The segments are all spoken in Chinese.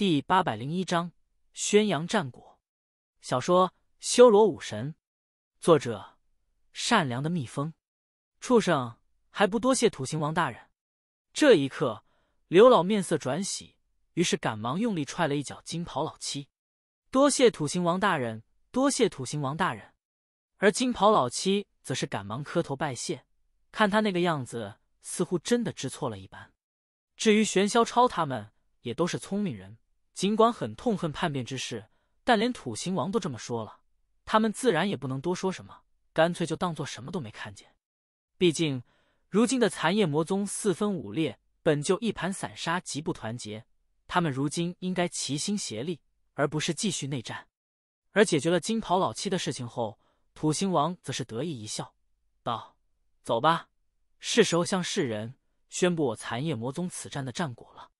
第八百零一章宣扬战果。小说《修罗武神》，作者：善良的蜜蜂。畜生还不多谢土行王大人！这一刻，刘老面色转喜，于是赶忙用力踹了一脚金袍老七。多谢土行王大人，多谢土行王大人。而金袍老七则是赶忙磕头拜谢，看他那个样子，似乎真的知错了一般。至于玄霄超他们，也都是聪明人。尽管很痛恨叛变之事，但连土行王都这么说了，他们自然也不能多说什么，干脆就当做什么都没看见。毕竟，如今的残夜魔宗四分五裂，本就一盘散沙，极不团结。他们如今应该齐心协力，而不是继续内战。而解决了金袍老七的事情后，土行王则是得意一笑，道：“走吧，是时候向世人宣布我残夜魔宗此战的战果了。”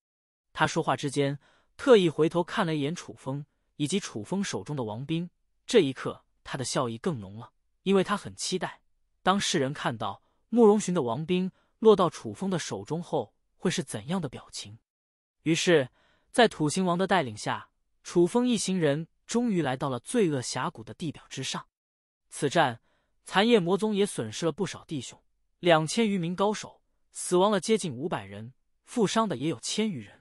他说话之间。特意回头看了一眼楚风以及楚风手中的王兵，这一刻他的笑意更浓了，因为他很期待，当世人看到慕容寻的王兵落到楚风的手中后会是怎样的表情。于是，在土行王的带领下，楚风一行人终于来到了罪恶峡谷的地表之上。此战，残夜魔宗也损失了不少弟兄，两千余名高手，死亡了接近五百人，负伤的也有千余人。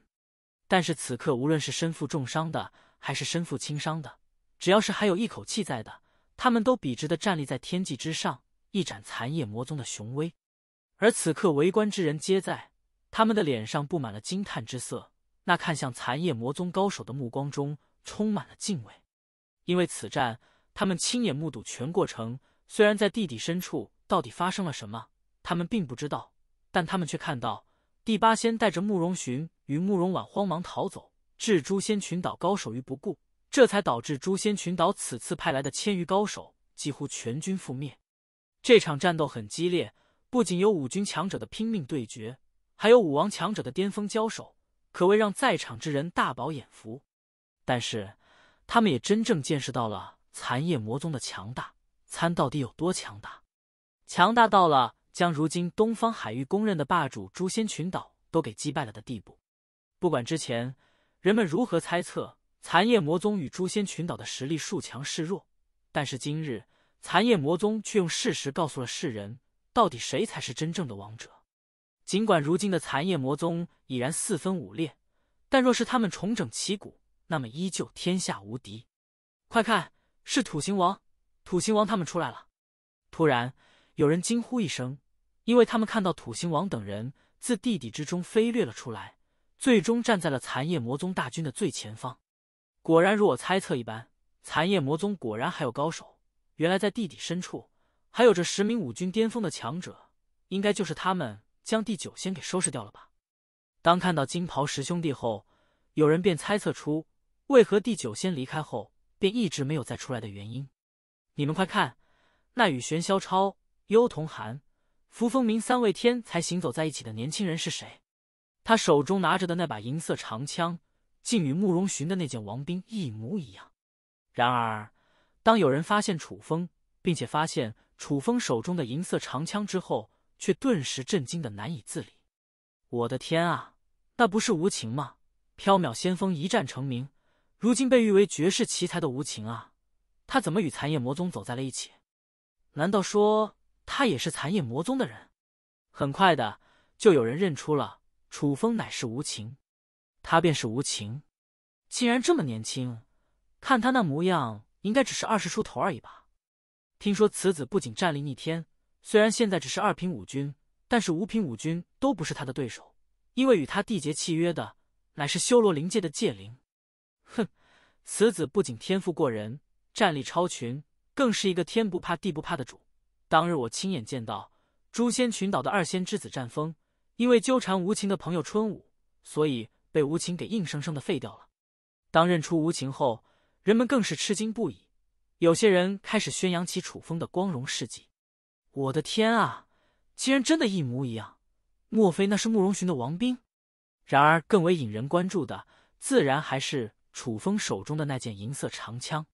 但是此刻，无论是身负重伤的，还是身负轻伤的，只要是还有一口气在的，他们都笔直的站立在天际之上，一展残夜魔宗的雄威。而此刻，围观之人皆在，他们的脸上布满了惊叹之色，那看向残夜魔宗高手的目光中充满了敬畏。因为此战，他们亲眼目睹全过程。虽然在地底深处到底发生了什么，他们并不知道，但他们却看到第八仙带着慕容寻。与慕容婉慌忙逃走，置诛仙群岛高手于不顾，这才导致诛仙群岛此次派来的千余高手几乎全军覆灭。这场战斗很激烈，不仅有五军强者的拼命对决，还有武王强者的巅峰交手，可谓让在场之人大饱眼福。但是，他们也真正见识到了残夜魔宗的强大，参到底有多强大？强大到了将如今东方海域公认的霸主诛仙群岛都给击败了的地步。不管之前人们如何猜测残夜魔宗与诛仙群岛的实力孰强孰弱，但是今日残夜魔宗却用事实告诉了世人，到底谁才是真正的王者。尽管如今的残夜魔宗已然四分五裂，但若是他们重整旗鼓，那么依旧天下无敌。快看，是土行王，土行王他们出来了！突然有人惊呼一声，因为他们看到土行王等人自地底之中飞掠了出来。最终站在了残夜魔宗大军的最前方。果然如我猜测一般，残夜魔宗果然还有高手。原来在地底深处还有着十名五军巅峰的强者，应该就是他们将第九仙给收拾掉了吧？当看到金袍十兄弟后，有人便猜测出为何第九仙离开后便一直没有再出来的原因。你们快看，那与玄霄超、幽童寒、扶风明三位天才行走在一起的年轻人是谁？他手中拿着的那把银色长枪，竟与慕容寻的那件王兵一模一样。然而，当有人发现楚风，并且发现楚风手中的银色长枪之后，却顿时震惊的难以自理。我的天啊，那不是无情吗？缥缈先锋一战成名，如今被誉为绝世奇才的无情啊，他怎么与残夜魔宗走在了一起？难道说他也是残夜魔宗的人？很快的，就有人认出了。楚风乃是无情，他便是无情。竟然这么年轻，看他那模样，应该只是二十出头而已吧。听说此子不仅战力逆天，虽然现在只是二品五军，但是五品五军都不是他的对手，因为与他缔结契约的乃是修罗灵界的界灵。哼，此子不仅天赋过人，战力超群，更是一个天不怕地不怕的主。当日我亲眼见到诛仙群岛的二仙之子战风。因为纠缠无情的朋友春武，所以被无情给硬生生的废掉了。当认出无情后，人们更是吃惊不已。有些人开始宣扬起楚风的光荣事迹。我的天啊，竟然真的，一模一样！莫非那是慕容寻的王兵？然而，更为引人关注的，自然还是楚风手中的那件银色长枪。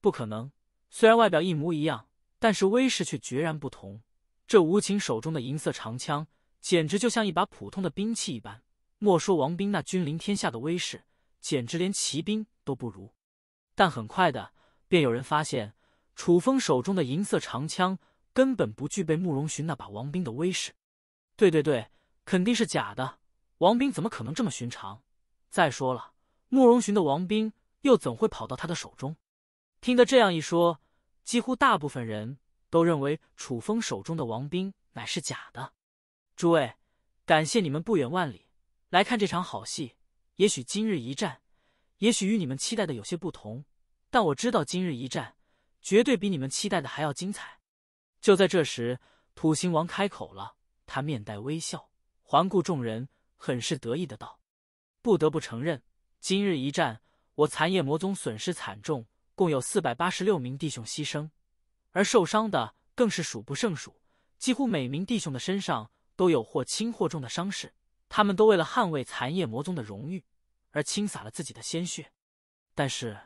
不可能，虽然外表一模一样，但是威势却决然不同。这无情手中的银色长枪。简直就像一把普通的兵器一般。莫说王兵那君临天下的威势，简直连骑兵都不如。但很快的，便有人发现，楚风手中的银色长枪根本不具备慕容寻那把王兵的威势。对对对，肯定是假的！王兵怎么可能这么寻常？再说了，慕容寻的王兵又怎会跑到他的手中？听得这样一说，几乎大部分人都认为楚风手中的王兵乃是假的。诸位，感谢你们不远万里来看这场好戏。也许今日一战，也许与你们期待的有些不同，但我知道今日一战绝对比你们期待的还要精彩。就在这时，土行王开口了，他面带微笑，环顾众人，很是得意的道：“不得不承认，今日一战，我残夜魔宗损失惨重，共有四百八十六名弟兄牺牲，而受伤的更是数不胜数，几乎每名弟兄的身上……”都有或轻或重的伤势，他们都为了捍卫残夜魔宗的荣誉而倾洒了自己的鲜血。但是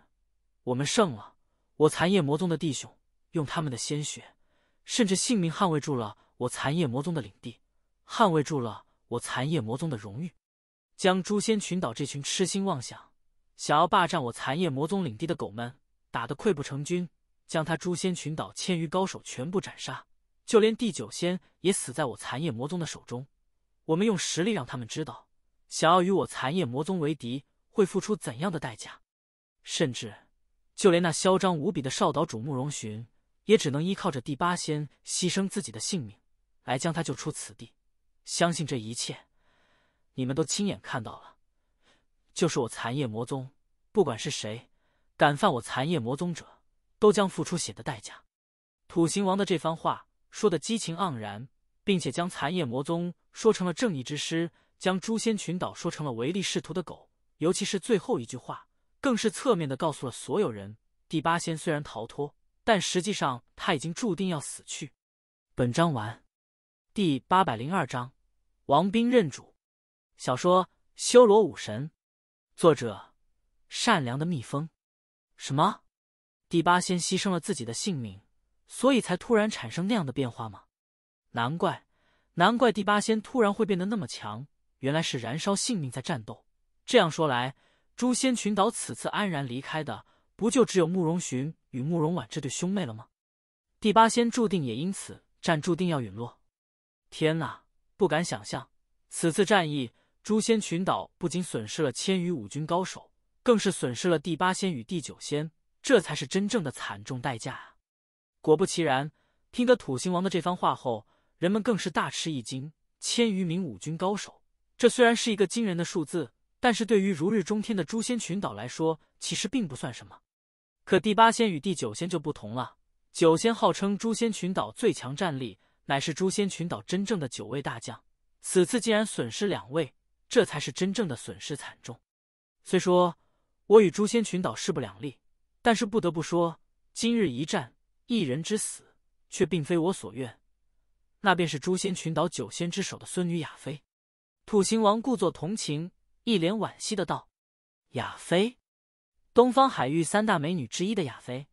我们胜了，我残夜魔宗的弟兄用他们的鲜血，甚至性命捍卫住了我残夜魔宗的领地，捍卫住了我残夜魔宗的荣誉，将诛仙群岛这群痴心妄想想要霸占我残夜魔宗领地的狗们打得溃不成军，将他诛仙群岛千余高手全部斩杀。就连第九仙也死在我残夜魔宗的手中，我们用实力让他们知道，想要与我残夜魔宗为敌，会付出怎样的代价。甚至，就连那嚣张无比的少岛主慕容寻，也只能依靠着第八仙牺牲自己的性命来将他救出此地。相信这一切，你们都亲眼看到了。就是我残夜魔宗，不管是谁敢犯我残夜魔宗者，都将付出血的代价。土行王的这番话。说的激情盎然，并且将残夜魔宗说成了正义之师，将诛仙群岛说成了唯利是图的狗。尤其是最后一句话，更是侧面的告诉了所有人：第八仙虽然逃脱，但实际上他已经注定要死去。本章完。第八百零二章：王兵认主。小说《修罗武神》，作者：善良的蜜蜂。什么？第八仙牺牲了自己的性命？所以才突然产生那样的变化吗？难怪，难怪第八仙突然会变得那么强，原来是燃烧性命在战斗。这样说来，诛仙群岛此次安然离开的，不就只有慕容寻与慕容婉这对兄妹了吗？第八仙注定也因此战注定要陨落。天哪，不敢想象，此次战役，诛仙群岛不仅损失了千余武军高手，更是损失了第八仙与第九仙，这才是真正的惨重代价啊！果不其然，听得土星王的这番话后，人们更是大吃一惊。千余名五军高手，这虽然是一个惊人的数字，但是对于如日中天的诛仙群岛来说，其实并不算什么。可第八仙与第九仙就不同了，九仙号称诛仙群岛最强战力，乃是诛仙群岛真正的九位大将。此次竟然损失两位，这才是真正的损失惨重。虽说我与诛仙群岛势不两立，但是不得不说，今日一战。一人之死，却并非我所愿。那便是诛仙群岛九仙之首的孙女雅菲。土行王故作同情，一脸惋惜的道：“雅菲，东方海域三大美女之一的雅菲。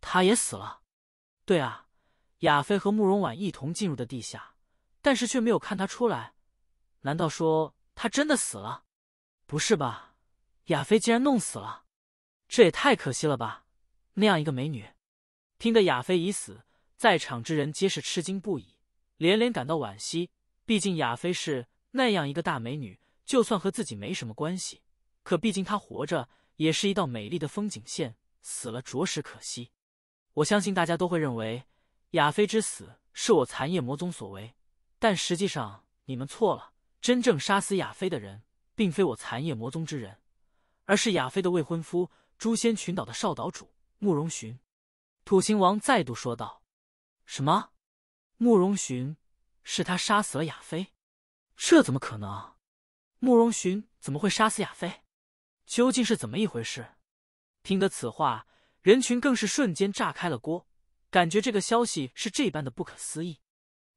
她也死了？对啊，雅菲和慕容婉一同进入的地下，但是却没有看她出来。难道说她真的死了？不是吧，雅菲竟然弄死了？这也太可惜了吧，那样一个美女。”听得亚飞已死，在场之人皆是吃惊不已，连连感到惋惜。毕竟亚飞是那样一个大美女，就算和自己没什么关系，可毕竟她活着也是一道美丽的风景线，死了着实可惜。我相信大家都会认为亚飞之死是我残夜魔宗所为，但实际上你们错了。真正杀死亚飞的人，并非我残夜魔宗之人，而是亚飞的未婚夫——诛仙群岛的少岛主慕容寻。土星王再度说道：“什么？慕容寻是他杀死了亚飞？这怎么可能？慕容寻怎么会杀死亚飞？究竟是怎么一回事？”听得此话，人群更是瞬间炸开了锅，感觉这个消息是这般的不可思议。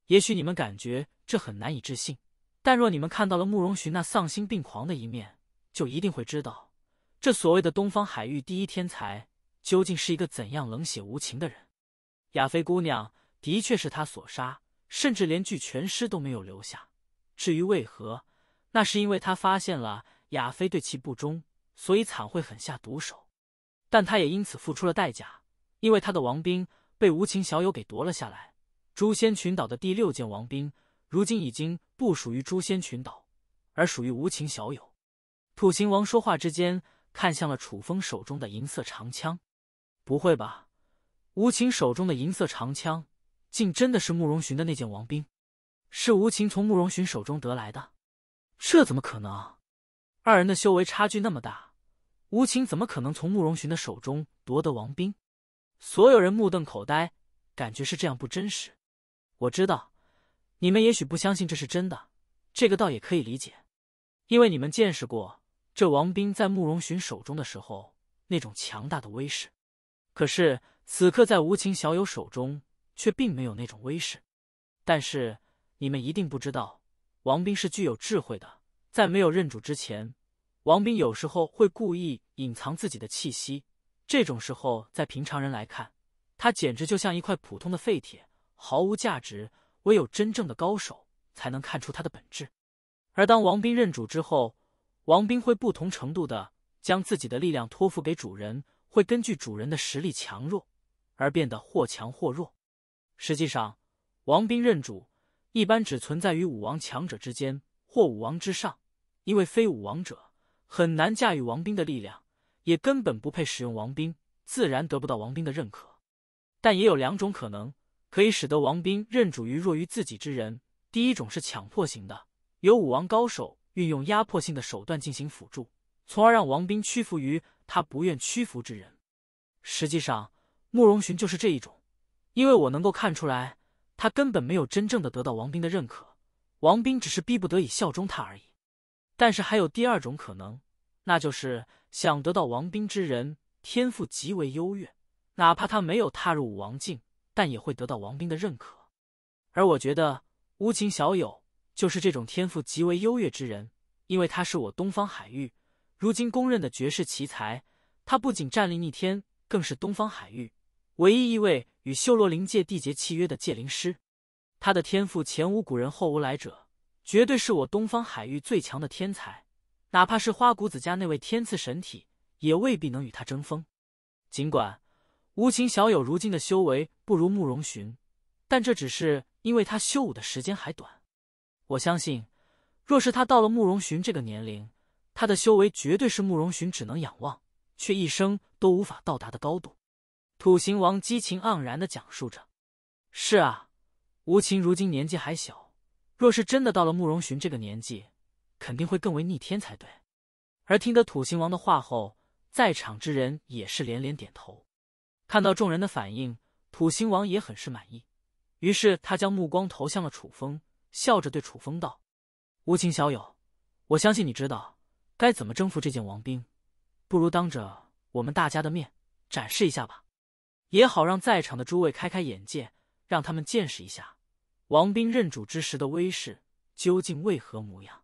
也许你们感觉这很难以置信，但若你们看到了慕容寻那丧心病狂的一面，就一定会知道，这所谓的东方海域第一天才。”究竟是一个怎样冷血无情的人？亚菲姑娘的确是他所杀，甚至连具全尸都没有留下。至于为何，那是因为他发现了亚菲对其不忠，所以才会狠下毒手。但他也因此付出了代价，因为他的王兵被无情小友给夺了下来。诛仙群岛的第六件王兵，如今已经不属于诛仙群岛，而属于无情小友。土行王说话之间，看向了楚风手中的银色长枪。不会吧！无情手中的银色长枪，竟真的是慕容寻的那件王兵，是无情从慕容寻手中得来的？这怎么可能？二人的修为差距那么大，无情怎么可能从慕容寻的手中夺得王兵？所有人目瞪口呆，感觉是这样不真实。我知道，你们也许不相信这是真的，这个倒也可以理解，因为你们见识过这王兵在慕容寻手中的时候那种强大的威势。可是此刻在无情小友手中却并没有那种威势。但是你们一定不知道，王斌是具有智慧的。在没有认主之前，王斌有时候会故意隐藏自己的气息。这种时候，在平常人来看，他简直就像一块普通的废铁，毫无价值。唯有真正的高手才能看出他的本质。而当王斌认主之后，王斌会不同程度的将自己的力量托付给主人。会根据主人的实力强弱而变得或强或弱。实际上，王兵认主一般只存在于武王强者之间或武王之上，因为非武王者很难驾驭王兵的力量，也根本不配使用王兵，自然得不到王兵的认可。但也有两种可能可以使得王兵认主于弱于自己之人。第一种是强迫型的，由武王高手运用压迫性的手段进行辅助，从而让王兵屈服于。他不愿屈服之人，实际上，慕容寻就是这一种，因为我能够看出来，他根本没有真正的得到王斌的认可，王斌只是逼不得已效忠他而已。但是还有第二种可能，那就是想得到王斌之人天赋极为优越，哪怕他没有踏入武王境，但也会得到王斌的认可。而我觉得，无情小友就是这种天赋极为优越之人，因为他是我东方海域。如今公认的绝世奇才，他不仅战力逆天，更是东方海域唯一一位与修罗灵界缔结契约的界灵师。他的天赋前无古人后无来者，绝对是我东方海域最强的天才。哪怕是花谷子家那位天赐神体，也未必能与他争锋。尽管无情小友如今的修为不如慕容寻，但这只是因为他修武的时间还短。我相信，若是他到了慕容寻这个年龄，他的修为绝对是慕容寻只能仰望却一生都无法到达的高度。土行王激情盎然的讲述着：“是啊，无情如今年纪还小，若是真的到了慕容寻这个年纪，肯定会更为逆天才对。”而听得土行王的话后，在场之人也是连连点头。看到众人的反应，土行王也很是满意。于是他将目光投向了楚风，笑着对楚风道：“无情小友，我相信你知道。”该怎么征服这件王兵？不如当着我们大家的面展示一下吧，也好让在场的诸位开开眼界，让他们见识一下王兵认主之时的威势究竟为何模样。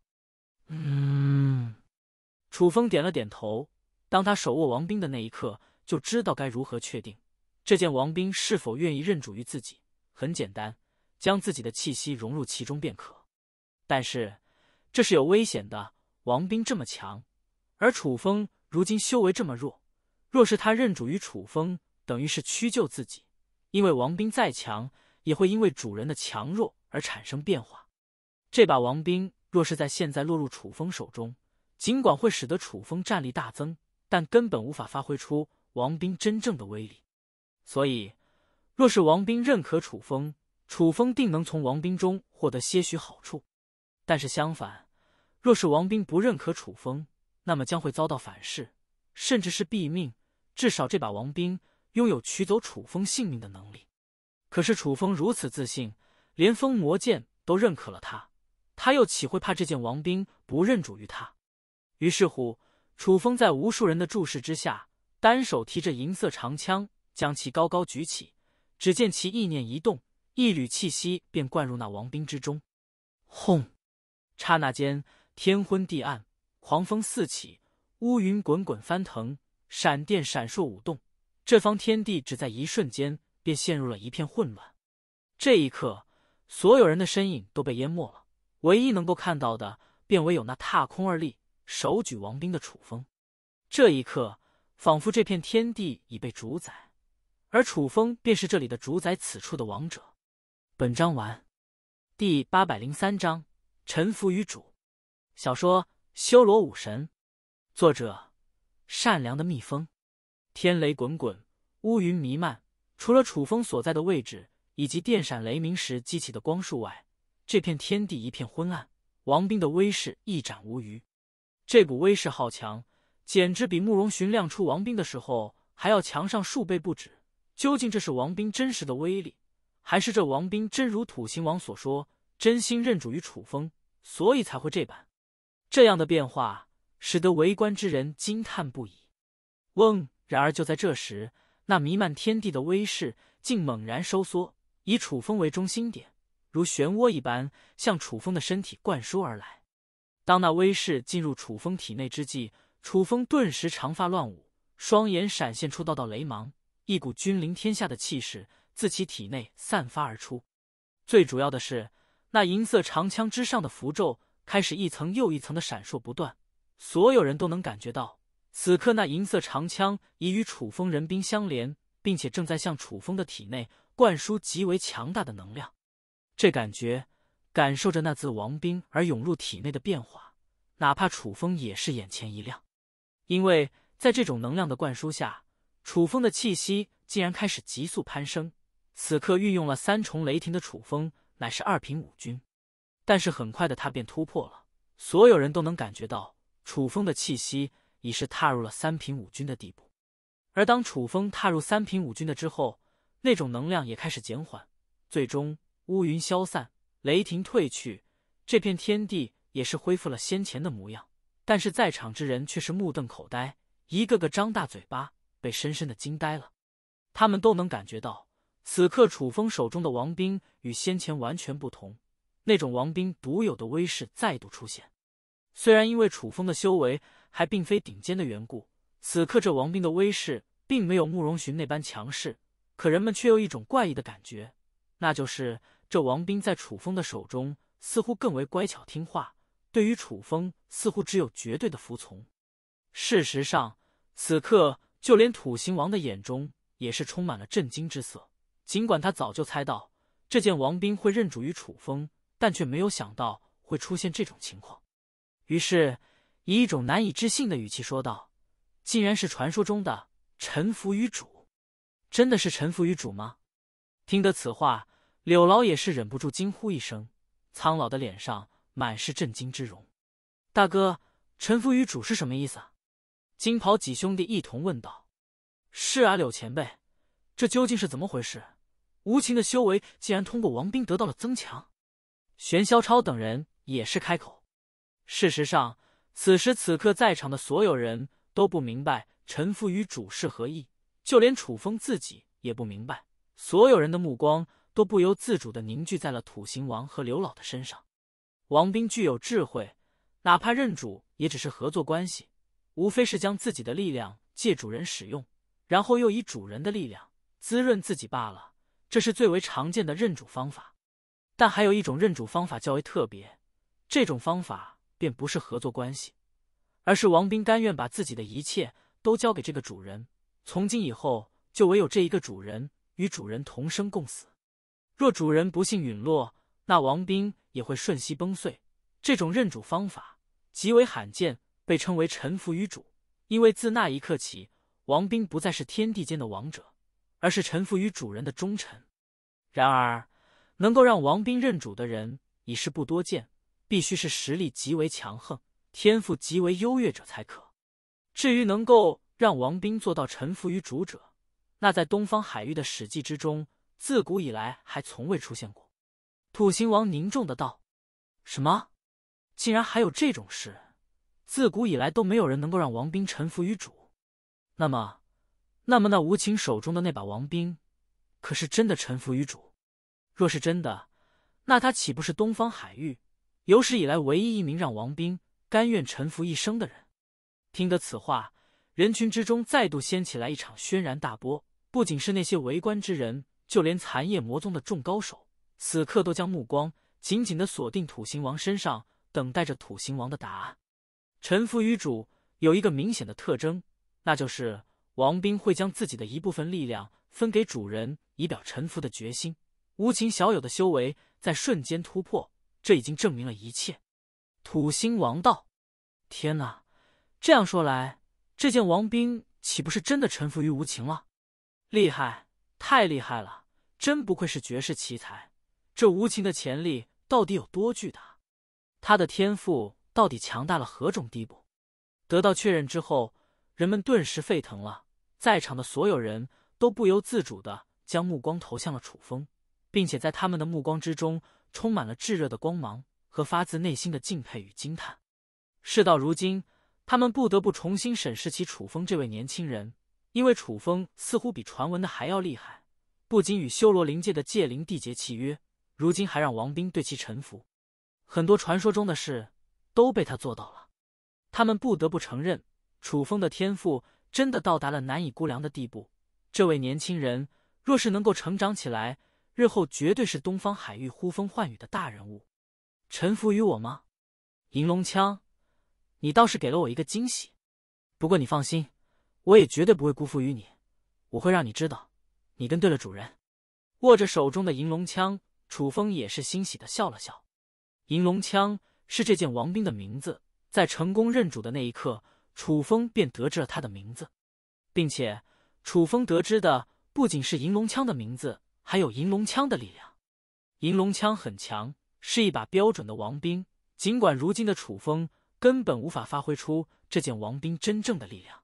嗯，楚风点了点头。当他手握王兵的那一刻，就知道该如何确定这件王兵是否愿意认主于自己。很简单，将自己的气息融入其中便可。但是，这是有危险的。王兵这么强，而楚风如今修为这么弱，若是他认主于楚风，等于是屈就自己。因为王兵再强，也会因为主人的强弱而产生变化。这把王兵若是在现在落入楚风手中，尽管会使得楚风战力大增，但根本无法发挥出王兵真正的威力。所以，若是王兵认可楚风，楚风定能从王兵中获得些许好处。但是相反。若是王兵不认可楚风，那么将会遭到反噬，甚至是毙命。至少这把王兵拥有取走楚风性命的能力。可是楚风如此自信，连风魔剑都认可了他，他又岂会怕这件王兵不认主于他？于是乎，楚风在无数人的注视之下，单手提着银色长枪，将其高高举起。只见其意念一动，一缕气息便灌入那王兵之中。轰！刹那间。天昏地暗，狂风四起，乌云滚滚翻腾，闪电闪烁舞动。这方天地只在一瞬间便陷入了一片混乱。这一刻，所有人的身影都被淹没了，唯一能够看到的，便唯有那踏空而立、手举王兵的楚风。这一刻，仿佛这片天地已被主宰，而楚风便是这里的主宰，此处的王者。本章完。第八百零三章：臣服于主。小说《修罗武神》，作者：善良的蜜蜂。天雷滚滚，乌云弥漫，除了楚风所在的位置以及电闪雷鸣时激起的光束外，这片天地一片昏暗。王兵的威势一展无余，这股威势好强，简直比慕容寻亮出王兵的时候还要强上数倍不止。究竟这是王兵真实的威力，还是这王兵真如土行王所说，真心认主于楚风，所以才会这般？这样的变化使得围观之人惊叹不已。嗡！然而就在这时，那弥漫天地的威势竟猛然收缩，以楚风为中心点，如漩涡一般向楚风的身体灌输而来。当那威势进入楚风体内之际，楚风顿时长发乱舞，双眼闪现出道道雷芒，一股君临天下的气势自其体内散发而出。最主要的是，那银色长枪之上的符咒。开始一层又一层的闪烁不断，所有人都能感觉到，此刻那银色长枪已与楚风人兵相连，并且正在向楚风的体内灌输极为强大的能量。这感觉，感受着那自王兵而涌入体内的变化，哪怕楚风也是眼前一亮，因为在这种能量的灌输下，楚风的气息竟然开始急速攀升。此刻运用了三重雷霆的楚风，乃是二品五军。但是很快的，他便突破了。所有人都能感觉到，楚风的气息已是踏入了三品五军的地步。而当楚风踏入三品五军的之后，那种能量也开始减缓。最终，乌云消散，雷霆退去，这片天地也是恢复了先前的模样。但是在场之人却是目瞪口呆，一个个张大嘴巴，被深深的惊呆了。他们都能感觉到，此刻楚风手中的王兵与先前完全不同。那种王兵独有的威势再度出现，虽然因为楚风的修为还并非顶尖的缘故，此刻这王兵的威势并没有慕容寻那般强势，可人们却又一种怪异的感觉，那就是这王兵在楚风的手中似乎更为乖巧听话，对于楚风似乎只有绝对的服从。事实上，此刻就连土行王的眼中也是充满了震惊之色，尽管他早就猜到这件王兵会认主于楚风。但却没有想到会出现这种情况，于是以一种难以置信的语气说道：“竟然是传说中的臣服于主，真的是臣服于主吗？”听得此话，柳老也是忍不住惊呼一声，苍老的脸上满是震惊之容。“大哥，臣服于主是什么意思？”金袍几兄弟一同问道。“是啊，柳前辈，这究竟是怎么回事？无情的修为竟然通过王兵得到了增强。”玄霄超等人也是开口。事实上，此时此刻，在场的所有人都不明白“臣服于主”是何意，就连楚风自己也不明白。所有人的目光都不由自主地凝聚在了土行王和刘老的身上。王兵具有智慧，哪怕认主，也只是合作关系，无非是将自己的力量借主人使用，然后又以主人的力量滋润自己罢了。这是最为常见的认主方法。但还有一种认主方法较为特别，这种方法便不是合作关系，而是王斌甘愿把自己的一切都交给这个主人，从今以后就唯有这一个主人，与主人同生共死。若主人不幸陨落，那王斌也会瞬息崩碎。这种认主方法极为罕见，被称为臣服于主，因为自那一刻起，王斌不再是天地间的王者，而是臣服于主人的忠臣。然而。能够让王斌认主的人已是不多见，必须是实力极为强横、天赋极为优越者才可。至于能够让王斌做到臣服于主者，那在东方海域的史记之中，自古以来还从未出现过。土星王凝重的道：“什么？竟然还有这种事？自古以来都没有人能够让王斌臣服于主。那么，那么那无情手中的那把王兵，可是真的臣服于主？”若是真的，那他岂不是东方海域有史以来唯一一名让王兵甘愿臣服一生的人？听得此话，人群之中再度掀起来一场轩然大波。不仅是那些围观之人，就连残夜魔宗的众高手，此刻都将目光紧紧的锁定土行王身上，等待着土行王的答案。臣服于主有一个明显的特征，那就是王兵会将自己的一部分力量分给主人，以表臣服的决心。无情小友的修为在瞬间突破，这已经证明了一切。土星王道，天哪！这样说来，这件王兵岂不是真的臣服于无情了？厉害，太厉害了！真不愧是绝世奇才。这无情的潜力到底有多巨大？他的天赋到底强大了何种地步？得到确认之后，人们顿时沸腾了，在场的所有人都不由自主的将目光投向了楚风。并且在他们的目光之中，充满了炙热的光芒和发自内心的敬佩与惊叹。事到如今，他们不得不重新审视起楚风这位年轻人，因为楚风似乎比传闻的还要厉害。不仅与修罗灵界的界灵缔结契约，如今还让王兵对其臣服。很多传说中的事都被他做到了。他们不得不承认，楚风的天赋真的到达了难以估量的地步。这位年轻人若是能够成长起来，日后绝对是东方海域呼风唤雨的大人物，臣服于我吗？银龙枪，你倒是给了我一个惊喜。不过你放心，我也绝对不会辜负于你，我会让你知道，你跟对了主人。握着手中的银龙枪，楚风也是欣喜的笑了笑。银龙枪是这件王兵的名字，在成功认主的那一刻，楚风便得知了他的名字，并且楚风得知的不仅是银龙枪的名字。还有银龙枪的力量，银龙枪很强，是一把标准的王兵。尽管如今的楚风根本无法发挥出这件王兵真正的力量，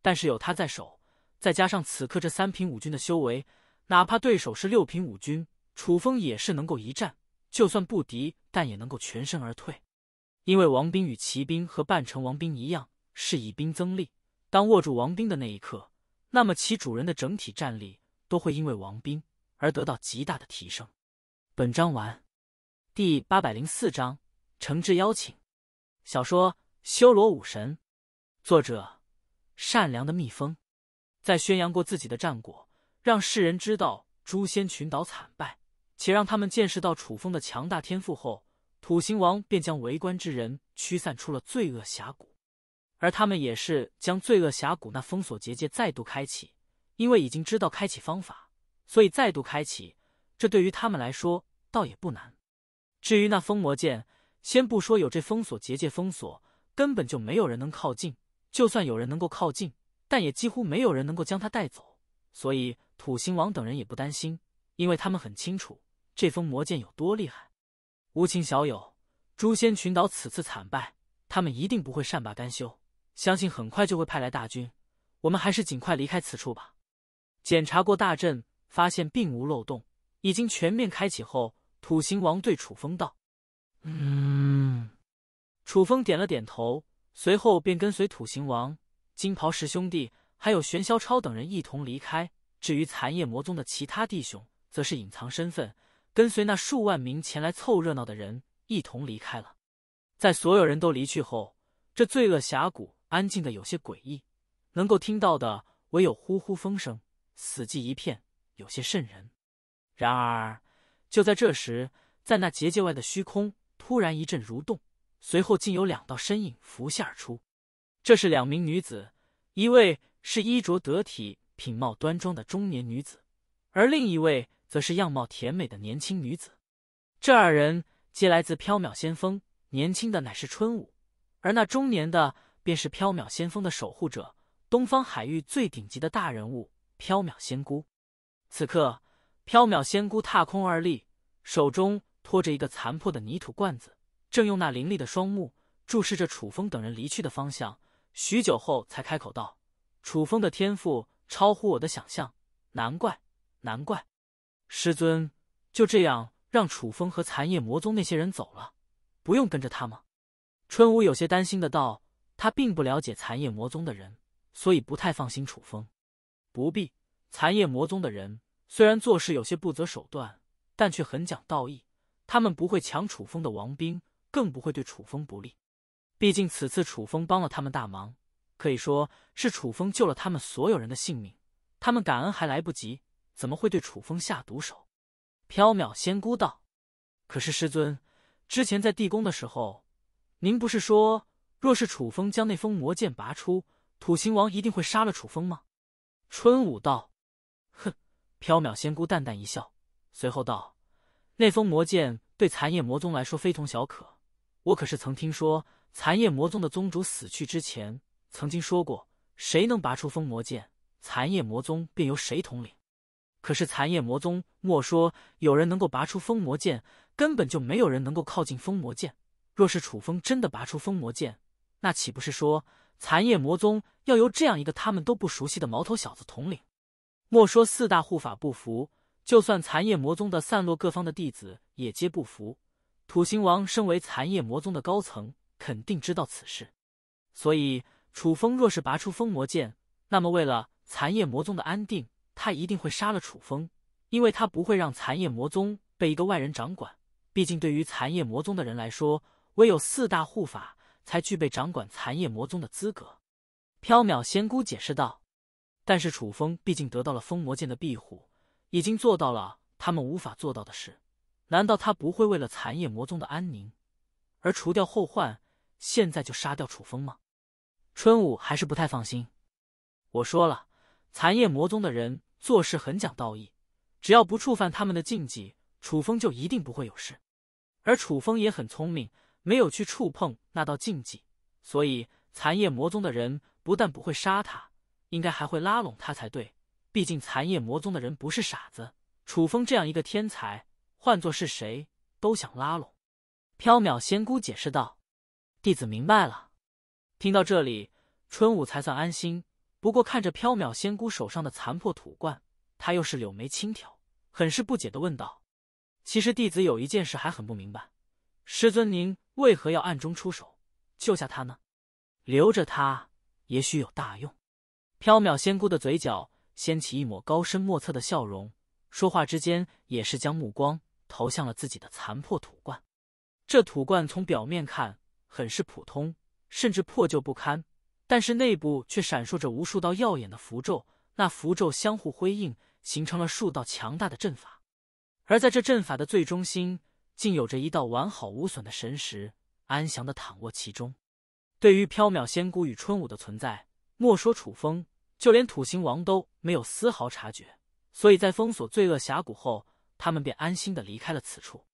但是有他在手，再加上此刻这三品五军的修为，哪怕对手是六品五军，楚风也是能够一战。就算不敌，但也能够全身而退。因为王兵与骑兵和半城王兵一样，是以兵增力。当握住王兵的那一刻，那么其主人的整体战力都会因为王兵。而得到极大的提升。本章完，第八百零四章：诚挚邀请。小说《修罗武神》，作者：善良的蜜蜂。在宣扬过自己的战果，让世人知道诛仙群岛惨败，且让他们见识到楚风的强大天赋后，土行王便将围观之人驱散出了罪恶峡谷。而他们也是将罪恶峡谷那封锁结界再度开启，因为已经知道开启方法。所以再度开启，这对于他们来说倒也不难。至于那封魔剑，先不说有这封锁结界封锁，根本就没有人能靠近。就算有人能够靠近，但也几乎没有人能够将它带走。所以土星王等人也不担心，因为他们很清楚这封魔剑有多厉害。无情小友，诛仙群岛此次惨败，他们一定不会善罢甘休，相信很快就会派来大军。我们还是尽快离开此处吧。检查过大阵。发现并无漏洞，已经全面开启后，土行王对楚风道：“嗯。”楚风点了点头，随后便跟随土行王、金袍十兄弟，还有玄霄超等人一同离开。至于残夜魔宗的其他弟兄，则是隐藏身份，跟随那数万名前来凑热闹的人一同离开了。在所有人都离去后，这罪恶峡谷安静的有些诡异，能够听到的唯有呼呼风声，死寂一片。有些渗人，然而就在这时，在那结界外的虚空突然一阵蠕动，随后竟有两道身影浮现而出。这是两名女子，一位是衣着得体、品貌端庄的中年女子，而另一位则是样貌甜美的年轻女子。这二人皆来自缥缈仙峰，年轻的乃是春舞，而那中年的便是缥缈仙峰的守护者，东方海域最顶级的大人物——缥缈仙姑。此刻，缥缈仙姑踏空而立，手中托着一个残破的泥土罐子，正用那凌厉的双目注视着楚风等人离去的方向。许久后，才开口道：“楚风的天赋超乎我的想象，难怪，难怪。”师尊就这样让楚风和残叶魔宗那些人走了，不用跟着他吗？”春无有些担心的道：“他并不了解残叶魔宗的人，所以不太放心楚风。”“不必。”残夜魔宗的人虽然做事有些不择手段，但却很讲道义。他们不会抢楚风的王兵，更不会对楚风不利。毕竟此次楚风帮了他们大忙，可以说是楚风救了他们所有人的性命。他们感恩还来不及，怎么会对楚风下毒手？缥缈仙姑道：“可是师尊，之前在地宫的时候，您不是说，若是楚风将那封魔剑拔出，土行王一定会杀了楚风吗？”春武道。缥缈仙姑淡淡一笑，随后道：“那封魔剑对残叶魔宗来说非同小可。我可是曾听说，残叶魔宗的宗主死去之前曾经说过，谁能拔出封魔剑，残叶魔宗便由谁统领。可是残叶魔宗莫说有人能够拔出封魔剑，根本就没有人能够靠近封魔剑。若是楚风真的拔出封魔剑，那岂不是说残叶魔宗要由这样一个他们都不熟悉的毛头小子统领？”莫说四大护法不服，就算残夜魔宗的散落各方的弟子也皆不服。土行王身为残夜魔宗的高层，肯定知道此事。所以，楚风若是拔出封魔剑，那么为了残夜魔宗的安定，他一定会杀了楚风，因为他不会让残夜魔宗被一个外人掌管。毕竟，对于残夜魔宗的人来说，唯有四大护法才具备掌管残夜魔宗的资格。缥缈仙姑解释道。但是楚风毕竟得到了封魔剑的庇护，已经做到了他们无法做到的事。难道他不会为了残夜魔宗的安宁而除掉后患，现在就杀掉楚风吗？春武还是不太放心。我说了，残夜魔宗的人做事很讲道义，只要不触犯他们的禁忌，楚风就一定不会有事。而楚风也很聪明，没有去触碰那道禁忌，所以残夜魔宗的人不但不会杀他。应该还会拉拢他才对，毕竟残夜魔宗的人不是傻子。楚风这样一个天才，换作是谁都想拉拢。缥缈仙姑解释道：“弟子明白了。”听到这里，春武才算安心。不过看着缥缈仙姑手上的残破土罐，他又是柳眉轻挑，很是不解的问道：“其实弟子有一件事还很不明白，师尊您为何要暗中出手救下他呢？留着他也许有大用。”缥缈仙姑的嘴角掀起一抹高深莫测的笑容，说话之间也是将目光投向了自己的残破土罐。这土罐从表面看很是普通，甚至破旧不堪，但是内部却闪烁着无数道耀眼的符咒。那符咒相互辉映，形成了数道强大的阵法。而在这阵法的最中心，竟有着一道完好无损的神石，安详的躺卧其中。对于缥缈仙姑与春舞的存在。莫说楚风，就连土行王都没有丝毫察觉，所以在封锁罪恶峡谷后，他们便安心的离开了此处。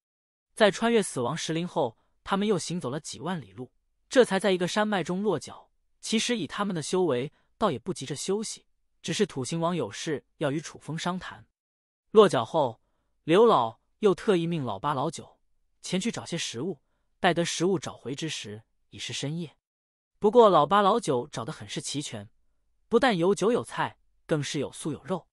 在穿越死亡石林后，他们又行走了几万里路，这才在一个山脉中落脚。其实以他们的修为，倒也不急着休息，只是土行王有事要与楚风商谈。落脚后，刘老又特意命老八、老九前去找些食物，待得食物找回之时，已是深夜。不过老八老九找的很是齐全，不但有酒有菜，更是有素有肉。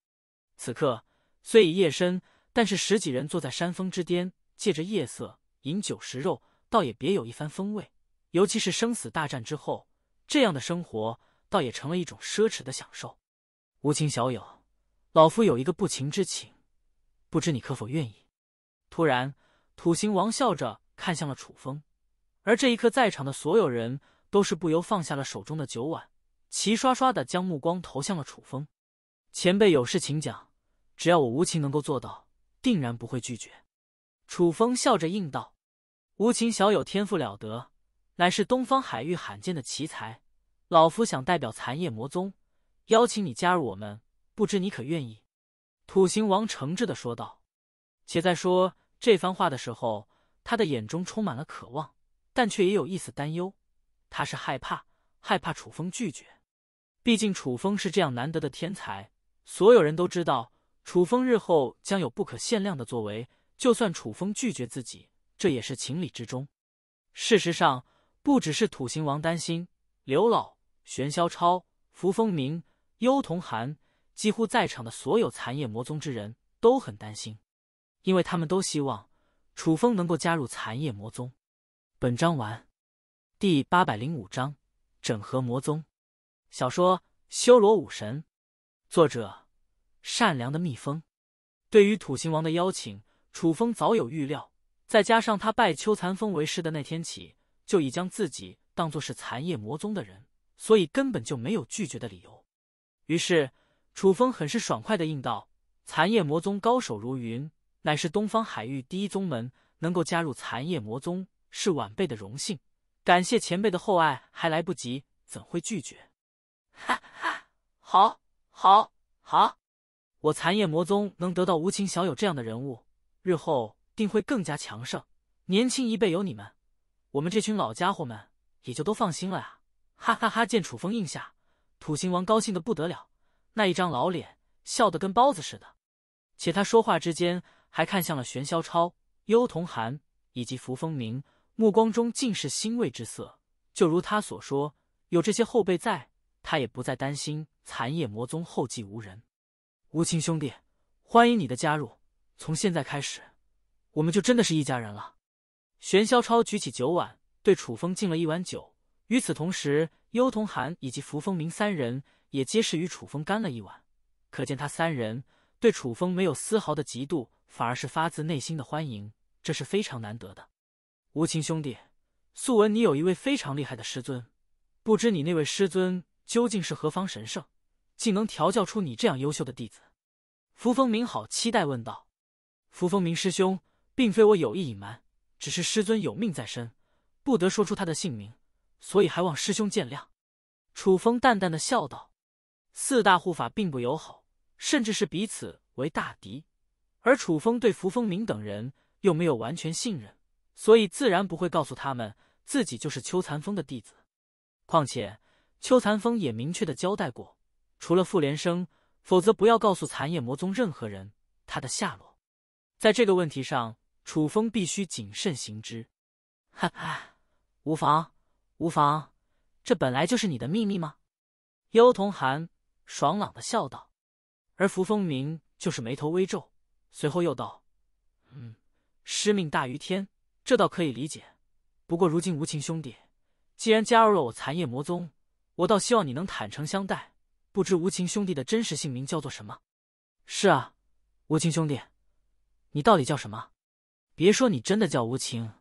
此刻虽已夜深，但是十几人坐在山峰之巅，借着夜色饮酒食肉，倒也别有一番风味。尤其是生死大战之后，这样的生活倒也成了一种奢侈的享受。无情小友，老夫有一个不情之请，不知你可否愿意？突然，土行王笑着看向了楚风，而这一刻，在场的所有人。都是不由放下了手中的酒碗，齐刷刷的将目光投向了楚风前辈。有事请讲，只要我无情能够做到，定然不会拒绝。楚风笑着应道：“无情小友天赋了得，乃是东方海域罕见的奇才。老夫想代表残夜魔宗，邀请你加入我们，不知你可愿意？”土行王诚挚的说道。且在说这番话的时候，他的眼中充满了渴望，但却也有一丝担忧。他是害怕，害怕楚风拒绝。毕竟楚风是这样难得的天才，所有人都知道楚风日后将有不可限量的作为。就算楚风拒绝自己，这也是情理之中。事实上，不只是土行王担心，刘老、玄霄超、扶风明、幽童寒，几乎在场的所有残夜魔宗之人都很担心，因为他们都希望楚风能够加入残夜魔宗。本章完。第八百零五章整合魔宗。小说《修罗武神》，作者：善良的蜜蜂。对于土行王的邀请，楚风早有预料，再加上他拜秋残风为师的那天起，就已将自己当做是残夜魔宗的人，所以根本就没有拒绝的理由。于是，楚风很是爽快的应道：“残夜魔宗高手如云，乃是东方海域第一宗门，能够加入残夜魔宗，是晚辈的荣幸。”感谢前辈的厚爱，还来不及，怎会拒绝？哈哈，好，好，好！我残夜魔宗能得到无情小友这样的人物，日后定会更加强盛。年轻一辈有你们，我们这群老家伙们也就都放心了啊！哈哈哈！见楚风应下，土行王高兴的不得了，那一张老脸笑得跟包子似的。且他说话之间，还看向了玄霄超、幽童寒以及扶风明。目光中尽是欣慰之色，就如他所说，有这些后辈在，他也不再担心残夜魔宗后继无人。无情兄弟，欢迎你的加入，从现在开始，我们就真的是一家人了。玄霄超举起酒碗，对楚风敬了一碗酒。与此同时，幽童寒以及扶风明三人也皆是与楚风干了一碗，可见他三人对楚风没有丝毫的嫉妒，反而是发自内心的欢迎，这是非常难得的。无情兄弟，素闻你有一位非常厉害的师尊，不知你那位师尊究竟是何方神圣，竟能调教出你这样优秀的弟子？扶风明好期待问道。扶风明师兄，并非我有意隐瞒，只是师尊有命在身，不得说出他的姓名，所以还望师兄见谅。楚风淡淡的笑道。四大护法并不友好，甚至是彼此为大敌，而楚风对扶风明等人又没有完全信任。所以自然不会告诉他们自己就是秋残风的弟子。况且秋残风也明确的交代过，除了傅连生，否则不要告诉残叶魔宗任何人他的下落。在这个问题上，楚风必须谨慎行之。哈哈，无妨，无妨，这本来就是你的秘密吗？幽童寒爽朗的笑道。而扶风明就是眉头微皱，随后又道：“嗯，师命大于天。”这倒可以理解，不过如今无情兄弟既然加入了我残夜魔宗，我倒希望你能坦诚相待。不知无情兄弟的真实姓名叫做什么？是啊，无情兄弟，你到底叫什么？别说你真的叫无情。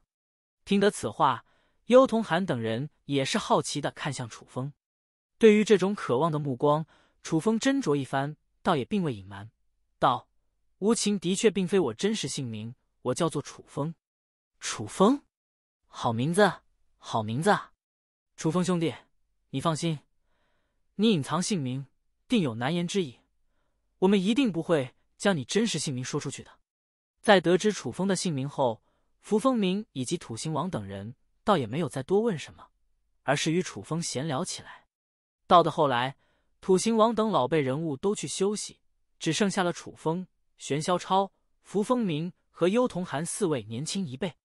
听得此话，幽童寒等人也是好奇的看向楚风。对于这种渴望的目光，楚风斟酌一番，倒也并未隐瞒，道：“无情的确并非我真实姓名，我叫做楚风。”楚风，好名字，好名字。楚风兄弟，你放心，你隐藏姓名定有难言之隐，我们一定不会将你真实姓名说出去的。在得知楚风的姓名后，符风明以及土星王等人倒也没有再多问什么，而是与楚风闲聊起来。到的后来，土星王等老辈人物都去休息，只剩下了楚风、玄霄超、符风明和幽童寒四位年轻一辈。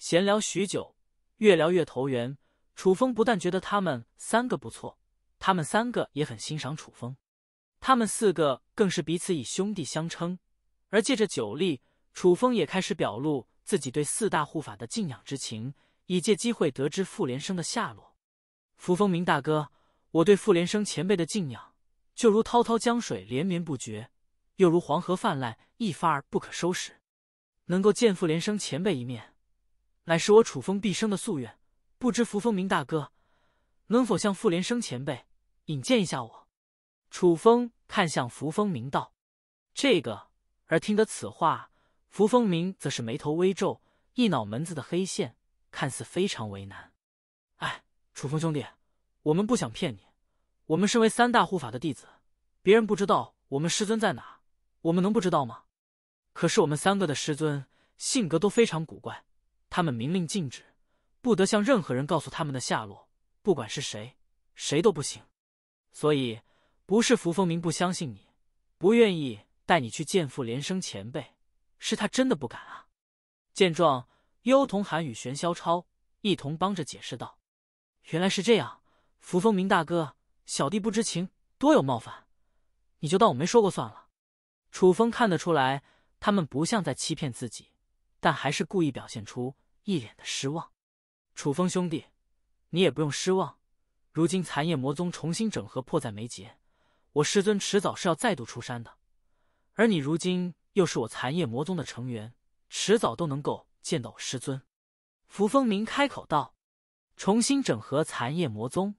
闲聊许久，越聊越投缘。楚风不但觉得他们三个不错，他们三个也很欣赏楚风。他们四个更是彼此以兄弟相称。而借着酒力，楚风也开始表露自己对四大护法的敬仰之情，以借机会得知傅连生的下落。扶风明大哥，我对傅连生前辈的敬仰，就如滔滔江水连绵不绝，又如黄河泛滥一发而不可收拾。能够见傅连生前辈一面。乃是我楚风毕生的夙愿，不知扶风明大哥能否向傅连生前辈引荐一下我楚风？看向扶风明道，这个而听得此话，扶风明则是眉头微皱，一脑门子的黑线，看似非常为难。哎，楚风兄弟，我们不想骗你，我们身为三大护法的弟子，别人不知道我们师尊在哪，我们能不知道吗？可是我们三个的师尊性格都非常古怪。他们明令禁止，不得向任何人告诉他们的下落，不管是谁，谁都不行。所以不是符风明不相信你，不愿意带你去见傅连生前辈，是他真的不敢啊。见状，幽童寒与玄霄超一同帮着解释道：“原来是这样，符风明大哥，小弟不知情，多有冒犯，你就当我没说过算了。”楚风看得出来，他们不像在欺骗自己，但还是故意表现出。一脸的失望，楚风兄弟，你也不用失望。如今残夜魔宗重新整合迫在眉睫，我师尊迟早是要再度出山的，而你如今又是我残夜魔宗的成员，迟早都能够见到我师尊。符风明开口道：“重新整合残夜魔宗。”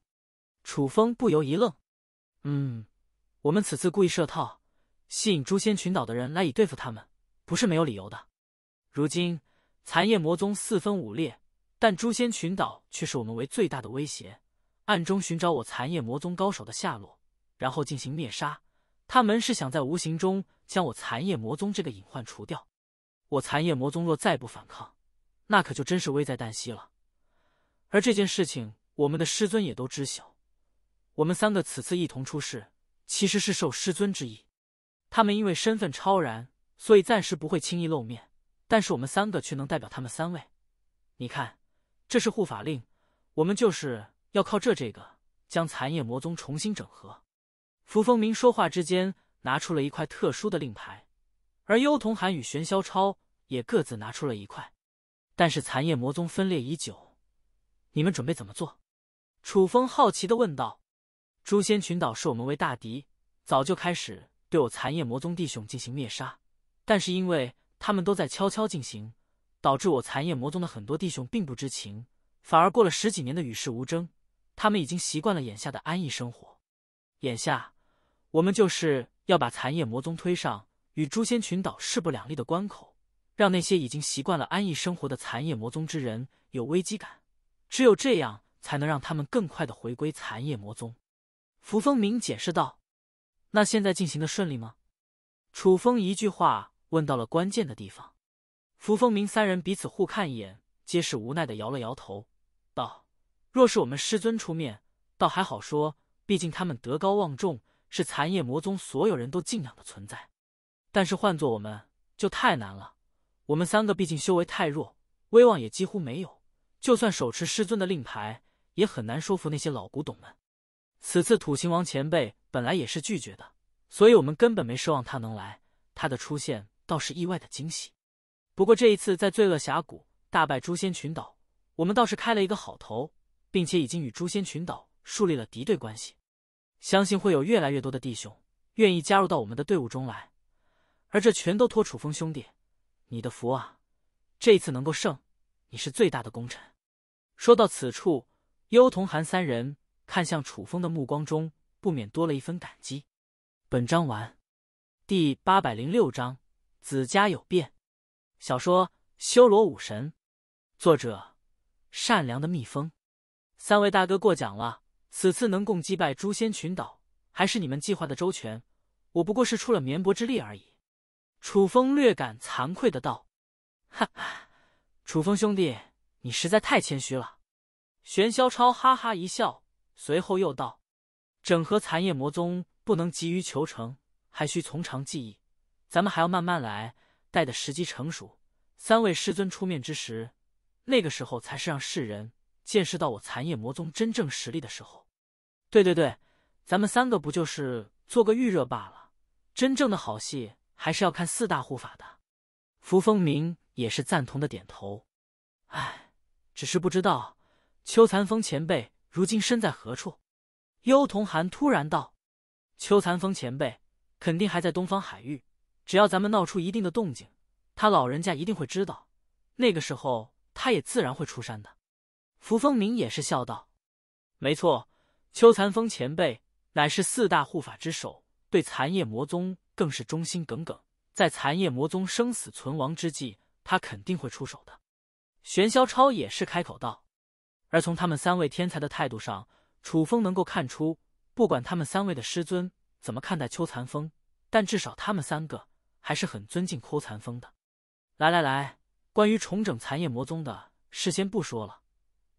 楚风不由一愣：“嗯，我们此次故意设套，吸引诛仙群岛的人来以对付他们，不是没有理由的。如今。”残夜魔宗四分五裂，但诛仙群岛却是我们为最大的威胁。暗中寻找我残夜魔宗高手的下落，然后进行灭杀。他们是想在无形中将我残夜魔宗这个隐患除掉。我残夜魔宗若再不反抗，那可就真是危在旦夕了。而这件事情，我们的师尊也都知晓。我们三个此次一同出世，其实是受师尊之意。他们因为身份超然，所以暂时不会轻易露面。但是我们三个却能代表他们三位。你看，这是护法令，我们就是要靠这这个将残夜魔宗重新整合。扶风明说话之间拿出了一块特殊的令牌，而幽童寒与玄霄超也各自拿出了一块。但是残夜魔宗分裂已久，你们准备怎么做？楚风好奇的问道。诛仙群岛视我们为大敌，早就开始对我残夜魔宗弟兄进行灭杀，但是因为。他们都在悄悄进行，导致我残夜魔宗的很多弟兄并不知情。反而过了十几年的与世无争，他们已经习惯了眼下的安逸生活。眼下，我们就是要把残夜魔宗推上与诛仙群岛势不两立的关口，让那些已经习惯了安逸生活的残夜魔宗之人有危机感。只有这样，才能让他们更快的回归残夜魔宗。符风明解释道：“那现在进行的顺利吗？”楚风一句话。问到了关键的地方，扶风明三人彼此互看一眼，皆是无奈的摇了摇头，道：“若是我们师尊出面，倒还好说，毕竟他们德高望重，是残夜魔宗所有人都敬仰的存在。但是换做我们，就太难了。我们三个毕竟修为太弱，威望也几乎没有，就算手持师尊的令牌，也很难说服那些老古董们。此次土行王前辈本来也是拒绝的，所以我们根本没奢望他能来。他的出现。”倒是意外的惊喜，不过这一次在罪恶峡谷大败诛仙群岛，我们倒是开了一个好头，并且已经与诛仙群岛树立了敌对关系，相信会有越来越多的弟兄愿意加入到我们的队伍中来，而这全都托楚风兄弟你的福啊！这一次能够胜，你是最大的功臣。说到此处，幽童寒三人看向楚风的目光中不免多了一分感激。本章完，第八百零六章。子家有变，小说《修罗武神》，作者：善良的蜜蜂。三位大哥过奖了，此次能共击败诛仙群岛，还是你们计划的周全，我不过是出了绵薄之力而已。楚风略感惭愧的道：“哈哈，楚风兄弟，你实在太谦虚了。”玄霄超哈哈一笑，随后又道：“整合残叶魔宗，不能急于求成，还需从长计议。”咱们还要慢慢来，待的时机成熟，三位师尊出面之时，那个时候才是让世人见识到我残夜魔宗真正实力的时候。对对对，咱们三个不就是做个预热罢了，真正的好戏还是要看四大护法的。扶风明也是赞同的，点头。哎，只是不知道秋残风前辈如今身在何处？幽童寒突然道：“秋残风前辈肯定还在东方海域。”只要咱们闹出一定的动静，他老人家一定会知道。那个时候，他也自然会出山的。扶风明也是笑道：“没错，秋残风前辈乃是四大护法之首，对残叶魔宗更是忠心耿耿。在残叶魔宗生死存亡之际，他肯定会出手的。”玄霄超也是开口道：“而从他们三位天才的态度上，楚风能够看出，不管他们三位的师尊怎么看待秋残风，但至少他们三个。”还是很尊敬枯残风的。来来来，关于重整残叶魔宗的事先不说了，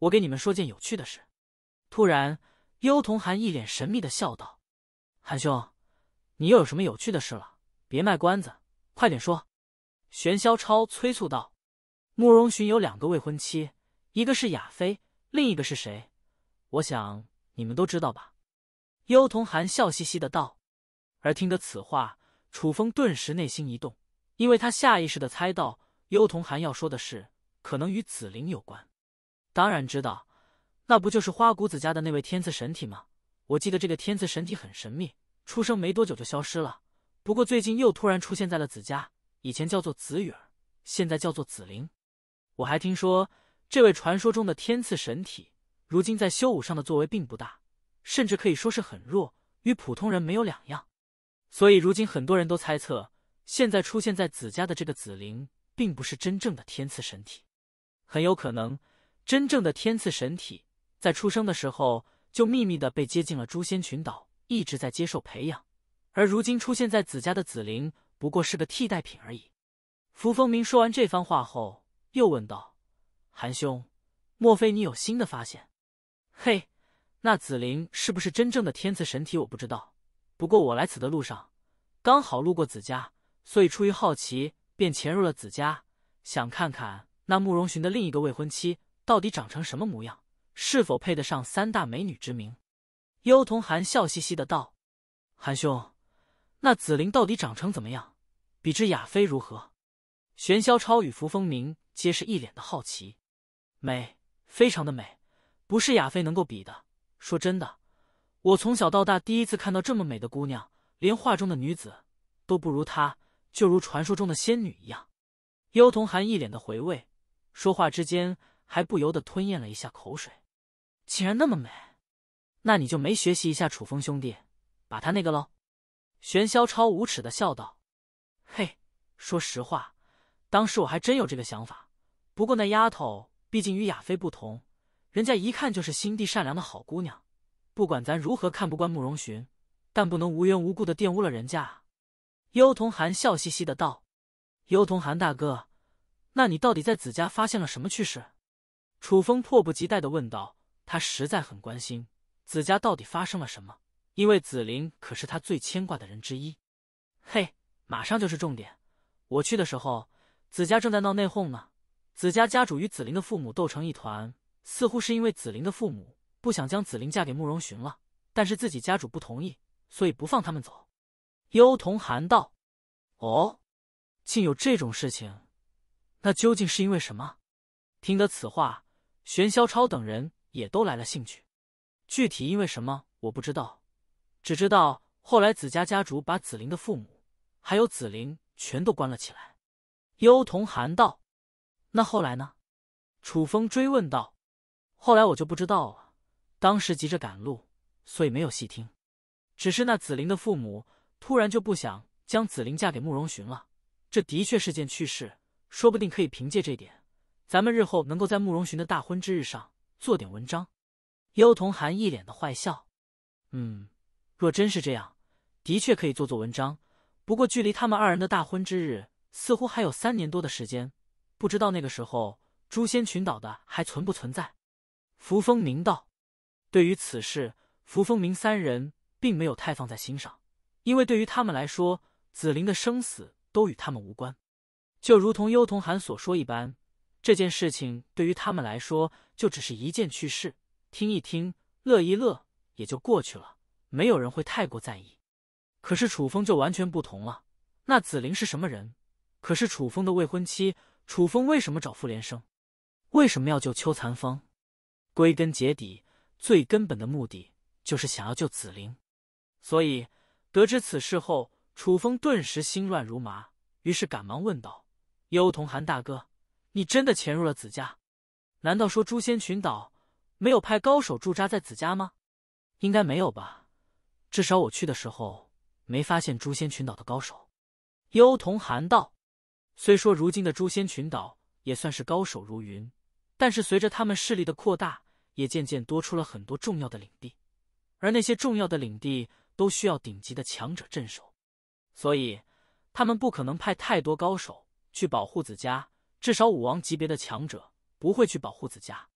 我给你们说件有趣的事。突然，幽童寒一脸神秘的笑道：“韩兄，你又有什么有趣的事了？别卖关子，快点说！”玄霄超催促道。慕容寻有两个未婚妻，一个是雅妃，另一个是谁？我想你们都知道吧。”幽童寒笑嘻嘻的道。而听得此话。楚风顿时内心一动，因为他下意识的猜到，幽童寒要说的事可能与紫菱有关。当然知道，那不就是花谷子家的那位天赐神体吗？我记得这个天赐神体很神秘，出生没多久就消失了。不过最近又突然出现在了子家，以前叫做紫雨儿，现在叫做紫菱。我还听说，这位传说中的天赐神体，如今在修武上的作为并不大，甚至可以说是很弱，与普通人没有两样。所以，如今很多人都猜测，现在出现在子家的这个紫灵，并不是真正的天赐神体，很有可能，真正的天赐神体在出生的时候就秘密的被接进了诛仙群岛，一直在接受培养，而如今出现在子家的紫灵不过是个替代品而已。扶风明说完这番话后，又问道：“韩兄，莫非你有新的发现？嘿，那紫灵是不是真正的天赐神体？我不知道。”不过我来此的路上，刚好路过子家，所以出于好奇，便潜入了子家，想看看那慕容寻的另一个未婚妻到底长成什么模样，是否配得上三大美女之名。幽童寒笑嘻嘻的道：“韩兄，那紫菱到底长成怎么样？比之雅妃如何？”玄霄超与扶风明皆是一脸的好奇。美，非常的美，不是雅妃能够比的。说真的。我从小到大第一次看到这么美的姑娘，连画中的女子都不如她，就如传说中的仙女一样。幽童含一脸的回味，说话之间还不由得吞咽了一下口水。竟然那么美，那你就没学习一下楚风兄弟，把他那个喽？玄霄超无耻的笑道：“嘿，说实话，当时我还真有这个想法。不过那丫头毕竟与雅菲不同，人家一看就是心地善良的好姑娘。”不管咱如何看不惯慕容寻，但不能无缘无故的玷污了人家。幽童寒笑嘻嘻的道：“幽童寒大哥，那你到底在子家发现了什么趣事？”楚风迫不及待的问道，他实在很关心子家到底发生了什么，因为子林可是他最牵挂的人之一。嘿，马上就是重点。我去的时候，子家正在闹内讧呢。子家家主与子林的父母斗成一团，似乎是因为子林的父母。不想将紫菱嫁给慕容寻了，但是自己家主不同意，所以不放他们走。幽童寒道：“哦，竟有这种事情，那究竟是因为什么？”听得此话，玄霄超等人也都来了兴趣。具体因为什么我不知道，只知道后来紫家家主把紫菱的父母还有紫菱全都关了起来。幽童寒道：“那后来呢？”楚风追问道：“后来我就不知道了。”当时急着赶路，所以没有细听。只是那紫菱的父母突然就不想将紫菱嫁给慕容寻了，这的确是件趣事，说不定可以凭借这点，咱们日后能够在慕容寻的大婚之日上做点文章。幽童寒一脸的坏笑，嗯，若真是这样，的确可以做做文章。不过距离他们二人的大婚之日似乎还有三年多的时间，不知道那个时候诛仙群岛的还存不存在。扶风明道。对于此事，傅风明三人并没有太放在心上，因为对于他们来说，紫菱的生死都与他们无关。就如同幽童寒所说一般，这件事情对于他们来说就只是一件趣事，听一听，乐一乐，也就过去了，没有人会太过在意。可是楚风就完全不同了。那紫菱是什么人？可是楚风的未婚妻，楚风为什么找傅连生？为什么要救秋残风？归根结底。最根本的目的就是想要救紫菱，所以得知此事后，楚风顿时心乱如麻，于是赶忙问道：“幽童寒大哥，你真的潜入了紫家？难道说诛仙群岛没有派高手驻扎在紫家吗？”“应该没有吧，至少我去的时候没发现诛仙群岛的高手。”幽童寒道。虽说如今的诛仙群岛也算是高手如云，但是随着他们势力的扩大。也渐渐多出了很多重要的领地，而那些重要的领地都需要顶级的强者镇守，所以他们不可能派太多高手去保护子家。至少武王级别的强者不会去保护子家，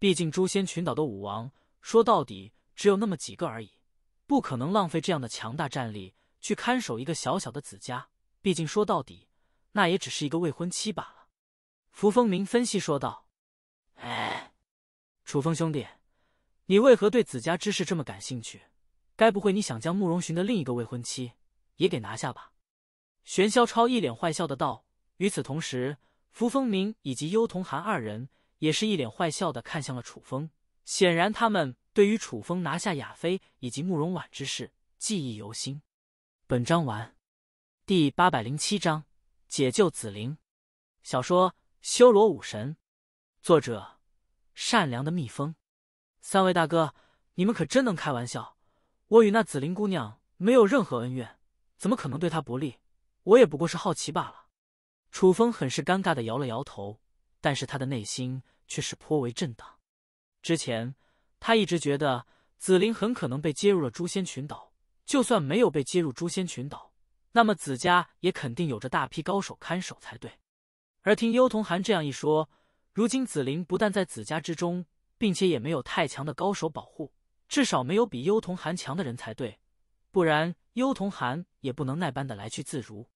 毕竟诛仙群岛的武王说到底只有那么几个而已，不可能浪费这样的强大战力去看守一个小小的子家。毕竟说到底，那也只是一个未婚妻罢了。”扶风明分析说道。“哎。”楚风兄弟，你为何对子家之事这么感兴趣？该不会你想将慕容寻的另一个未婚妻也给拿下吧？玄霄超一脸坏笑的道。与此同时，符风明以及幽童寒二人也是一脸坏笑的看向了楚风，显然他们对于楚风拿下雅妃以及慕容婉之事记忆犹新。本章完，第八百零七章解救紫菱。小说《修罗武神》，作者。善良的蜜蜂，三位大哥，你们可真能开玩笑！我与那紫菱姑娘没有任何恩怨，怎么可能对她不利？我也不过是好奇罢了。楚风很是尴尬的摇了摇头，但是他的内心却是颇为震荡。之前他一直觉得紫菱很可能被接入了诛仙群岛，就算没有被接入诛仙群岛，那么紫家也肯定有着大批高手看守才对。而听幽童寒这样一说，如今紫菱不但在子家之中，并且也没有太强的高手保护，至少没有比幽瞳寒强的人才对，不然幽瞳寒也不能那般的来去自如。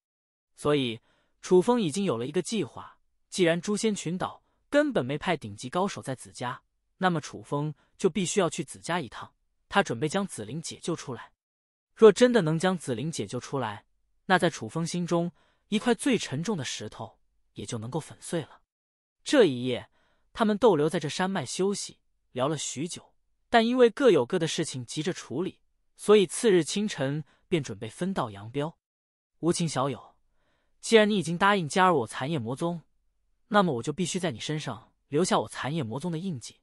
所以楚风已经有了一个计划，既然诛仙群岛根本没派顶级高手在子家，那么楚风就必须要去子家一趟。他准备将紫菱解救出来。若真的能将紫菱解救出来，那在楚风心中一块最沉重的石头也就能够粉碎了。这一夜，他们逗留在这山脉休息，聊了许久。但因为各有各的事情急着处理，所以次日清晨便准备分道扬镳。无情小友，既然你已经答应加入我残夜魔宗，那么我就必须在你身上留下我残夜魔宗的印记。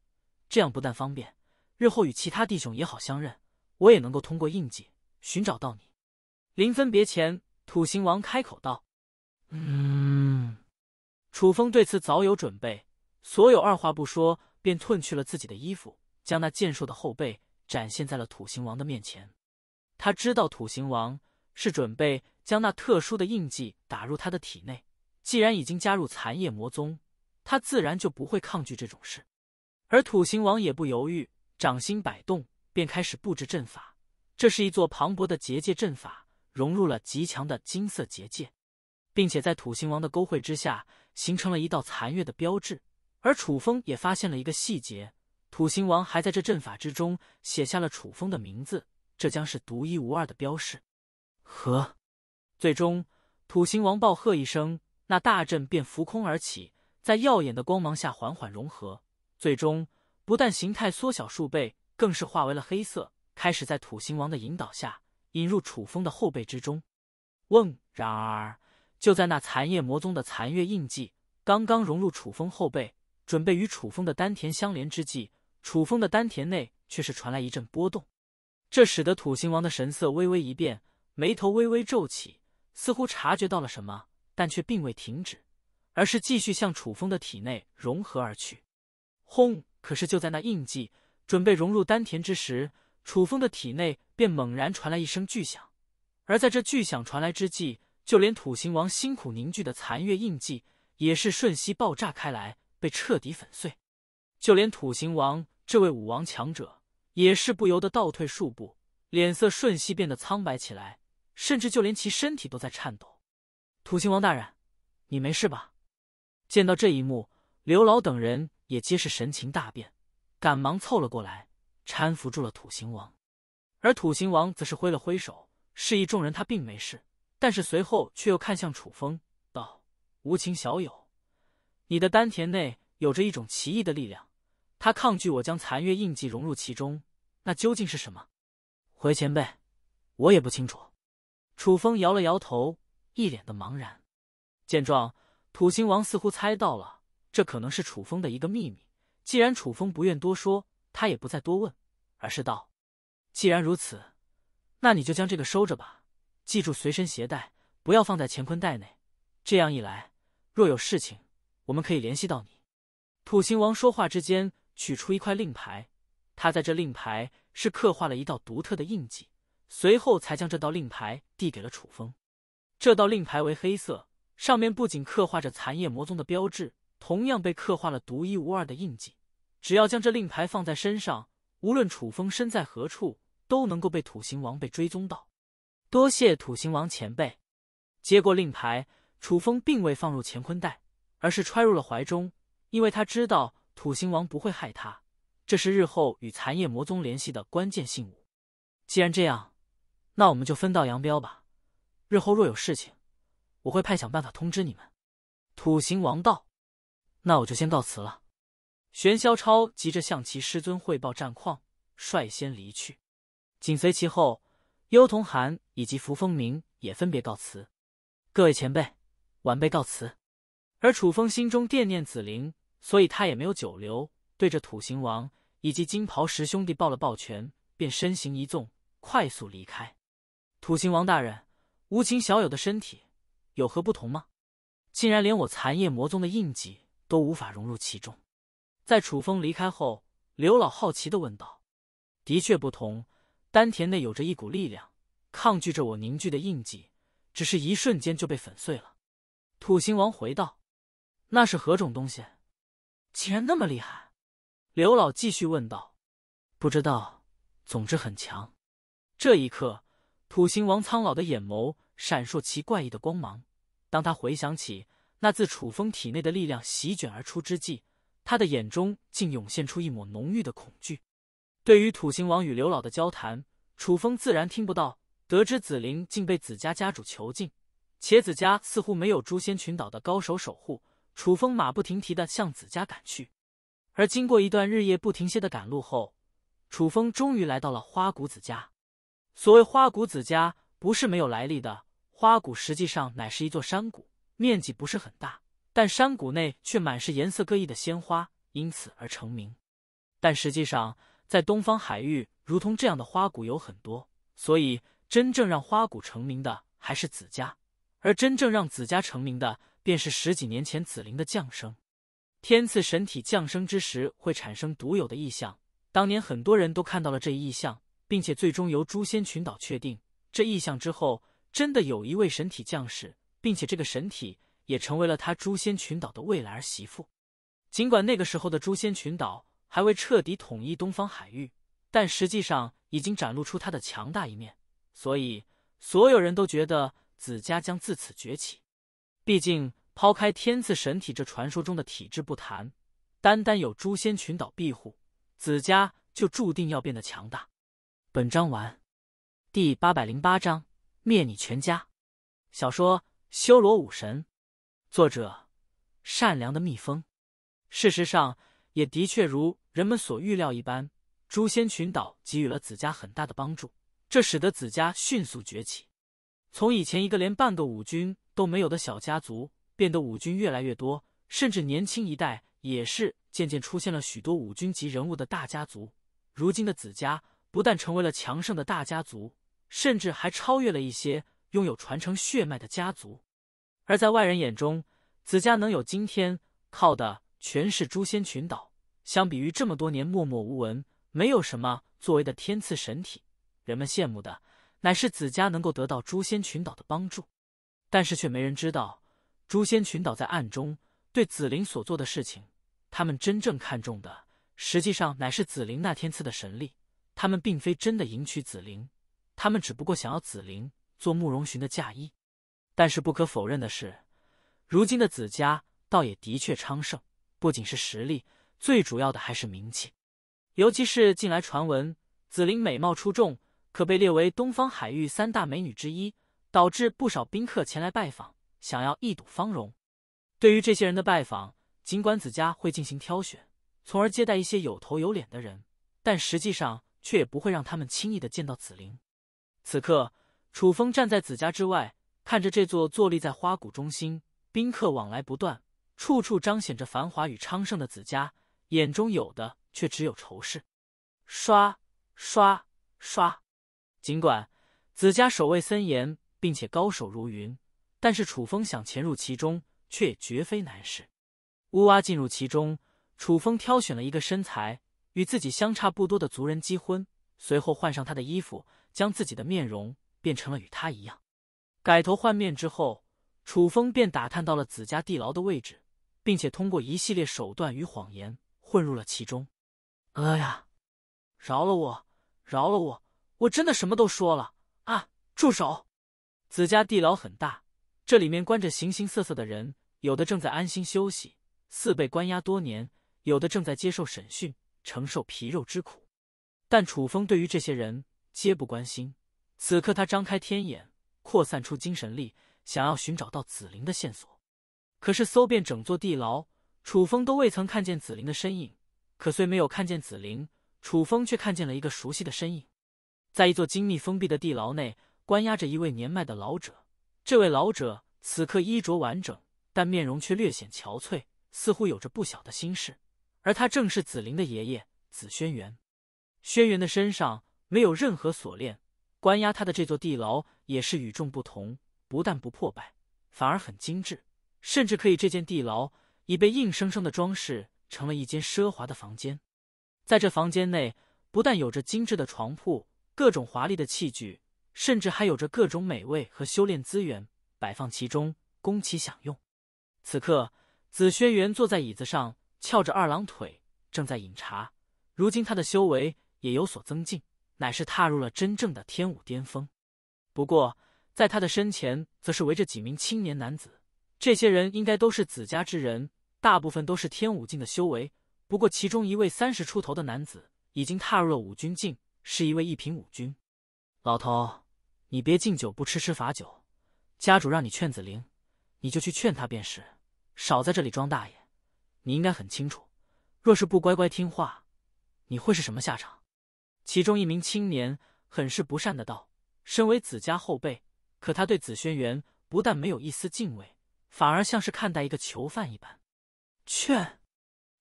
这样不但方便日后与其他弟兄也好相认，我也能够通过印记寻找到你。临分别前，土行王开口道：“嗯。”楚风对此早有准备，所有二话不说便褪去了自己的衣服，将那健硕的后背展现在了土行王的面前。他知道土行王是准备将那特殊的印记打入他的体内，既然已经加入残夜魔宗，他自然就不会抗拒这种事。而土行王也不犹豫，掌心摆动，便开始布置阵法。这是一座磅礴的结界阵法，融入了极强的金色结界，并且在土行王的勾绘之下。形成了一道残月的标志，而楚风也发现了一个细节：土行王还在这阵法之中写下了楚风的名字，这将是独一无二的标识。和最终，土行王暴喝一声，那大阵便浮空而起，在耀眼的光芒下缓缓融合，最终不但形态缩小数倍，更是化为了黑色，开始在土行王的引导下引入楚风的后背之中。嗡，然而。就在那残夜魔宗的残月印记刚刚融入楚风后背，准备与楚风的丹田相连之际，楚风的丹田内却是传来一阵波动，这使得土星王的神色微微一变，眉头微微皱起，似乎察觉到了什么，但却并未停止，而是继续向楚风的体内融合而去。轰！可是就在那印记准备融入丹田之时，楚风的体内便猛然传来一声巨响，而在这巨响传来之际。就连土行王辛苦凝聚的残月印记，也是瞬息爆炸开来，被彻底粉碎。就连土行王这位武王强者，也是不由得倒退数步，脸色瞬息变得苍白起来，甚至就连其身体都在颤抖。土行王大人，你没事吧？见到这一幕，刘老等人也皆是神情大变，赶忙凑了过来，搀扶住了土行王。而土行王则是挥了挥手，示意众人他并没事。但是随后却又看向楚风，道：“无情小友，你的丹田内有着一种奇异的力量，它抗拒我将残月印记融入其中，那究竟是什么？”回前辈，我也不清楚。”楚风摇了摇头，一脸的茫然。见状，土星王似乎猜到了，这可能是楚风的一个秘密。既然楚风不愿多说，他也不再多问，而是道：“既然如此，那你就将这个收着吧。”记住，随身携带，不要放在乾坤袋内。这样一来，若有事情，我们可以联系到你。土行王说话之间，取出一块令牌，他在这令牌是刻画了一道独特的印记，随后才将这道令牌递给了楚风。这道令牌为黑色，上面不仅刻画着残叶魔宗的标志，同样被刻画了独一无二的印记。只要将这令牌放在身上，无论楚风身在何处，都能够被土行王被追踪到。多谢土行王前辈，接过令牌，楚风并未放入乾坤袋，而是揣入了怀中，因为他知道土行王不会害他，这是日后与残夜魔宗联系的关键信物。既然这样，那我们就分道扬镳吧。日后若有事情，我会派想办法通知你们。土行王道：“那我就先告辞了。”玄霄超急着向其师尊汇报战况，率先离去，紧随其后，幽童寒。以及扶风明也分别告辞，各位前辈，晚辈告辞。而楚风心中惦念紫菱，所以他也没有久留，对着土行王以及金袍十兄弟抱了抱拳，便身形一纵，快速离开。土行王大人，无情小友的身体有何不同吗？竟然连我残夜魔宗的印记都无法融入其中。在楚风离开后，刘老好奇的问道：“的确不同，丹田内有着一股力量。”抗拒着我凝聚的印记，只是一瞬间就被粉碎了。土行王回道：“那是何种东西？竟然那么厉害？”刘老继续问道：“不知道，总之很强。”这一刻，土行王苍老的眼眸闪烁其怪异的光芒。当他回想起那自楚风体内的力量席卷而出之际，他的眼中竟涌现出一抹浓郁的恐惧。对于土行王与刘老的交谈，楚风自然听不到。得知紫菱竟被紫家家主囚禁，且紫家似乎没有诛仙群岛的高手守护，楚风马不停蹄的向紫家赶去。而经过一段日夜不停歇的赶路后，楚风终于来到了花谷子家。所谓花谷子家，不是没有来历的。花谷实际上乃是一座山谷，面积不是很大，但山谷内却满是颜色各异的鲜花，因此而成名。但实际上，在东方海域，如同这样的花谷有很多，所以。真正让花谷成名的还是子家，而真正让子家成名的便是十几年前紫菱的降生。天赐神体降生之时会产生独有的异象，当年很多人都看到了这一异象，并且最终由诛仙群岛确定这异象之后，真的有一位神体降世，并且这个神体也成为了他诛仙群岛的未来儿媳妇。尽管那个时候的诛仙群岛还未彻底统一东方海域，但实际上已经展露出它的强大一面。所以，所有人都觉得子家将自此崛起。毕竟，抛开天赐神体这传说中的体质不谈，单单有诛仙群岛庇护，子家就注定要变得强大。本章完。第八百零八章：灭你全家。小说《修罗武神》，作者：善良的蜜蜂。事实上，也的确如人们所预料一般，诛仙群岛给予了子家很大的帮助。这使得子家迅速崛起，从以前一个连半个五军都没有的小家族，变得五军越来越多，甚至年轻一代也是渐渐出现了许多五军级人物的大家族。如今的子家不但成为了强盛的大家族，甚至还超越了一些拥有传承血脉的家族。而在外人眼中，子家能有今天，靠的全是诛仙群岛。相比于这么多年默默无闻、没有什么作为的天赐神体。人们羡慕的乃是子家能够得到诛仙群岛的帮助，但是却没人知道，诛仙群岛在暗中对紫菱所做的事情。他们真正看重的，实际上乃是紫菱那天赐的神力。他们并非真的迎娶紫菱，他们只不过想要紫菱做慕容寻的嫁衣。但是不可否认的是，如今的紫家倒也的确昌盛，不仅是实力，最主要的还是名气。尤其是近来传闻，紫菱美貌出众。可被列为东方海域三大美女之一，导致不少宾客前来拜访，想要一睹芳容。对于这些人的拜访，尽管子家会进行挑选，从而接待一些有头有脸的人，但实际上却也不会让他们轻易的见到子灵。此刻，楚风站在子家之外，看着这座坐立在花谷中心、宾客往来不断、处处彰显着繁华与昌盛的子家，眼中有的却只有仇视。刷刷刷。尽管子家守卫森严，并且高手如云，但是楚风想潜入其中，却绝非难事。乌鸦进入其中，楚风挑选了一个身材与自己相差不多的族人结婚，随后换上他的衣服，将自己的面容变成了与他一样。改头换面之后，楚风便打探到了子家地牢的位置，并且通过一系列手段与谎言混入了其中。呃呀！饶了我，饶了我！我真的什么都说了啊！住手！子家地牢很大，这里面关着形形色色的人，有的正在安心休息，似被关押多年；有的正在接受审讯，承受皮肉之苦。但楚风对于这些人皆不关心。此刻他张开天眼，扩散出精神力，想要寻找到紫菱的线索。可是搜遍整座地牢，楚风都未曾看见紫菱的身影。可虽没有看见紫菱，楚风却看见了一个熟悉的身影。在一座精密封闭的地牢内，关押着一位年迈的老者。这位老者此刻衣着完整，但面容却略显憔悴，似乎有着不小的心事。而他正是紫菱的爷爷紫轩辕。轩辕的身上没有任何锁链，关押他的这座地牢也是与众不同，不但不破败，反而很精致，甚至可以。这件地牢已被硬生生的装饰成了一间奢华的房间。在这房间内，不但有着精致的床铺。各种华丽的器具，甚至还有着各种美味和修炼资源，摆放其中供其享用。此刻，紫轩辕坐在椅子上，翘着二郎腿，正在饮茶。如今他的修为也有所增进，乃是踏入了真正的天武巅峰。不过，在他的身前，则是围着几名青年男子。这些人应该都是紫家之人，大部分都是天武境的修为。不过，其中一位三十出头的男子，已经踏入了五君境。是一位一品五军，老头，你别敬酒不吃吃罚酒。家主让你劝子陵，你就去劝他便是，少在这里装大爷。你应该很清楚，若是不乖乖听话，你会是什么下场？其中一名青年很是不善的道：“身为子家后辈，可他对子轩辕不但没有一丝敬畏，反而像是看待一个囚犯一般。”劝？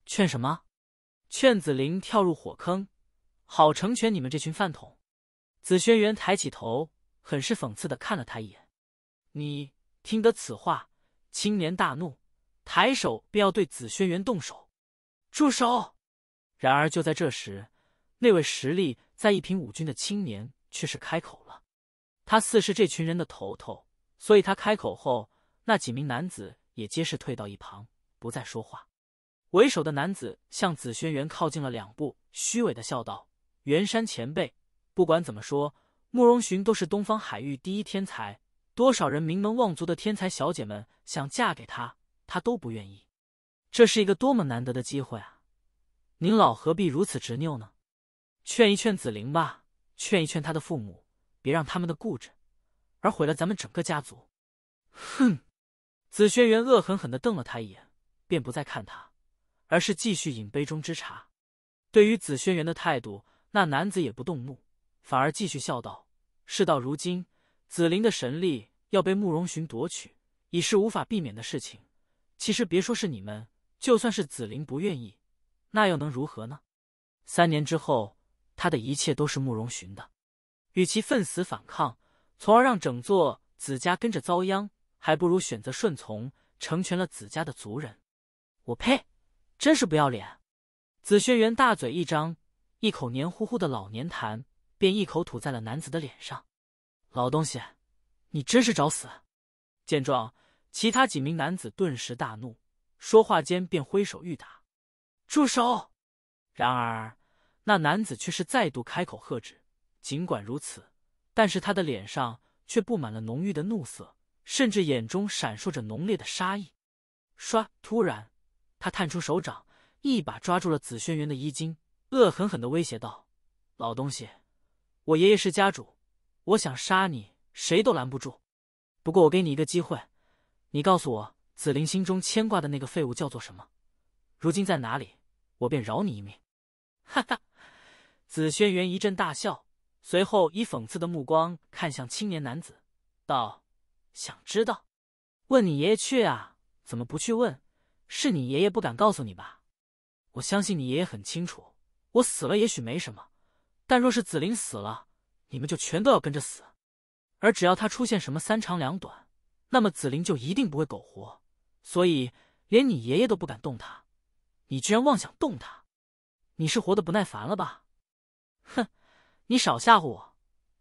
劝什么？劝子陵跳入火坑？好成全你们这群饭桶！紫轩辕抬起头，很是讽刺的看了他一眼。你听得此话，青年大怒，抬手便要对紫轩辕动手。住手！然而就在这时，那位实力在一品五军的青年却是开口了。他似是这群人的头头，所以他开口后，那几名男子也皆是退到一旁，不再说话。为首的男子向紫轩辕靠近了两步，虚伪的笑道。元山前辈，不管怎么说，慕容寻都是东方海域第一天才。多少人名门望族的天才小姐们想嫁给他，他都不愿意。这是一个多么难得的机会啊！您老何必如此执拗呢？劝一劝紫菱吧，劝一劝她的父母，别让他们的固执而毁了咱们整个家族。哼！紫轩辕恶狠狠的瞪了他一眼，便不再看他，而是继续饮杯中之茶。对于紫轩辕的态度。那男子也不动怒，反而继续笑道：“事到如今，紫菱的神力要被慕容寻夺取，已是无法避免的事情。其实，别说是你们，就算是紫菱不愿意，那又能如何呢？三年之后，他的一切都是慕容寻的。与其奋死反抗，从而让整座紫家跟着遭殃，还不如选择顺从，成全了紫家的族人。我呸！真是不要脸！”紫轩辕大嘴一张。一口黏糊糊的老年痰，便一口吐在了男子的脸上。老东西，你真是找死！见状，其他几名男子顿时大怒，说话间便挥手欲打。住手！然而那男子却是再度开口喝止。尽管如此，但是他的脸上却布满了浓郁的怒色，甚至眼中闪烁着浓烈的杀意。唰！突然，他探出手掌，一把抓住了紫轩辕的衣襟。恶狠狠的威胁道：“老东西，我爷爷是家主，我想杀你，谁都拦不住。不过我给你一个机会，你告诉我紫菱心中牵挂的那个废物叫做什么，如今在哪里，我便饶你一命。”哈哈，紫轩辕一阵大笑，随后以讽刺的目光看向青年男子，道：“想知道？问你爷爷去啊！怎么不去问？是你爷爷不敢告诉你吧？我相信你爷爷很清楚。”我死了也许没什么，但若是紫菱死了，你们就全都要跟着死。而只要他出现什么三长两短，那么紫菱就一定不会苟活。所以连你爷爷都不敢动他，你居然妄想动他？你是活的不耐烦了吧？哼，你少吓唬我！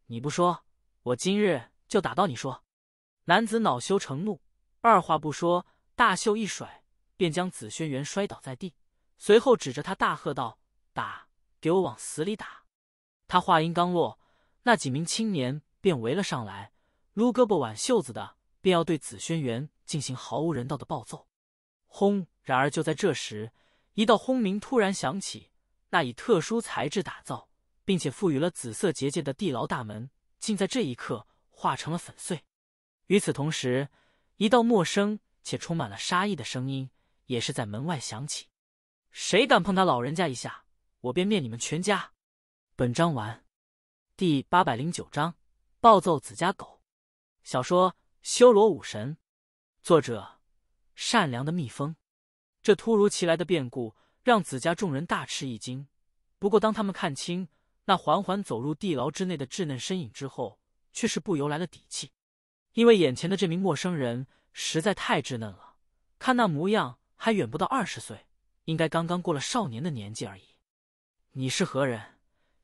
你不说，我今日就打到你说。男子恼羞成怒，二话不说，大袖一甩，便将紫轩辕摔倒在地，随后指着他大喝道。打，给我往死里打！他话音刚落，那几名青年便围了上来，撸胳膊挽袖子的，便要对紫轩辕进行毫无人道的暴揍。轰！然而就在这时，一道轰鸣突然响起，那以特殊材质打造并且赋予了紫色结界的地牢大门，竟在这一刻化成了粉碎。与此同时，一道陌生且充满了杀意的声音也是在门外响起：“谁敢碰他老人家一下？”我便灭你们全家！本章完，第八百零九章暴揍子家狗。小说《修罗武神》，作者：善良的蜜蜂。这突如其来的变故让子家众人大吃一惊。不过，当他们看清那缓缓走入地牢之内的稚嫩身影之后，却是不由来了底气，因为眼前的这名陌生人实在太稚嫩了，看那模样还远不到二十岁，应该刚刚过了少年的年纪而已。你是何人？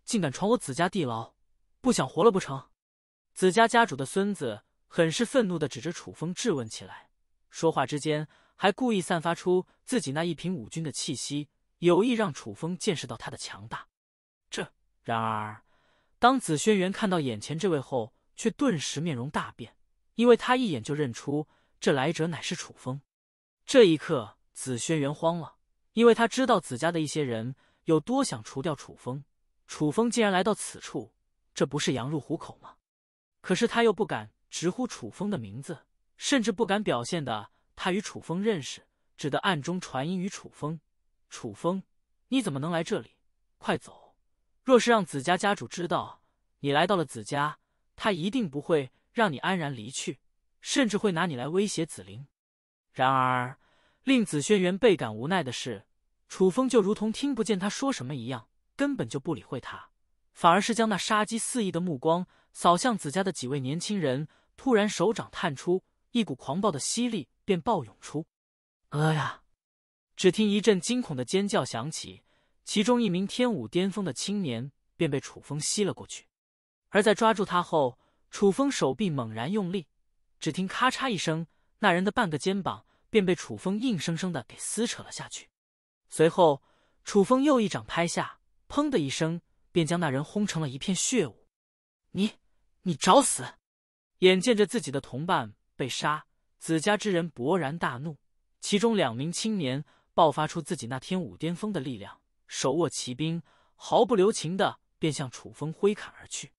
竟敢闯我子家地牢，不想活了不成？子家家主的孙子很是愤怒的指着楚风质问起来，说话之间还故意散发出自己那一品五军的气息，有意让楚风见识到他的强大。这……然而，当紫轩辕看到眼前这位后，却顿时面容大变，因为他一眼就认出这来者乃是楚风。这一刻，紫轩辕慌了，因为他知道子家的一些人。有多想除掉楚风，楚风竟然来到此处，这不是羊入虎口吗？可是他又不敢直呼楚风的名字，甚至不敢表现的他与楚风认识，只得暗中传音于楚风：“楚风，你怎么能来这里？快走！若是让子家家主知道你来到了子家，他一定不会让你安然离去，甚至会拿你来威胁子林。然而，令子轩辕倍感无奈的是。楚风就如同听不见他说什么一样，根本就不理会他，反而是将那杀机肆意的目光扫向子家的几位年轻人。突然，手掌探出，一股狂暴的吸力便暴涌出。呃呀！只听一阵惊恐的尖叫响起，其中一名天武巅峰的青年便被楚风吸了过去。而在抓住他后，楚风手臂猛然用力，只听咔嚓一声，那人的半个肩膀便被楚风硬生生的给撕扯了下去。随后，楚风又一掌拍下，砰的一声，便将那人轰成了一片血雾。你，你找死！眼见着自己的同伴被杀，子家之人勃然大怒，其中两名青年爆发出自己那天武巅峰的力量，手握骑兵，毫不留情的便向楚风挥砍而去。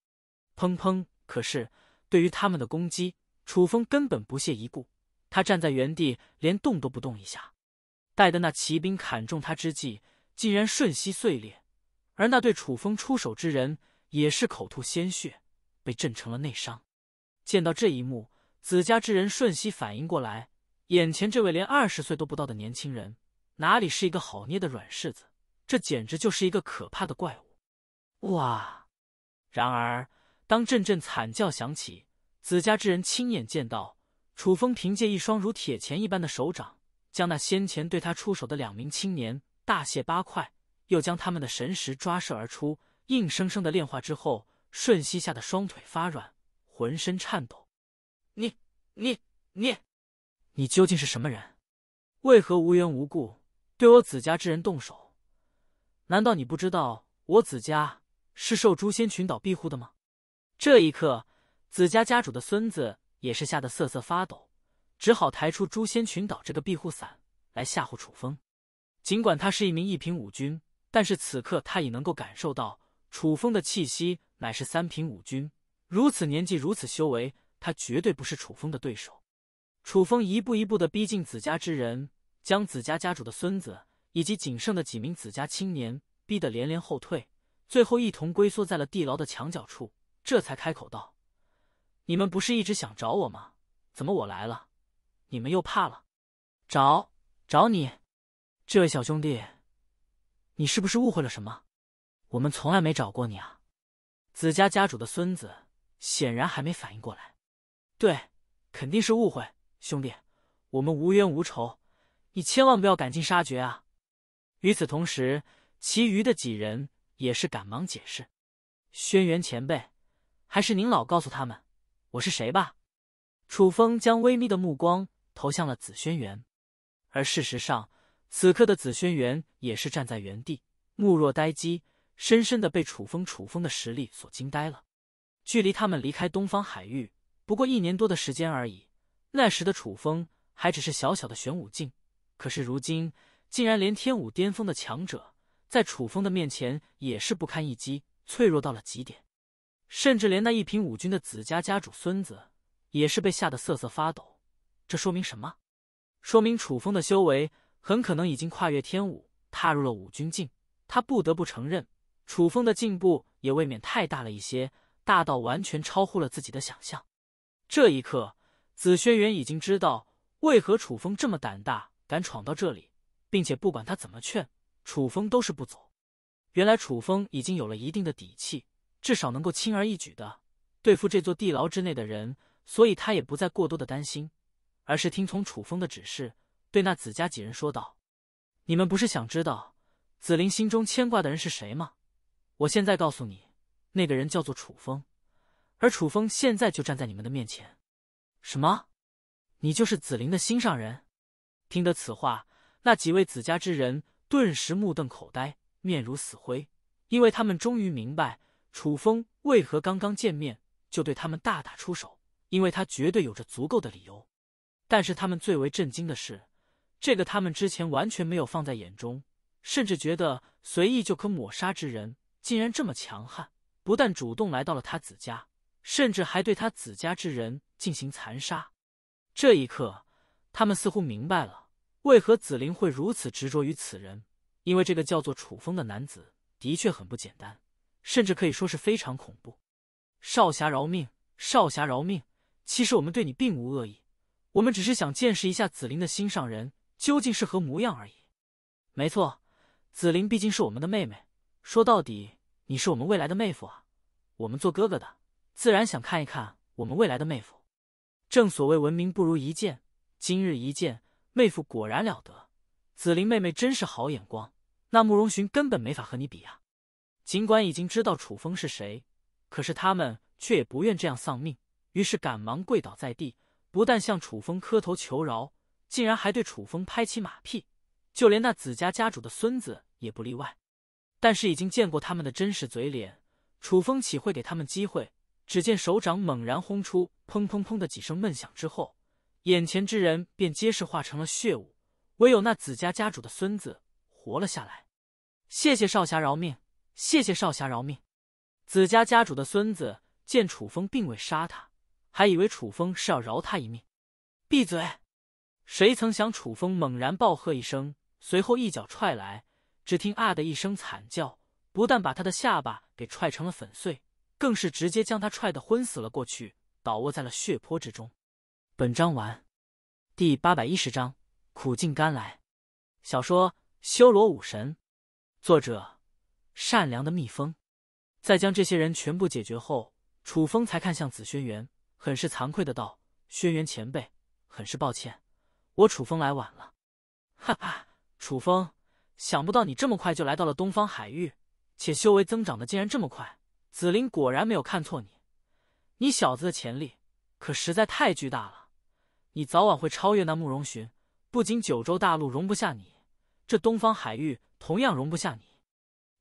砰砰！可是，对于他们的攻击，楚风根本不屑一顾，他站在原地，连动都不动一下。待的那骑兵砍中他之际，竟然瞬息碎裂，而那对楚风出手之人也是口吐鲜血，被震成了内伤。见到这一幕，子家之人瞬息反应过来，眼前这位连二十岁都不到的年轻人，哪里是一个好捏的软柿子？这简直就是一个可怕的怪物！哇！然而，当阵阵惨叫响起，子家之人亲眼见到楚风凭借一双如铁钳一般的手掌。将那先前对他出手的两名青年大卸八块，又将他们的神识抓射而出，硬生生的炼化之后，瞬息吓得双腿发软，浑身颤抖。你、你、你、你究竟是什么人？为何无缘无故对我子家之人动手？难道你不知道我子家是受诛仙群岛庇护的吗？这一刻，子家家主的孙子也是吓得瑟瑟发抖。只好抬出诛仙群岛这个庇护伞来吓唬楚风。尽管他是一名一品五军，但是此刻他已能够感受到楚风的气息，乃是三品五军。如此年纪，如此修为，他绝对不是楚风的对手。楚风一步一步的逼近子家之人，将子家家主的孙子以及仅剩的几名子家青年逼得连连后退，最后一同龟缩在了地牢的墙角处，这才开口道：“你们不是一直想找我吗？怎么我来了？”你们又怕了？找找你，这位小兄弟，你是不是误会了什么？我们从来没找过你啊！子家家主的孙子显然还没反应过来，对，肯定是误会，兄弟，我们无冤无仇，你千万不要赶尽杀绝啊！与此同时，其余的几人也是赶忙解释：“轩辕前辈，还是您老告诉他们我是谁吧。”楚风将微眯的目光。投向了紫轩辕。而事实上，此刻的紫轩辕也是站在原地，目若呆鸡，深深的被楚风楚风的实力所惊呆了。距离他们离开东方海域不过一年多的时间而已，那时的楚风还只是小小的玄武境，可是如今竟然连天武巅峰的强者在楚风的面前也是不堪一击，脆弱到了极点，甚至连那一品武君的子家家主孙子也是被吓得瑟瑟发抖。这说明什么？说明楚风的修为很可能已经跨越天武，踏入了五军境。他不得不承认，楚风的进步也未免太大了一些，大到完全超乎了自己的想象。这一刻，紫轩辕已经知道为何楚风这么胆大，敢闯到这里，并且不管他怎么劝，楚风都是不走。原来楚风已经有了一定的底气，至少能够轻而易举的对付这座地牢之内的人，所以他也不再过多的担心。而是听从楚风的指示，对那子家几人说道：“你们不是想知道紫菱心中牵挂的人是谁吗？我现在告诉你，那个人叫做楚风，而楚风现在就站在你们的面前。”“什么？你就是紫菱的心上人？”听得此话，那几位子家之人顿时目瞪口呆，面如死灰，因为他们终于明白楚风为何刚刚见面就对他们大打出手，因为他绝对有着足够的理由。但是他们最为震惊的是，这个他们之前完全没有放在眼中，甚至觉得随意就可抹杀之人，竟然这么强悍，不但主动来到了他子家，甚至还对他子家之人进行残杀。这一刻，他们似乎明白了为何紫菱会如此执着于此人，因为这个叫做楚风的男子的确很不简单，甚至可以说是非常恐怖。少侠饶命，少侠饶命！其实我们对你并无恶意。我们只是想见识一下紫菱的心上人究竟是何模样而已。没错，紫菱毕竟是我们的妹妹，说到底你是我们未来的妹夫啊！我们做哥哥的自然想看一看我们未来的妹夫。正所谓闻名不如一见，今日一见，妹夫果然了得。紫菱妹妹真是好眼光，那慕容寻根本没法和你比啊！尽管已经知道楚风是谁，可是他们却也不愿这样丧命，于是赶忙跪倒在地。不但向楚风磕头求饶，竟然还对楚风拍起马屁，就连那子家家主的孙子也不例外。但是已经见过他们的真实嘴脸，楚风岂会给他们机会？只见手掌猛然轰出，砰砰砰的几声闷响之后，眼前之人便皆是化成了血雾，唯有那子家家主的孙子活了下来。谢谢少侠饶命，谢谢少侠饶命。子家家主的孙子见楚风并未杀他。还以为楚风是要饶他一命，闭嘴！谁曾想楚风猛然暴喝一声，随后一脚踹来。只听啊的一声惨叫，不但把他的下巴给踹成了粉碎，更是直接将他踹得昏死了过去，倒卧在了血泊之中。本章完，第八百一十章苦尽甘来。小说《修罗武神》，作者：善良的蜜蜂。在将这些人全部解决后，楚风才看向紫轩辕，很是惭愧的道：“轩辕前辈，很是抱歉，我楚风来晚了。”哈哈，楚风，想不到你这么快就来到了东方海域，且修为增长的竟然这么快。紫菱果然没有看错你，你小子的潜力可实在太巨大了。你早晚会超越那慕容寻，不仅九州大陆容不下你，这东方海域同样容不下你。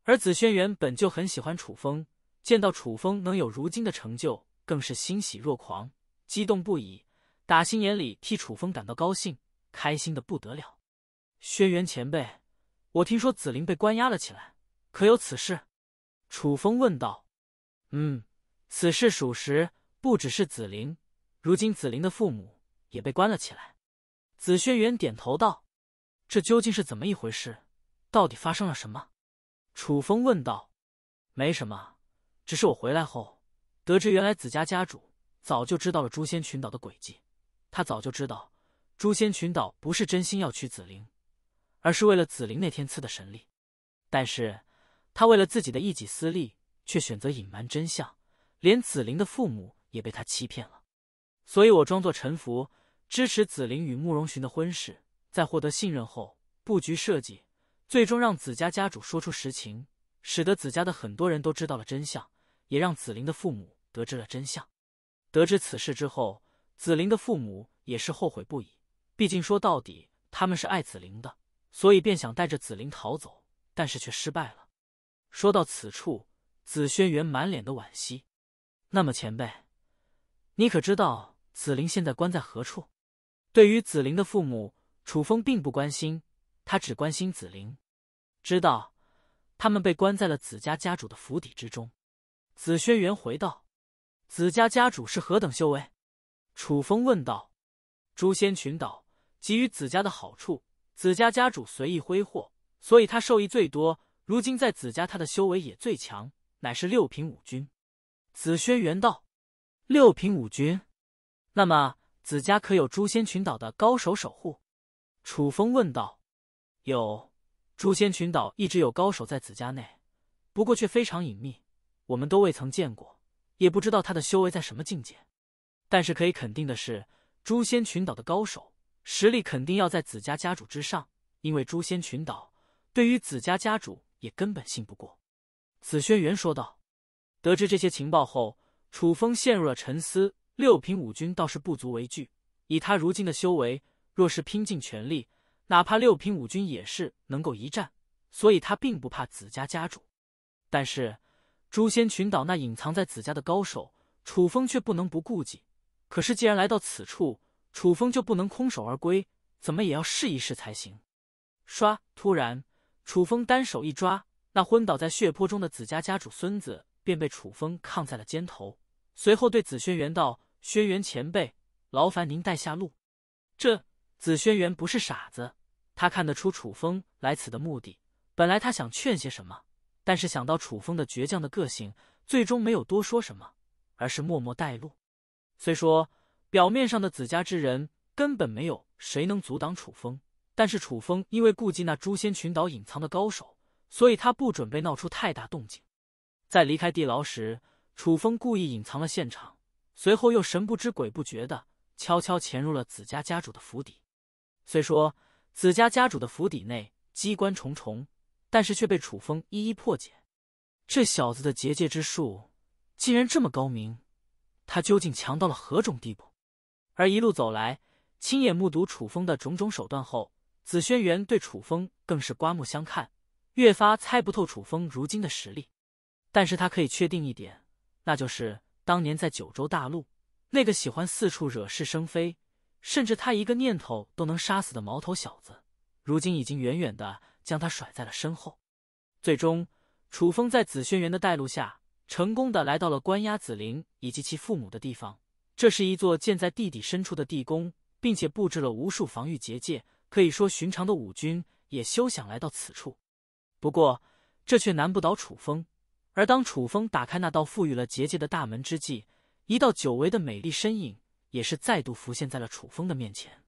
而紫轩原本就很喜欢楚风，见到楚风能有如今的成就。更是欣喜若狂，激动不已，打心眼里替楚风感到高兴，开心的不得了。轩辕前辈，我听说紫菱被关押了起来，可有此事？楚风问道。嗯，此事属实，不只是紫菱，如今紫菱的父母也被关了起来。紫轩辕点头道：“这究竟是怎么一回事？到底发生了什么？”楚风问道。没什么，只是我回来后。得知原来子家家主早就知道了诛仙群岛的诡计，他早就知道诛仙群岛不是真心要娶紫菱，而是为了紫菱那天赐的神力，但是他为了自己的一己私利，却选择隐瞒真相，连紫菱的父母也被他欺骗了。所以，我装作臣服，支持紫菱与慕容寻的婚事，在获得信任后布局设计，最终让子家家主说出实情，使得子家的很多人都知道了真相，也让紫菱的父母。得知了真相，得知此事之后，紫菱的父母也是后悔不已。毕竟说到底，他们是爱紫菱的，所以便想带着紫菱逃走，但是却失败了。说到此处，紫轩辕满脸的惋惜。那么前辈，你可知道紫菱现在关在何处？对于紫菱的父母，楚风并不关心，他只关心紫菱。知道，他们被关在了紫家家主的府邸之中。紫轩辕回道。子家家主是何等修为？楚风问道。诛仙群岛给予子家的好处，子家家主随意挥霍，所以他受益最多。如今在子家，他的修为也最强，乃是六品五君。子轩辕道：“六品五君，那么子家可有诛仙群岛的高手守护？”楚风问道：“有，诛仙群岛一直有高手在子家内，不过却非常隐秘，我们都未曾见过。”也不知道他的修为在什么境界，但是可以肯定的是，诛仙群岛的高手实力肯定要在紫家家主之上，因为诛仙群岛对于紫家家主也根本信不过。紫轩辕说道。得知这些情报后，楚风陷入了沉思。六品五军倒是不足为惧，以他如今的修为，若是拼尽全力，哪怕六品五军也是能够一战，所以他并不怕紫家家主，但是。诛仙群岛那隐藏在子家的高手，楚风却不能不顾忌。可是既然来到此处，楚风就不能空手而归，怎么也要试一试才行。唰！突然，楚风单手一抓，那昏倒在血泊中的子家家主孙子便被楚风抗在了肩头，随后对紫轩辕道：“轩辕前辈，劳烦您带下路。”这紫轩辕不是傻子，他看得出楚风来此的目的。本来他想劝些什么。但是想到楚风的倔强的个性，最终没有多说什么，而是默默带路。虽说表面上的子家之人根本没有谁能阻挡楚风，但是楚风因为顾忌那诛仙群岛隐藏的高手，所以他不准备闹出太大动静。在离开地牢时，楚风故意隐藏了现场，随后又神不知鬼不觉的悄悄潜入了子家家主的府邸。虽说子家家主的府邸内机关重重。但是却被楚风一一破解，这小子的结界之术竟然这么高明，他究竟强到了何种地步？而一路走来，亲眼目睹楚风的种种手段后，紫轩辕对楚风更是刮目相看，越发猜不透楚风如今的实力。但是他可以确定一点，那就是当年在九州大陆那个喜欢四处惹是生非，甚至他一个念头都能杀死的毛头小子，如今已经远远的。将他甩在了身后，最终，楚风在紫轩辕的带路下，成功的来到了关押紫菱以及其父母的地方。这是一座建在地底深处的地宫，并且布置了无数防御结界，可以说寻常的五军也休想来到此处。不过，这却难不倒楚风。而当楚风打开那道赋予了结界的大门之际，一道久违的美丽身影也是再度浮现在了楚风的面前。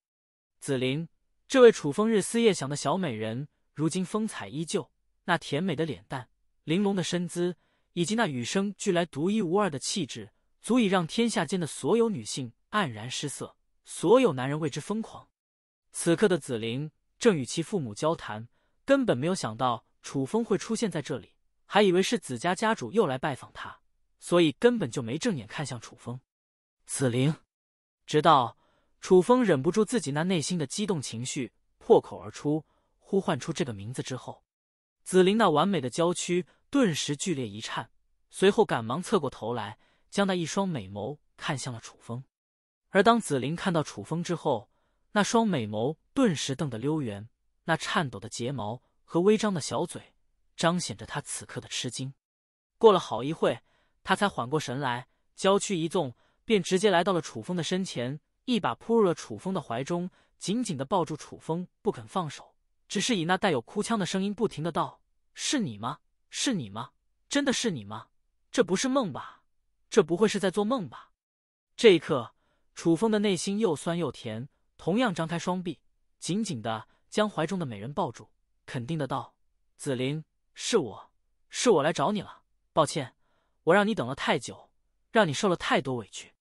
紫菱，这位楚风日思夜想的小美人。如今风采依旧，那甜美的脸蛋、玲珑的身姿，以及那与生俱来独一无二的气质，足以让天下间的所有女性黯然失色，所有男人为之疯狂。此刻的紫菱正与其父母交谈，根本没有想到楚风会出现在这里，还以为是紫家家主又来拜访他，所以根本就没正眼看向楚风。紫菱，直到楚风忍不住自己那内心的激动情绪，破口而出。呼唤出这个名字之后，紫菱那完美的娇躯顿时剧烈一颤，随后赶忙侧过头来，将那一双美眸看向了楚风。而当紫菱看到楚风之后，那双美眸顿时瞪得溜圆，那颤抖的睫毛和微张的小嘴，彰显着她此刻的吃惊。过了好一会他她才缓过神来，娇躯一纵，便直接来到了楚风的身前，一把扑入了楚风的怀中，紧紧的抱住楚风，不肯放手。只是以那带有哭腔的声音不停的道：“是你吗？是你吗？真的是你吗？这不是梦吧？这不会是在做梦吧？”这一刻，楚风的内心又酸又甜，同样张开双臂，紧紧的将怀中的美人抱住，肯定的道：“紫菱，是我，是我来找你了。抱歉，我让你等了太久，让你受了太多委屈。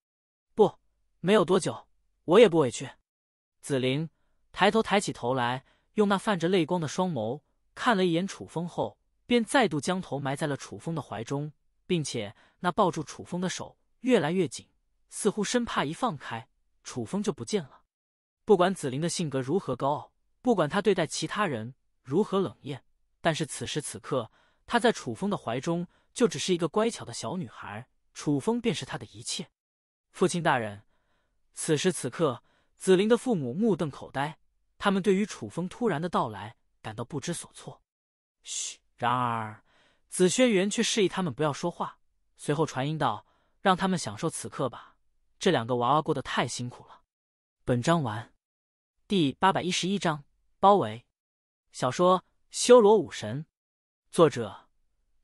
不，没有多久，我也不委屈。”紫菱抬头，抬起头来。用那泛着泪光的双眸看了一眼楚风后，便再度将头埋在了楚风的怀中，并且那抱住楚风的手越来越紧，似乎生怕一放开楚风就不见了。不管紫菱的性格如何高傲，不管他对待其他人如何冷艳，但是此时此刻他在楚风的怀中就只是一个乖巧的小女孩，楚风便是他的一切。父亲大人，此时此刻，紫菱的父母目瞪口呆。他们对于楚风突然的到来感到不知所措。嘘，然而紫轩辕却示意他们不要说话，随后传音道：“让他们享受此刻吧，这两个娃娃过得太辛苦了。”本章完。第八百一十一章包围。小说《修罗武神》，作者：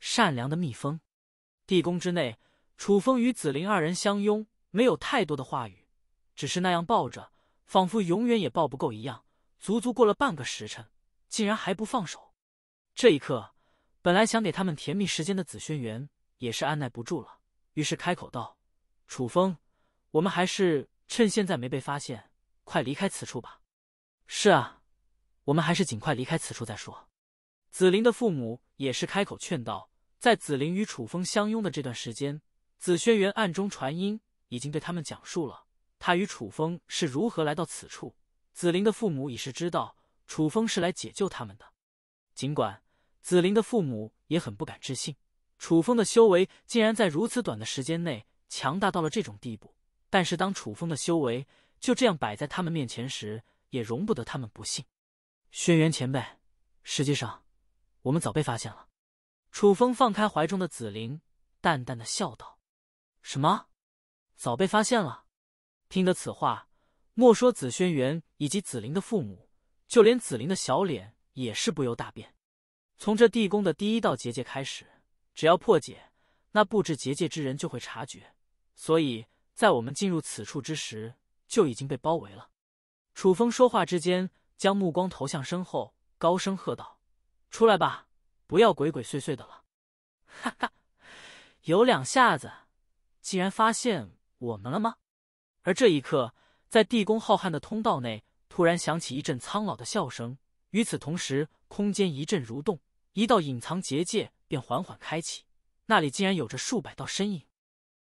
善良的蜜蜂。地宫之内，楚风与紫菱二人相拥，没有太多的话语，只是那样抱着，仿佛永远也抱不够一样。足足过了半个时辰，竟然还不放手。这一刻，本来想给他们甜蜜时间的紫萱园也是按耐不住了，于是开口道：“楚风，我们还是趁现在没被发现，快离开此处吧。”“是啊，我们还是尽快离开此处再说。”紫菱的父母也是开口劝道。在紫菱与楚风相拥的这段时间，紫萱园暗中传音，已经对他们讲述了他与楚风是如何来到此处。紫菱的父母已是知道楚风是来解救他们的，尽管紫菱的父母也很不敢置信，楚风的修为竟然在如此短的时间内强大到了这种地步。但是当楚风的修为就这样摆在他们面前时，也容不得他们不信。轩辕前辈，实际上，我们早被发现了。楚风放开怀中的紫菱，淡淡的笑道：“什么？早被发现了？”听得此话。莫说紫轩辕以及紫菱的父母，就连紫菱的小脸也是不由大变。从这地宫的第一道结界开始，只要破解，那布置结界之人就会察觉。所以，在我们进入此处之时，就已经被包围了。楚风说话之间，将目光投向身后，高声喝道：“出来吧，不要鬼鬼祟祟的了！”哈哈，有两下子，竟然发现我们了吗？而这一刻。在地宫浩瀚的通道内，突然响起一阵苍老的笑声。与此同时，空间一阵蠕动，一道隐藏结界便缓缓开启。那里竟然有着数百道身影，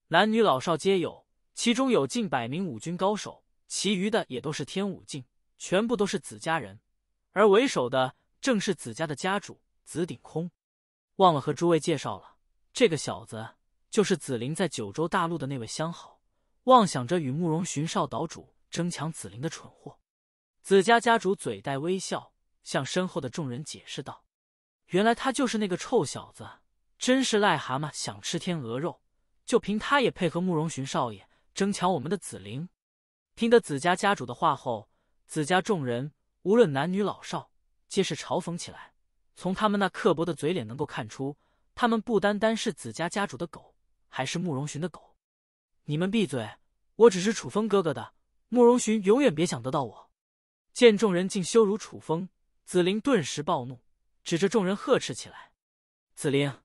男女老少皆有。其中有近百名武军高手，其余的也都是天武境，全部都是子家人。而为首的正是子家的家主子顶空。忘了和诸位介绍了，这个小子就是紫菱在九州大陆的那位相好，妄想着与慕容寻少岛主。争抢紫菱的蠢货，紫家家主嘴带微笑，向身后的众人解释道：“原来他就是那个臭小子，真是癞蛤蟆想吃天鹅肉，就凭他也配合慕容寻少爷争抢我们的紫菱？”听得紫家家主的话后，紫家众人无论男女老少，皆是嘲讽起来。从他们那刻薄的嘴脸能够看出，他们不单单是紫家家主的狗，还是慕容寻的狗。你们闭嘴，我只是楚风哥哥的。慕容寻永远别想得到我！见众人竟羞辱楚风，紫菱顿时暴怒，指着众人呵斥起来：“紫菱，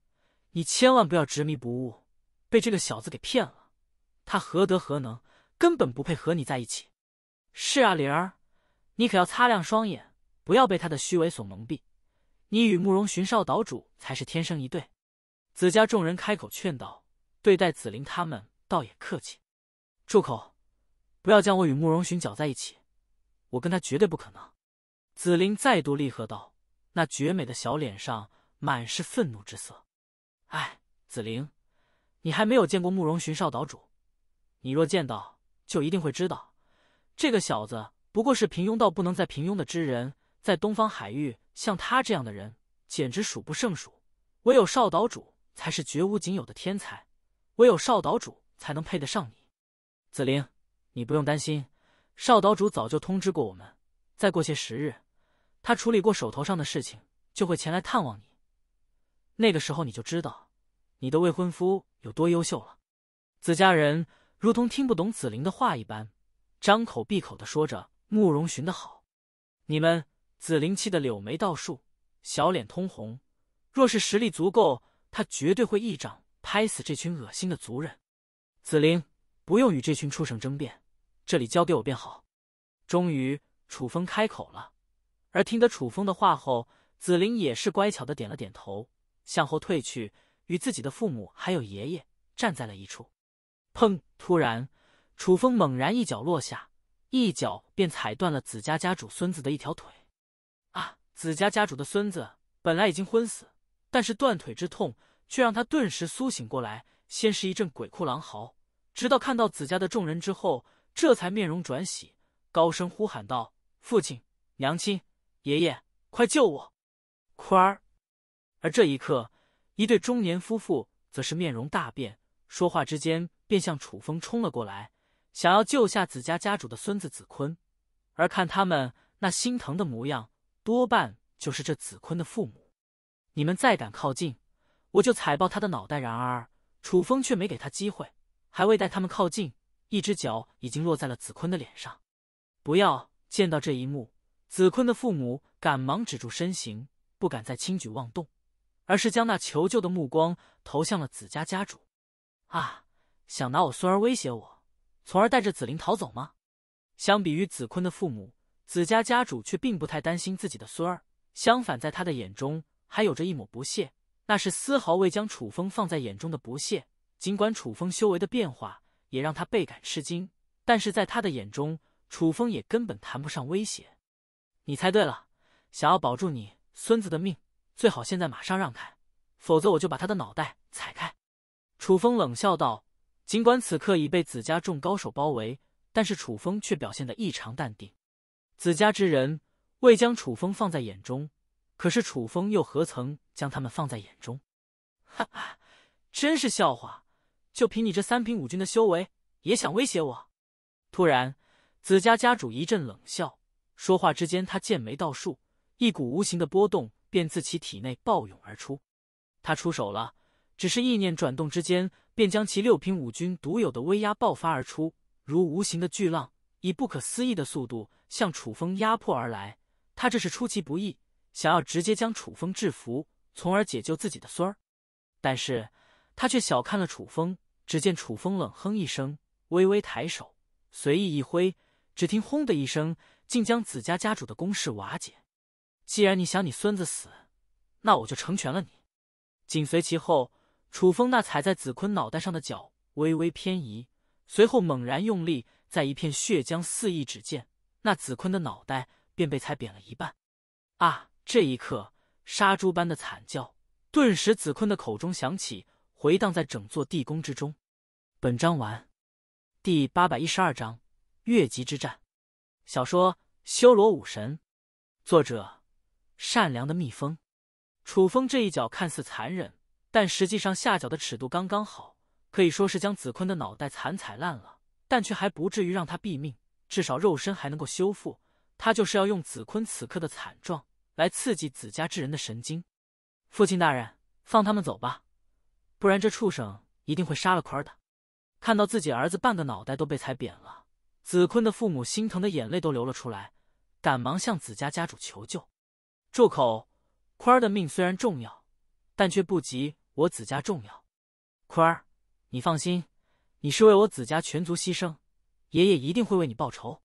你千万不要执迷不悟，被这个小子给骗了。他何德何能，根本不配和你在一起。”“是啊，灵儿，你可要擦亮双眼，不要被他的虚伪所蒙蔽。你与慕容寻少岛主才是天生一对。”紫家众人开口劝道，对待紫菱他们倒也客气。住口！不要将我与慕容寻搅在一起，我跟他绝对不可能。紫菱再度厉喝道：“那绝美的小脸上满是愤怒之色。”哎，紫菱，你还没有见过慕容寻少岛主，你若见到，就一定会知道，这个小子不过是平庸到不能再平庸的之人。在东方海域，像他这样的人简直数不胜数，唯有少岛主才是绝无仅有的天才，唯有少岛主才能配得上你，紫菱。你不用担心，少岛主早就通知过我们，再过些时日，他处理过手头上的事情，就会前来探望你。那个时候，你就知道你的未婚夫有多优秀了。子家人如同听不懂紫菱的话一般，张口闭口的说着慕容寻的好。你们，紫菱气得柳眉倒竖，小脸通红。若是实力足够，她绝对会一掌拍死这群恶心的族人。紫菱，不用与这群畜生争辩。这里交给我便好。终于，楚风开口了。而听得楚风的话后，紫菱也是乖巧的点了点头，向后退去，与自己的父母还有爷爷站在了一处。砰！突然，楚风猛然一脚落下，一脚便踩断了紫家家主孙子的一条腿。啊！紫家家主的孙子本来已经昏死，但是断腿之痛却让他顿时苏醒过来，先是一阵鬼哭狼嚎，直到看到紫家的众人之后。这才面容转喜，高声呼喊道：“父亲、娘亲、爷爷，快救我！”坤儿。而这一刻，一对中年夫妇则是面容大变，说话之间便向楚风冲了过来，想要救下子家家主的孙子子坤。而看他们那心疼的模样，多半就是这子坤的父母。你们再敢靠近，我就踩爆他的脑袋！然而楚风却没给他机会，还未待他们靠近。一只脚已经落在了子坤的脸上，不要见到这一幕，子坤的父母赶忙止住身形，不敢再轻举妄动，而是将那求救的目光投向了子家家主。啊，想拿我孙儿威胁我，从而带着子林逃走吗？相比于子坤的父母，子家家主却并不太担心自己的孙儿，相反，在他的眼中还有着一抹不屑，那是丝毫未将楚风放在眼中的不屑。尽管楚风修为的变化。也让他倍感吃惊，但是在他的眼中，楚风也根本谈不上威胁。你猜对了，想要保住你孙子的命，最好现在马上让开，否则我就把他的脑袋踩开。”楚风冷笑道。尽管此刻已被子家众高手包围，但是楚风却表现得异常淡定。子家之人未将楚风放在眼中，可是楚风又何曾将他们放在眼中？哈哈，真是笑话。就凭你这三品五军的修为，也想威胁我？突然，子家家主一阵冷笑，说话之间，他剑眉倒竖，一股无形的波动便自其体内暴涌而出。他出手了，只是意念转动之间，便将其六品五军独有的威压爆发而出，如无形的巨浪，以不可思议的速度向楚风压迫而来。他这是出其不意，想要直接将楚风制服，从而解救自己的孙儿。但是，他却小看了楚风。只见楚风冷哼一声，微微抬手，随意一挥，只听“轰”的一声，竟将子家家主的攻势瓦解。既然你想你孙子死，那我就成全了你。紧随其后，楚风那踩在子坤脑袋上的脚微微偏移，随后猛然用力，在一片血浆肆意指见，那子坤的脑袋便被踩扁了一半。啊！这一刻，杀猪般的惨叫顿时子坤的口中响起。回荡在整座地宫之中。本章完。第八百一十二章：越级之战。小说《修罗武神》，作者：善良的蜜蜂。楚风这一脚看似残忍，但实际上下脚的尺度刚刚好，可以说是将子坤的脑袋残踩烂了，但却还不至于让他毙命，至少肉身还能够修复。他就是要用子坤此刻的惨状来刺激子家之人的神经。父亲大人，放他们走吧。不然这畜生一定会杀了坤儿的。看到自己儿子半个脑袋都被踩扁了，子坤的父母心疼的眼泪都流了出来，赶忙向子家家主求救。住口！坤儿的命虽然重要，但却不及我子家重要。坤儿，你放心，你是为我子家全族牺牲，爷爷一定会为你报仇。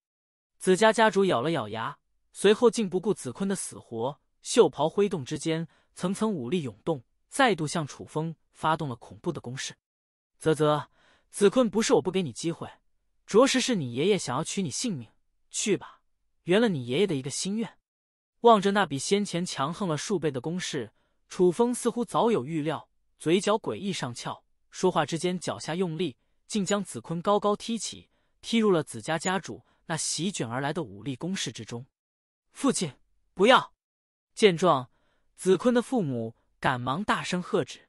子家家主咬了咬牙，随后竟不顾子坤的死活，袖袍挥动之间，层层武力涌动，再度向楚风。发动了恐怖的攻势，啧啧，子坤，不是我不给你机会，着实是你爷爷想要取你性命。去吧，圆了你爷爷的一个心愿。望着那比先前强横了数倍的攻势，楚风似乎早有预料，嘴角诡异上翘，说话之间脚下用力，竟将子坤高高踢起，踢入了子家家主那席卷而来的武力攻势之中。父亲，不要！见状，子坤的父母赶忙大声喝止。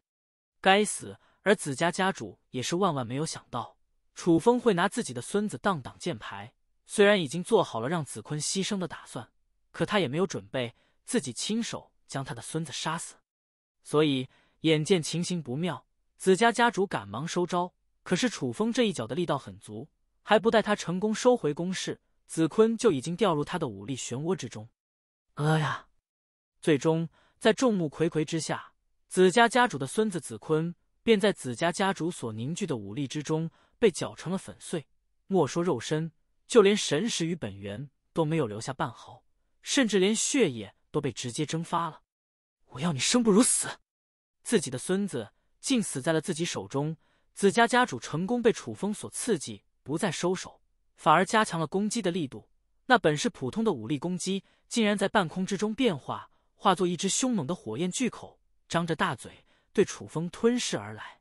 该死！而子家家主也是万万没有想到，楚风会拿自己的孙子当挡箭牌。虽然已经做好了让子坤牺牲的打算，可他也没有准备自己亲手将他的孙子杀死。所以，眼见情形不妙，子家家主赶忙收招。可是，楚风这一脚的力道很足，还不待他成功收回攻势，子坤就已经掉入他的武力漩涡之中。呃呀！最终，在众目睽睽之下。子家家主的孙子子坤，便在子家家主所凝聚的武力之中被搅成了粉碎。莫说肉身，就连神识与本源都没有留下半毫，甚至连血液都被直接蒸发了。我要你生不如死！自己的孙子竟死在了自己手中。子家家主成功被楚风所刺激，不再收手，反而加强了攻击的力度。那本是普通的武力攻击，竟然在半空之中变化，化作一只凶猛的火焰巨口。张着大嘴对楚风吞噬而来，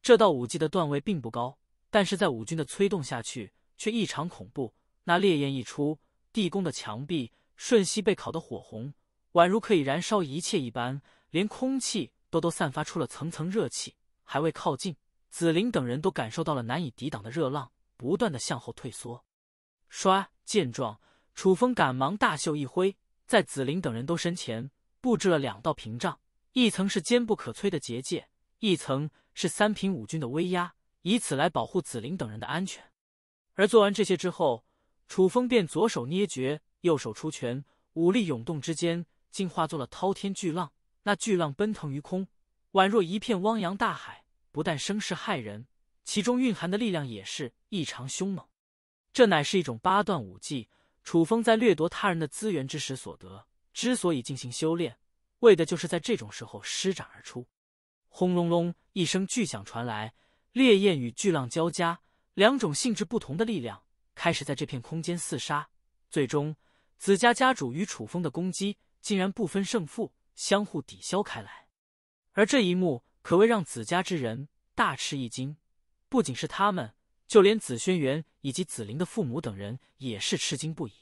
这道武技的段位并不高，但是在武君的催动下去，却异常恐怖。那烈焰一出，地宫的墙壁瞬息被烤得火红，宛如可以燃烧一切一般，连空气都都散发出了层层热气。还未靠近，紫菱等人都感受到了难以抵挡的热浪，不断的向后退缩。唰！见状，楚风赶忙大袖一挥，在紫菱等人都身前布置了两道屏障。一层是坚不可摧的结界，一层是三品五军的威压，以此来保护紫菱等人的安全。而做完这些之后，楚风便左手捏诀，右手出拳，武力涌动之间，竟化作了滔天巨浪。那巨浪奔腾于空，宛若一片汪洋大海，不但声势骇人，其中蕴含的力量也是异常凶猛。这乃是一种八段武技，楚风在掠夺他人的资源之时所得。之所以进行修炼。为的就是在这种时候施展而出。轰隆隆，一声巨响传来，烈焰与巨浪交加，两种性质不同的力量开始在这片空间厮杀。最终，子家家主与楚风的攻击竟然不分胜负，相互抵消开来。而这一幕可谓让子家之人大吃一惊，不仅是他们，就连子轩辕以及子灵的父母等人也是吃惊不已，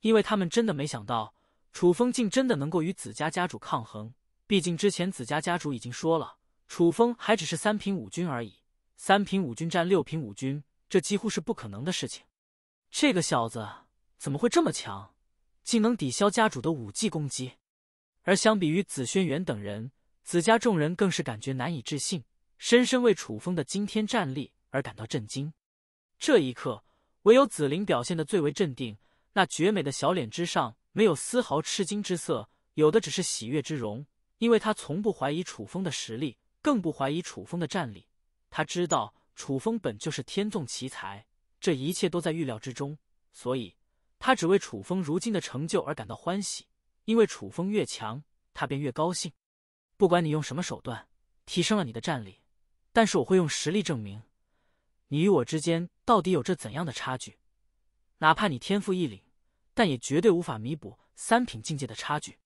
因为他们真的没想到。楚风竟真的能够与子家家主抗衡。毕竟之前子家家主已经说了，楚风还只是三品五军而已。三品五军战六品五军，这几乎是不可能的事情。这个小子怎么会这么强？竟能抵消家主的武技攻击？而相比于紫轩辕等人，子家众人更是感觉难以置信，深深为楚风的惊天战力而感到震惊。这一刻，唯有紫菱表现的最为镇定，那绝美的小脸之上。没有丝毫吃惊之色，有的只是喜悦之容。因为他从不怀疑楚风的实力，更不怀疑楚风的战力。他知道楚风本就是天纵奇才，这一切都在预料之中。所以，他只为楚风如今的成就而感到欢喜。因为楚风越强，他便越高兴。不管你用什么手段提升了你的战力，但是我会用实力证明，你与我之间到底有着怎样的差距。哪怕你天赋异禀。但也绝对无法弥补三品境界的差距，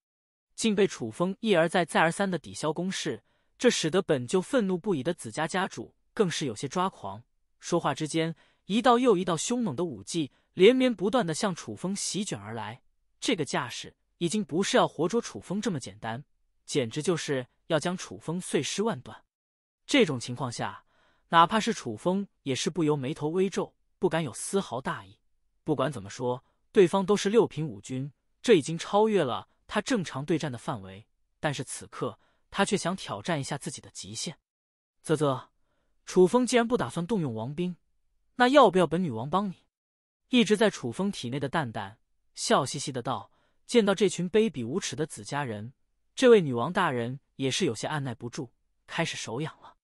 竟被楚风一而再再而三的抵消攻势，这使得本就愤怒不已的子家家主更是有些抓狂。说话之间，一道又一道凶猛的武技连绵不断的向楚风席卷而来，这个架势已经不是要活捉楚风这么简单，简直就是要将楚风碎尸万段。这种情况下，哪怕是楚风也是不由眉头微皱，不敢有丝毫大意。不管怎么说。对方都是六品五军，这已经超越了他正常对战的范围。但是此刻他却想挑战一下自己的极限。啧啧，楚风既然不打算动用王兵，那要不要本女王帮你？一直在楚风体内的蛋蛋笑嘻嘻的道：“见到这群卑鄙无耻的子家人，这位女王大人也是有些按耐不住，开始手痒了。”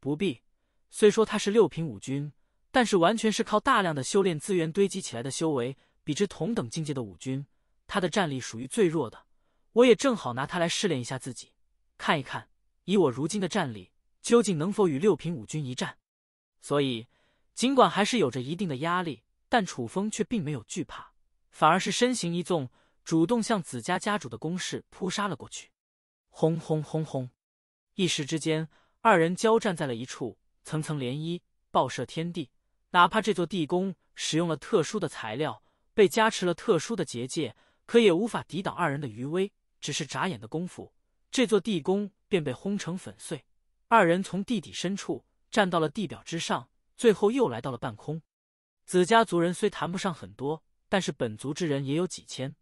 不必，虽说他是六品五军，但是完全是靠大量的修炼资源堆积起来的修为。比之同等境界的五军，他的战力属于最弱的。我也正好拿他来试炼一下自己，看一看以我如今的战力，究竟能否与六品五军一战。所以，尽管还是有着一定的压力，但楚风却并没有惧怕，反而是身形一纵，主动向子家家主的攻势扑杀了过去。轰轰轰轰！一时之间，二人交战在了一处，层层涟漪爆射天地。哪怕这座地宫使用了特殊的材料。被加持了特殊的结界，可也无法抵挡二人的余威。只是眨眼的功夫，这座地宫便被轰成粉碎。二人从地底深处站到了地表之上，最后又来到了半空。子家族人虽谈不上很多，但是本族之人也有几千，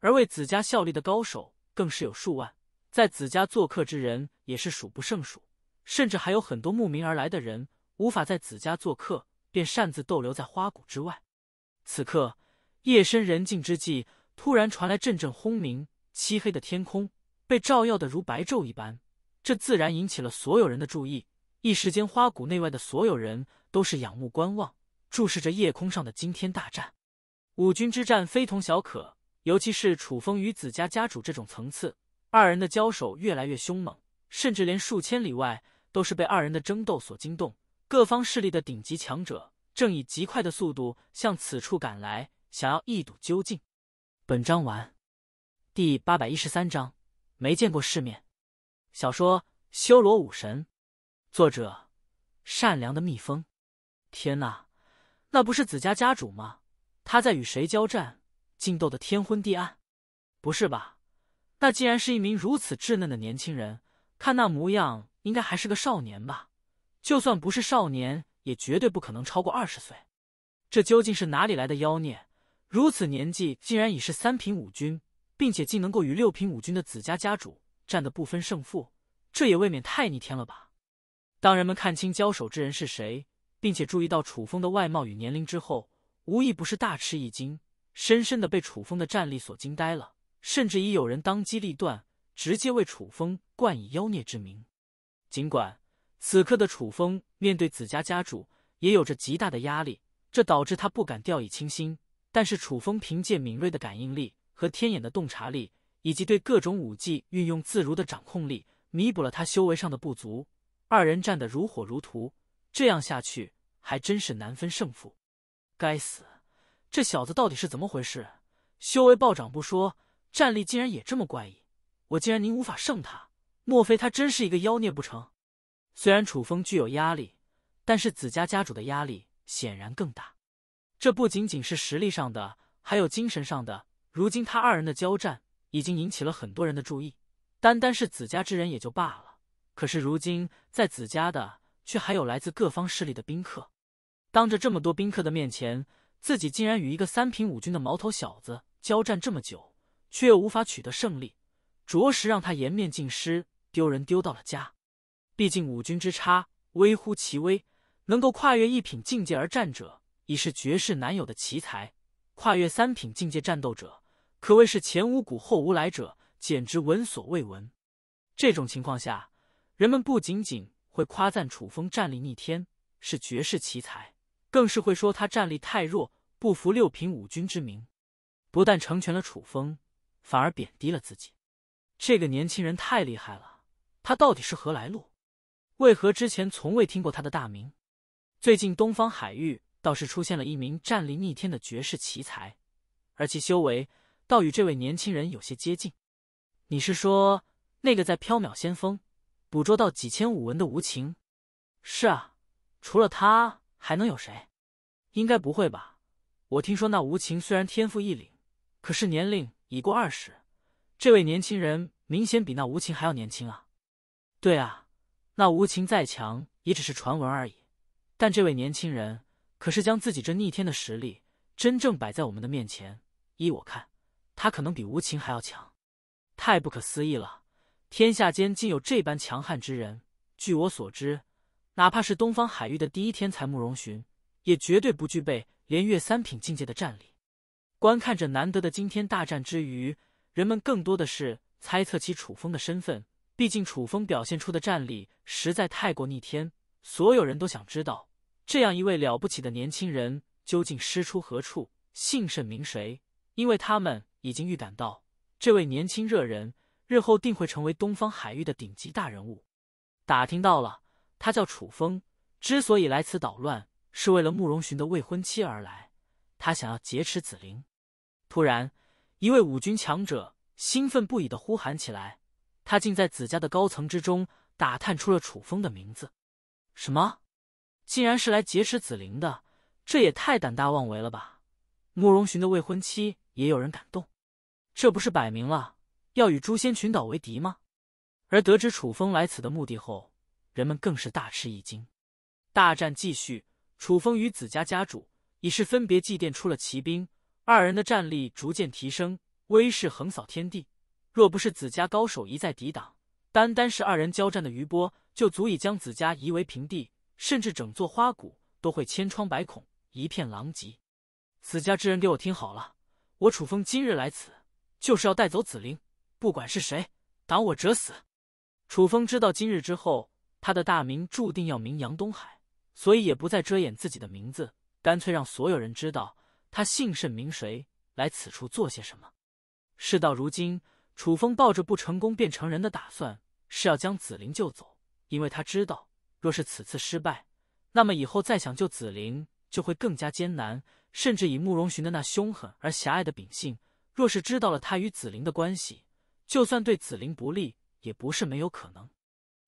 而为子家效力的高手更是有数万。在子家做客之人也是数不胜数，甚至还有很多慕名而来的人无法在子家做客，便擅自逗留在花谷之外。此刻。夜深人静之际，突然传来阵阵轰鸣。漆黑的天空被照耀得如白昼一般，这自然引起了所有人的注意。一时间，花谷内外的所有人都是仰目观望，注视着夜空上的惊天大战。五军之战非同小可，尤其是楚风与子家家主这种层次，二人的交手越来越凶猛，甚至连数千里外都是被二人的争斗所惊动。各方势力的顶级强者正以极快的速度向此处赶来。想要一睹究竟。本章完，第八百一十三章，没见过世面。小说《修罗武神》，作者：善良的蜜蜂。天哪，那不是子家家主吗？他在与谁交战？竟斗得天昏地暗！不是吧？那既然是一名如此稚嫩的年轻人，看那模样，应该还是个少年吧？就算不是少年，也绝对不可能超过二十岁。这究竟是哪里来的妖孽？如此年纪，竟然已是三品五军，并且竟能够与六品五军的子家家主战得不分胜负，这也未免太逆天了吧！当人们看清交手之人是谁，并且注意到楚风的外貌与年龄之后，无一不是大吃一惊，深深的被楚风的战力所惊呆了，甚至已有人当机立断，直接为楚风冠以妖孽之名。尽管此刻的楚风面对子家家主也有着极大的压力，这导致他不敢掉以轻心。但是楚风凭借敏锐的感应力和天眼的洞察力，以及对各种武技运用自如的掌控力，弥补了他修为上的不足。二人战得如火如荼，这样下去还真是难分胜负。该死，这小子到底是怎么回事？修为暴涨不说，战力竟然也这么怪异！我竟然您无法胜他，莫非他真是一个妖孽不成？虽然楚风具有压力，但是子家家主的压力显然更大。这不仅仅是实力上的，还有精神上的。如今他二人的交战已经引起了很多人的注意。单单是子家之人也就罢了，可是如今在子家的却还有来自各方势力的宾客。当着这么多宾客的面前，自己竟然与一个三品五军的毛头小子交战这么久，却又无法取得胜利，着实让他颜面尽失，丢人丢到了家。毕竟五军之差微乎其微，能够跨越一品境界而战者。已是绝世难有的奇才，跨越三品境界战斗者，可谓是前无古后无来者，简直闻所未闻。这种情况下，人们不仅仅会夸赞楚风战力逆天，是绝世奇才，更是会说他战力太弱，不服六品五军之名。不但成全了楚风，反而贬低了自己。这个年轻人太厉害了，他到底是何来路？为何之前从未听过他的大名？最近东方海域。倒是出现了一名战力逆天的绝世奇才，而其修为倒与这位年轻人有些接近。你是说那个在缥缈仙峰捕捉到几千武文的无情？是啊，除了他还能有谁？应该不会吧？我听说那无情虽然天赋异禀，可是年龄已过二十。这位年轻人明显比那无情还要年轻啊！对啊，那无情再强也只是传闻而已。但这位年轻人。可是将自己这逆天的实力真正摆在我们的面前，依我看，他可能比无情还要强，太不可思议了！天下间竟有这般强悍之人。据我所知，哪怕是东方海域的第一天才慕容寻，也绝对不具备连越三品境界的战力。观看着难得的惊天大战之余，人们更多的是猜测起楚风的身份。毕竟楚风表现出的战力实在太过逆天，所有人都想知道。这样一位了不起的年轻人，究竟师出何处，姓甚名谁？因为他们已经预感到，这位年轻热人日后定会成为东方海域的顶级大人物。打听到了，他叫楚风，之所以来此捣乱，是为了慕容寻的未婚妻而来，他想要劫持紫菱。突然，一位五军强者兴奋不已的呼喊起来：“他竟在子家的高层之中打探出了楚风的名字！”什么？竟然是来劫持紫菱的，这也太胆大妄为了吧！慕容寻的未婚妻也有人敢动，这不是摆明了要与诛仙群岛为敌吗？而得知楚风来此的目的后，人们更是大吃一惊。大战继续，楚风与子家家主已是分别祭奠出了骑兵，二人的战力逐渐提升，威势横扫天地。若不是子家高手一再抵挡，单单是二人交战的余波，就足以将子家夷为平地。甚至整座花谷都会千疮百孔，一片狼藉。紫家之人，给我听好了！我楚风今日来此，就是要带走紫菱。不管是谁挡我者死！楚风知道今日之后，他的大名注定要名扬东海，所以也不再遮掩自己的名字，干脆让所有人知道他姓甚名谁，来此处做些什么。事到如今，楚风抱着不成功便成仁的打算，是要将紫菱救走，因为他知道。若是此次失败，那么以后再想救紫菱就会更加艰难。甚至以慕容寻的那凶狠而狭隘的秉性，若是知道了他与紫菱的关系，就算对紫菱不利，也不是没有可能。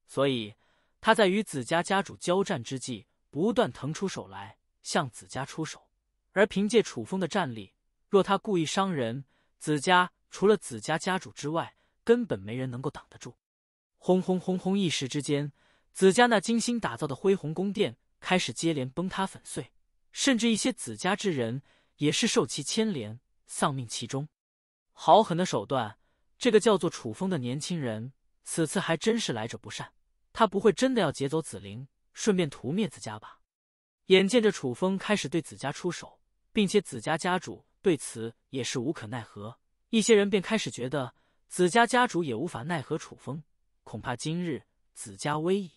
所以他在与紫家家主交战之际，不断腾出手来向紫家出手。而凭借楚风的战力，若他故意伤人，紫家除了紫家家主之外，根本没人能够挡得住。轰轰轰轰！一时之间。子家那精心打造的恢宏宫殿开始接连崩塌粉碎，甚至一些子家之人也是受其牵连丧命其中。好狠的手段！这个叫做楚风的年轻人此次还真是来者不善。他不会真的要劫走子灵，顺便屠灭子家吧？眼见着楚风开始对子家出手，并且子家家主对此也是无可奈何，一些人便开始觉得子家家主也无法奈何楚风，恐怕今日子家危矣。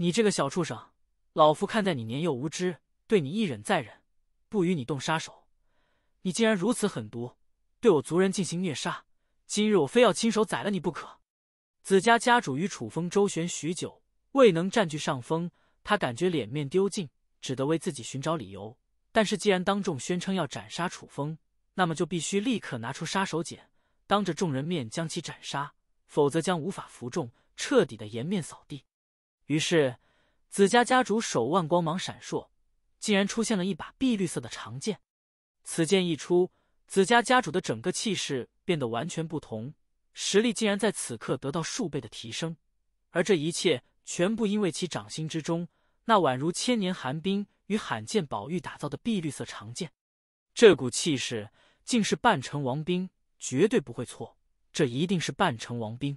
你这个小畜生！老夫看在你年幼无知，对你一忍再忍，不与你动杀手。你竟然如此狠毒，对我族人进行虐杀！今日我非要亲手宰了你不可！子家家主与楚风周旋许久，未能占据上风，他感觉脸面丢尽，只得为自己寻找理由。但是既然当众宣称要斩杀楚风，那么就必须立刻拿出杀手锏，当着众人面将其斩杀，否则将无法服众，彻底的颜面扫地。于是，紫家家主手腕光芒闪烁，竟然出现了一把碧绿色的长剑。此剑一出，紫家家主的整个气势变得完全不同，实力竟然在此刻得到数倍的提升。而这一切，全部因为其掌心之中那宛如千年寒冰与罕见宝玉打造的碧绿色长剑。这股气势，竟是半城王兵，绝对不会错。这一定是半城王兵！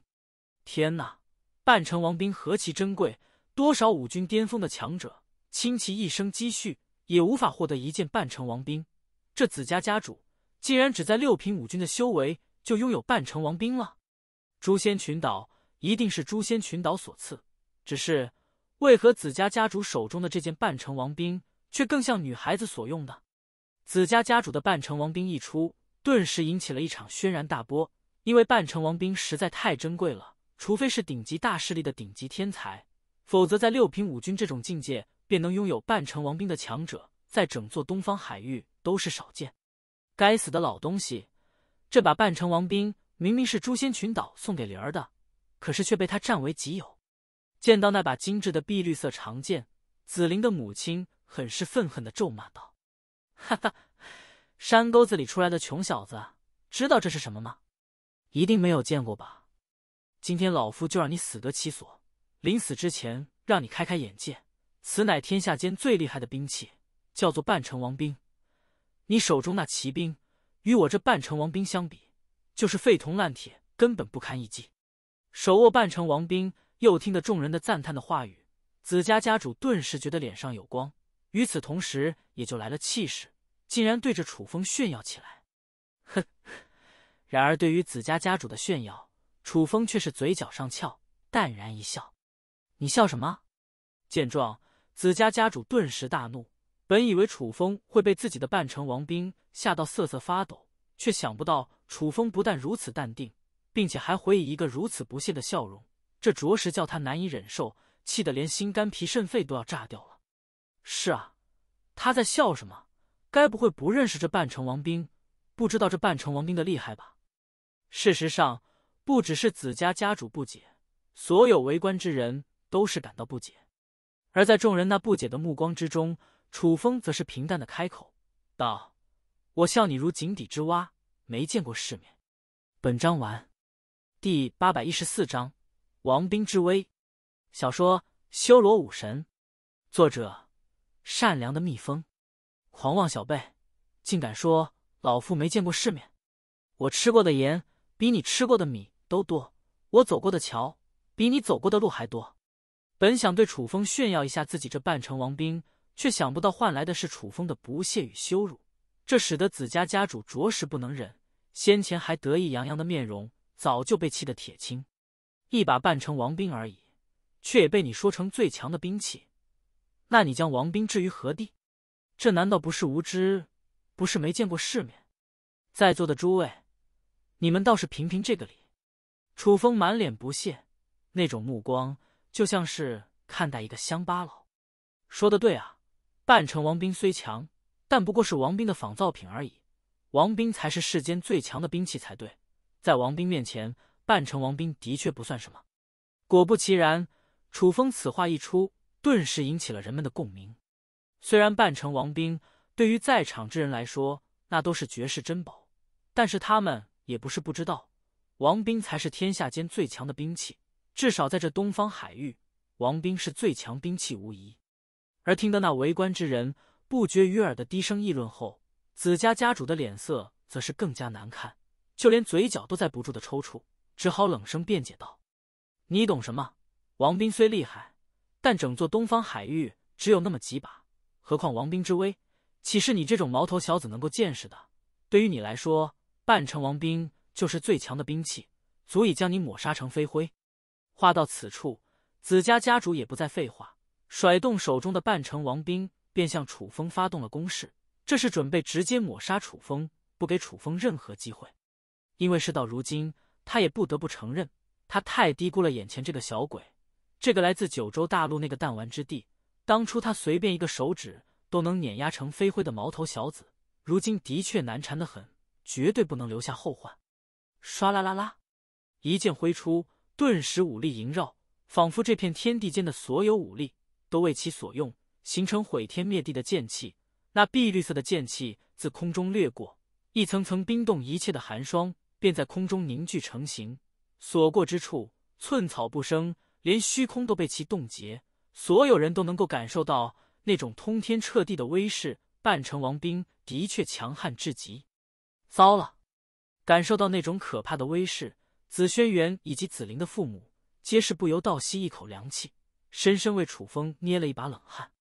天哪！半城王兵何其珍贵！多少五军巅峰的强者倾其一生积蓄，也无法获得一件半城王兵。这子家家主竟然只在六品五军的修为就拥有半城王兵了！诛仙群岛一定是诛仙群岛所赐。只是，为何子家家主手中的这件半城王兵却更像女孩子所用的？子家家主的半城王兵一出，顿时引起了一场轩然大波，因为半城王兵实在太珍贵了。除非是顶级大势力的顶级天才，否则在六品五军这种境界便能拥有半成王兵的强者，在整座东方海域都是少见。该死的老东西，这把半成王兵明明是诛仙群岛送给灵儿的，可是却被他占为己有。见到那把精致的碧绿色长剑，紫菱的母亲很是愤恨的咒骂道：“哈哈，山沟子里出来的穷小子，知道这是什么吗？一定没有见过吧。”今天老夫就让你死得其所，临死之前让你开开眼界。此乃天下间最厉害的兵器，叫做半城王兵。你手中那骑兵与我这半城王兵相比，就是废铜烂铁，根本不堪一击。手握半城王兵，又听得众人的赞叹的话语，子家家主顿时觉得脸上有光，与此同时也就来了气势，竟然对着楚风炫耀起来。哼！然而对于子家家主的炫耀。楚风却是嘴角上翘，淡然一笑。“你笑什么？”见状，子家家主顿时大怒。本以为楚风会被自己的半城王兵吓到瑟瑟发抖，却想不到楚风不但如此淡定，并且还回以一个如此不屑的笑容，这着实叫他难以忍受，气得连心肝脾肾肺都要炸掉了。是啊，他在笑什么？该不会不认识这半城王兵，不知道这半城王兵的厉害吧？事实上。不只是子家家主不解，所有围观之人都是感到不解。而在众人那不解的目光之中，楚风则是平淡的开口道：“我笑你如井底之蛙，没见过世面。”本章完。第八百一十四章：王兵之威。小说《修罗武神》，作者：善良的蜜蜂。狂妄小辈，竟敢说老夫没见过世面？我吃过的盐比你吃过的米。都多，我走过的桥比你走过的路还多。本想对楚风炫耀一下自己这半城王兵，却想不到换来的是楚风的不屑与羞辱。这使得子家家主着实不能忍，先前还得意洋洋的面容早就被气得铁青。一把半城王兵而已，却也被你说成最强的兵器。那你将王兵置于何地？这难道不是无知？不是没见过世面？在座的诸位，你们倒是评评这个理。楚风满脸不屑，那种目光就像是看待一个乡巴佬。说的对啊，半城王兵虽强，但不过是王兵的仿造品而已。王兵才是世间最强的兵器才对，在王兵面前，半城王兵的确不算什么。果不其然，楚风此话一出，顿时引起了人们的共鸣。虽然半城王兵对于在场之人来说，那都是绝世珍宝，但是他们也不是不知道。王兵才是天下间最强的兵器，至少在这东方海域，王兵是最强兵器无疑。而听得那围观之人不绝于耳的低声议论后，子家家主的脸色则是更加难看，就连嘴角都在不住的抽搐，只好冷声辩解道：“你懂什么？王兵虽厉害，但整座东方海域只有那么几把，何况王兵之威，岂是你这种毛头小子能够见识的？对于你来说，半成王兵。”就是最强的兵器，足以将你抹杀成飞灰。话到此处，子家家主也不再废话，甩动手中的半城王兵，便向楚风发动了攻势。这是准备直接抹杀楚风，不给楚风任何机会。因为事到如今，他也不得不承认，他太低估了眼前这个小鬼。这个来自九州大陆那个弹丸之地，当初他随便一个手指都能碾压成飞灰的毛头小子，如今的确难缠的很，绝对不能留下后患。唰啦啦啦，一剑挥出，顿时武力萦绕，仿佛这片天地间的所有武力都为其所用，形成毁天灭地的剑气。那碧绿色的剑气自空中掠过，一层层冰冻一切的寒霜便在空中凝聚成形，所过之处寸草不生，连虚空都被其冻结。所有人都能够感受到那种通天彻地的威势。半城王兵的确强悍至极。糟了！感受到那种可怕的威势，紫轩辕以及紫菱的父母皆是不由倒吸一口凉气，深深为楚风捏了一把冷汗。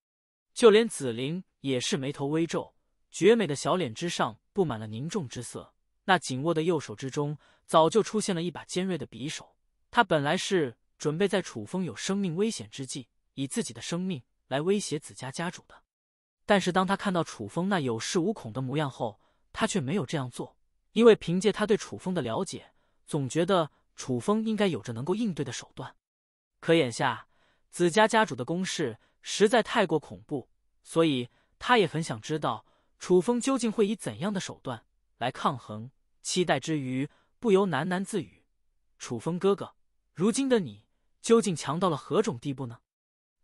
就连紫菱也是眉头微皱，绝美的小脸之上布满了凝重之色。那紧握的右手之中，早就出现了一把尖锐的匕首。她本来是准备在楚风有生命危险之际，以自己的生命来威胁紫家家主的，但是当她看到楚风那有恃无恐的模样后，她却没有这样做。因为凭借他对楚风的了解，总觉得楚风应该有着能够应对的手段。可眼下子家家主的攻势实在太过恐怖，所以他也很想知道楚风究竟会以怎样的手段来抗衡。期待之余，不由喃喃自语：“楚风哥哥，如今的你究竟强到了何种地步呢？”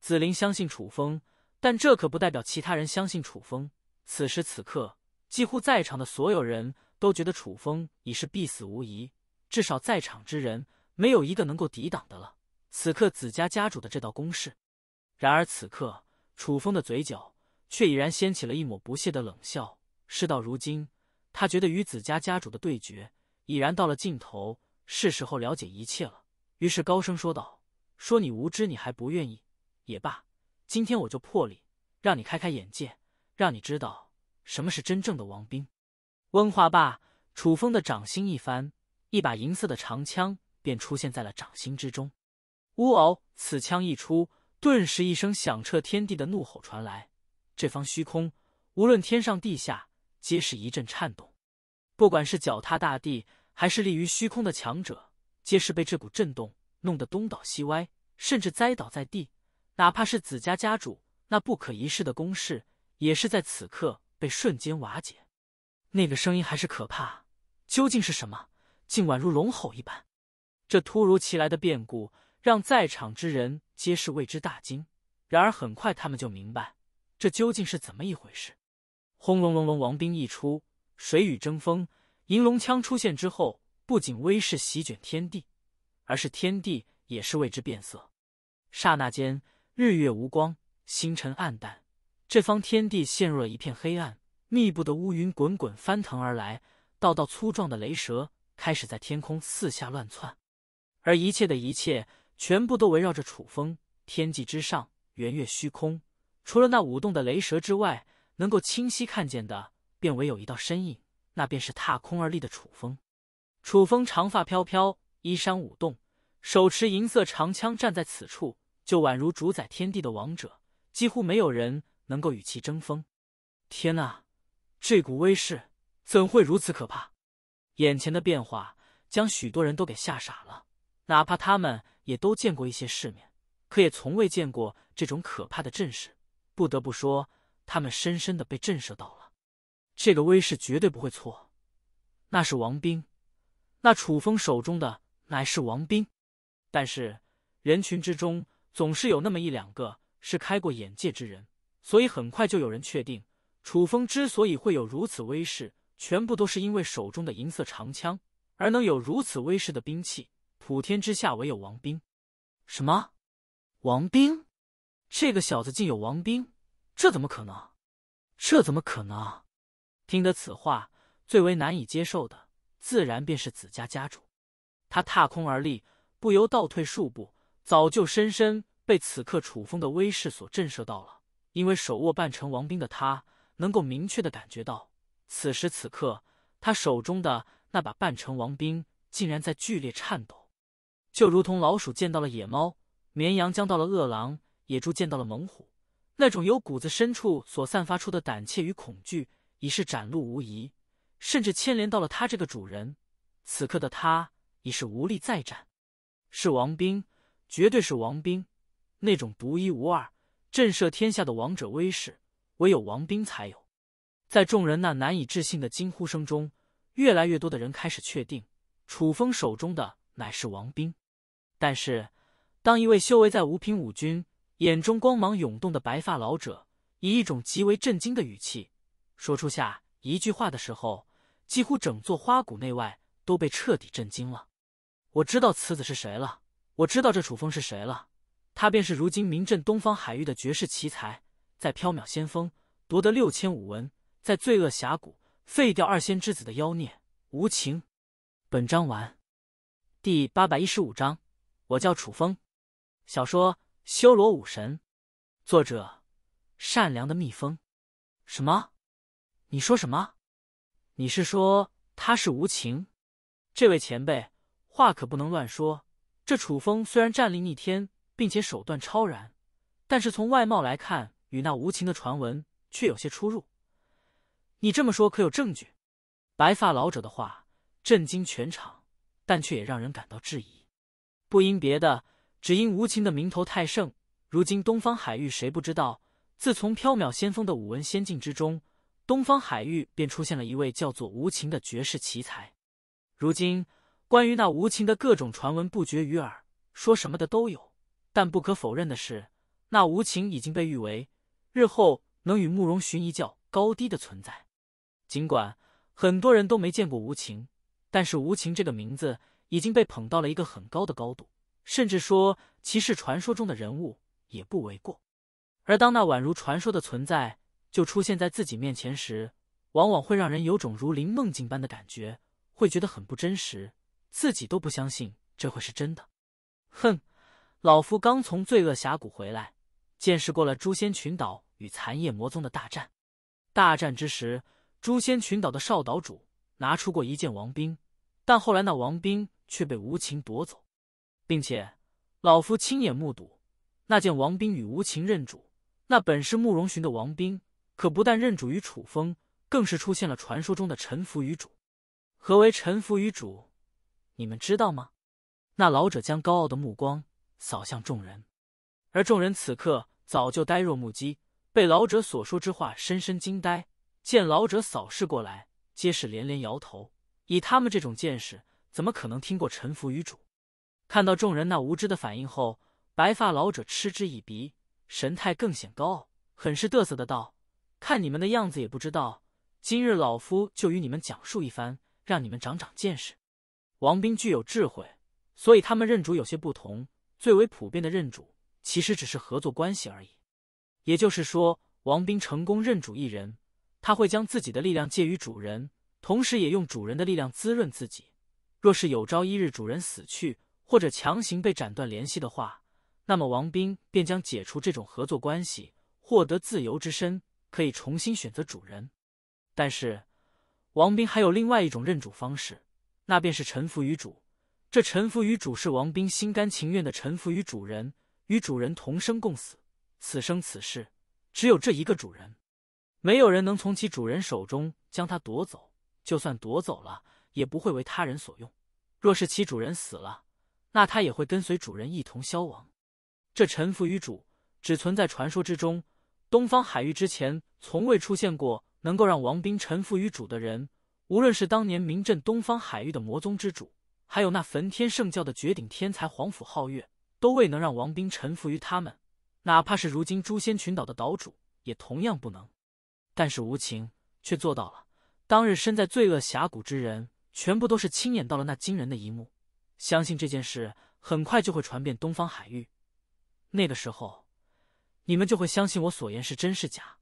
子林相信楚风，但这可不代表其他人相信楚风。此时此刻，几乎在场的所有人。都觉得楚风已是必死无疑，至少在场之人没有一个能够抵挡的了。此刻子家家主的这道攻势，然而此刻楚风的嘴角却已然掀起了一抹不屑的冷笑。事到如今，他觉得与子家家主的对决已然到了尽头，是时候了解一切了。于是高声说道：“说你无知，你还不愿意？也罢，今天我就破例，让你开开眼界，让你知道什么是真正的王兵。”温化罢，楚风的掌心一翻，一把银色的长枪便出现在了掌心之中。乌嗷，此枪一出，顿时一声响彻天地的怒吼传来，这方虚空，无论天上地下，皆是一阵颤动。不管是脚踏大地，还是立于虚空的强者，皆是被这股震动弄得东倒西歪，甚至栽倒在地。哪怕是子家家主那不可一世的攻势，也是在此刻被瞬间瓦解。那个声音还是可怕，究竟是什么？竟宛如龙吼一般。这突如其来的变故让在场之人皆是为之大惊。然而很快，他们就明白这究竟是怎么一回事。轰隆隆隆，王兵一出，水雨争锋。银龙枪出现之后，不仅威势席卷天地，而是天地也是为之变色。刹那间，日月无光，星辰黯淡，这方天地陷入了一片黑暗。密布的乌云滚滚翻腾而来，道道粗壮的雷蛇开始在天空四下乱窜，而一切的一切全部都围绕着楚风。天际之上，圆月虚空，除了那舞动的雷蛇之外，能够清晰看见的便唯有一道身影，那便是踏空而立的楚风。楚风长发飘飘，衣衫舞动，手持银色长枪，站在此处，就宛如主宰天地的王者，几乎没有人能够与其争锋。天哪！这股威势怎会如此可怕？眼前的变化将许多人都给吓傻了。哪怕他们也都见过一些世面，可也从未见过这种可怕的阵势。不得不说，他们深深的被震慑到了。这个威势绝对不会错，那是王兵。那楚风手中的乃是王兵。但是人群之中总是有那么一两个是开过眼界之人，所以很快就有人确定。楚风之所以会有如此威势，全部都是因为手中的银色长枪。而能有如此威势的兵器，普天之下唯有王兵。什么？王兵？这个小子竟有王兵？这怎么可能？这怎么可能？听得此话，最为难以接受的，自然便是子家家主。他踏空而立，不由倒退数步，早就深深被此刻楚风的威势所震慑到了，因为手握半成王兵的他。能够明确的感觉到，此时此刻，他手中的那把半成王兵竟然在剧烈颤抖，就如同老鼠见到了野猫，绵羊将到了饿狼，野猪见到了猛虎，那种由骨子深处所散发出的胆怯与恐惧已是展露无遗，甚至牵连到了他这个主人。此刻的他已是无力再战，是王兵，绝对是王兵，那种独一无二、震慑天下的王者威势。唯有王斌才有，在众人那难以置信的惊呼声中，越来越多的人开始确定楚风手中的乃是王斌。但是，当一位修为在五品五军眼中光芒涌动的白发老者，以一种极为震惊的语气说出下一句话的时候，几乎整座花谷内外都被彻底震惊了。我知道此子是谁了，我知道这楚风是谁了，他便是如今名震东方海域的绝世奇才。在缥缈仙峰夺得六千武文，在罪恶峡谷废掉二仙之子的妖孽无情。本章完，第八百一十五章，我叫楚风。小说《修罗武神》，作者：善良的蜜蜂。什么？你说什么？你是说他是无情？这位前辈，话可不能乱说。这楚风虽然战力逆天，并且手段超然，但是从外貌来看。与那无情的传闻却有些出入，你这么说可有证据？白发老者的话震惊全场，但却也让人感到质疑。不因别的，只因无情的名头太盛。如今东方海域谁不知道？自从缥缈仙锋的武文仙境之中，东方海域便出现了一位叫做无情的绝世奇才。如今关于那无情的各种传闻不绝于耳，说什么的都有。但不可否认的是，那无情已经被誉为。日后能与慕容寻一较高低的存在，尽管很多人都没见过无情，但是无情这个名字已经被捧到了一个很高的高度，甚至说其是传说中的人物也不为过。而当那宛如传说的存在就出现在自己面前时，往往会让人有种如临梦境般的感觉，会觉得很不真实，自己都不相信这会是真的。哼，老夫刚从罪恶峡谷回来。见识过了诛仙群岛与残叶魔宗的大战，大战之时，诛仙群岛的少岛主拿出过一件王兵，但后来那王兵却被无情夺走，并且老夫亲眼目睹那件王兵与无情认主。那本是慕容寻的王兵，可不但认主于楚风，更是出现了传说中的臣服于主。何为臣服于主？你们知道吗？那老者将高傲的目光扫向众人，而众人此刻。早就呆若木鸡，被老者所说之话深深惊呆。见老者扫视过来，皆是连连摇头。以他们这种见识，怎么可能听过臣服于主？看到众人那无知的反应后，白发老者嗤之以鼻，神态更显高傲，很是得瑟的道：“看你们的样子，也不知道。今日老夫就与你们讲述一番，让你们长长见识。”王兵具有智慧，所以他们认主有些不同。最为普遍的认主。其实只是合作关系而已，也就是说，王斌成功认主一人，他会将自己的力量借于主人，同时也用主人的力量滋润自己。若是有朝一日主人死去，或者强行被斩断联系的话，那么王斌便将解除这种合作关系，获得自由之身，可以重新选择主人。但是，王斌还有另外一种认主方式，那便是臣服于主。这臣服于主是王斌心甘情愿的臣服于主人。与主人同生共死，此生此世，只有这一个主人，没有人能从其主人手中将他夺走。就算夺走了，也不会为他人所用。若是其主人死了，那他也会跟随主人一同消亡。这臣服于主，只存在传说之中。东方海域之前从未出现过能够让王兵臣服于主的人。无论是当年名震东方海域的魔宗之主，还有那焚天圣教的绝顶天才皇甫皓月。都未能让王兵臣服于他们，哪怕是如今诛仙群岛的岛主，也同样不能。但是无情却做到了。当日身在罪恶峡谷之人，全部都是亲眼到了那惊人的一幕。相信这件事很快就会传遍东方海域，那个时候，你们就会相信我所言是真是假。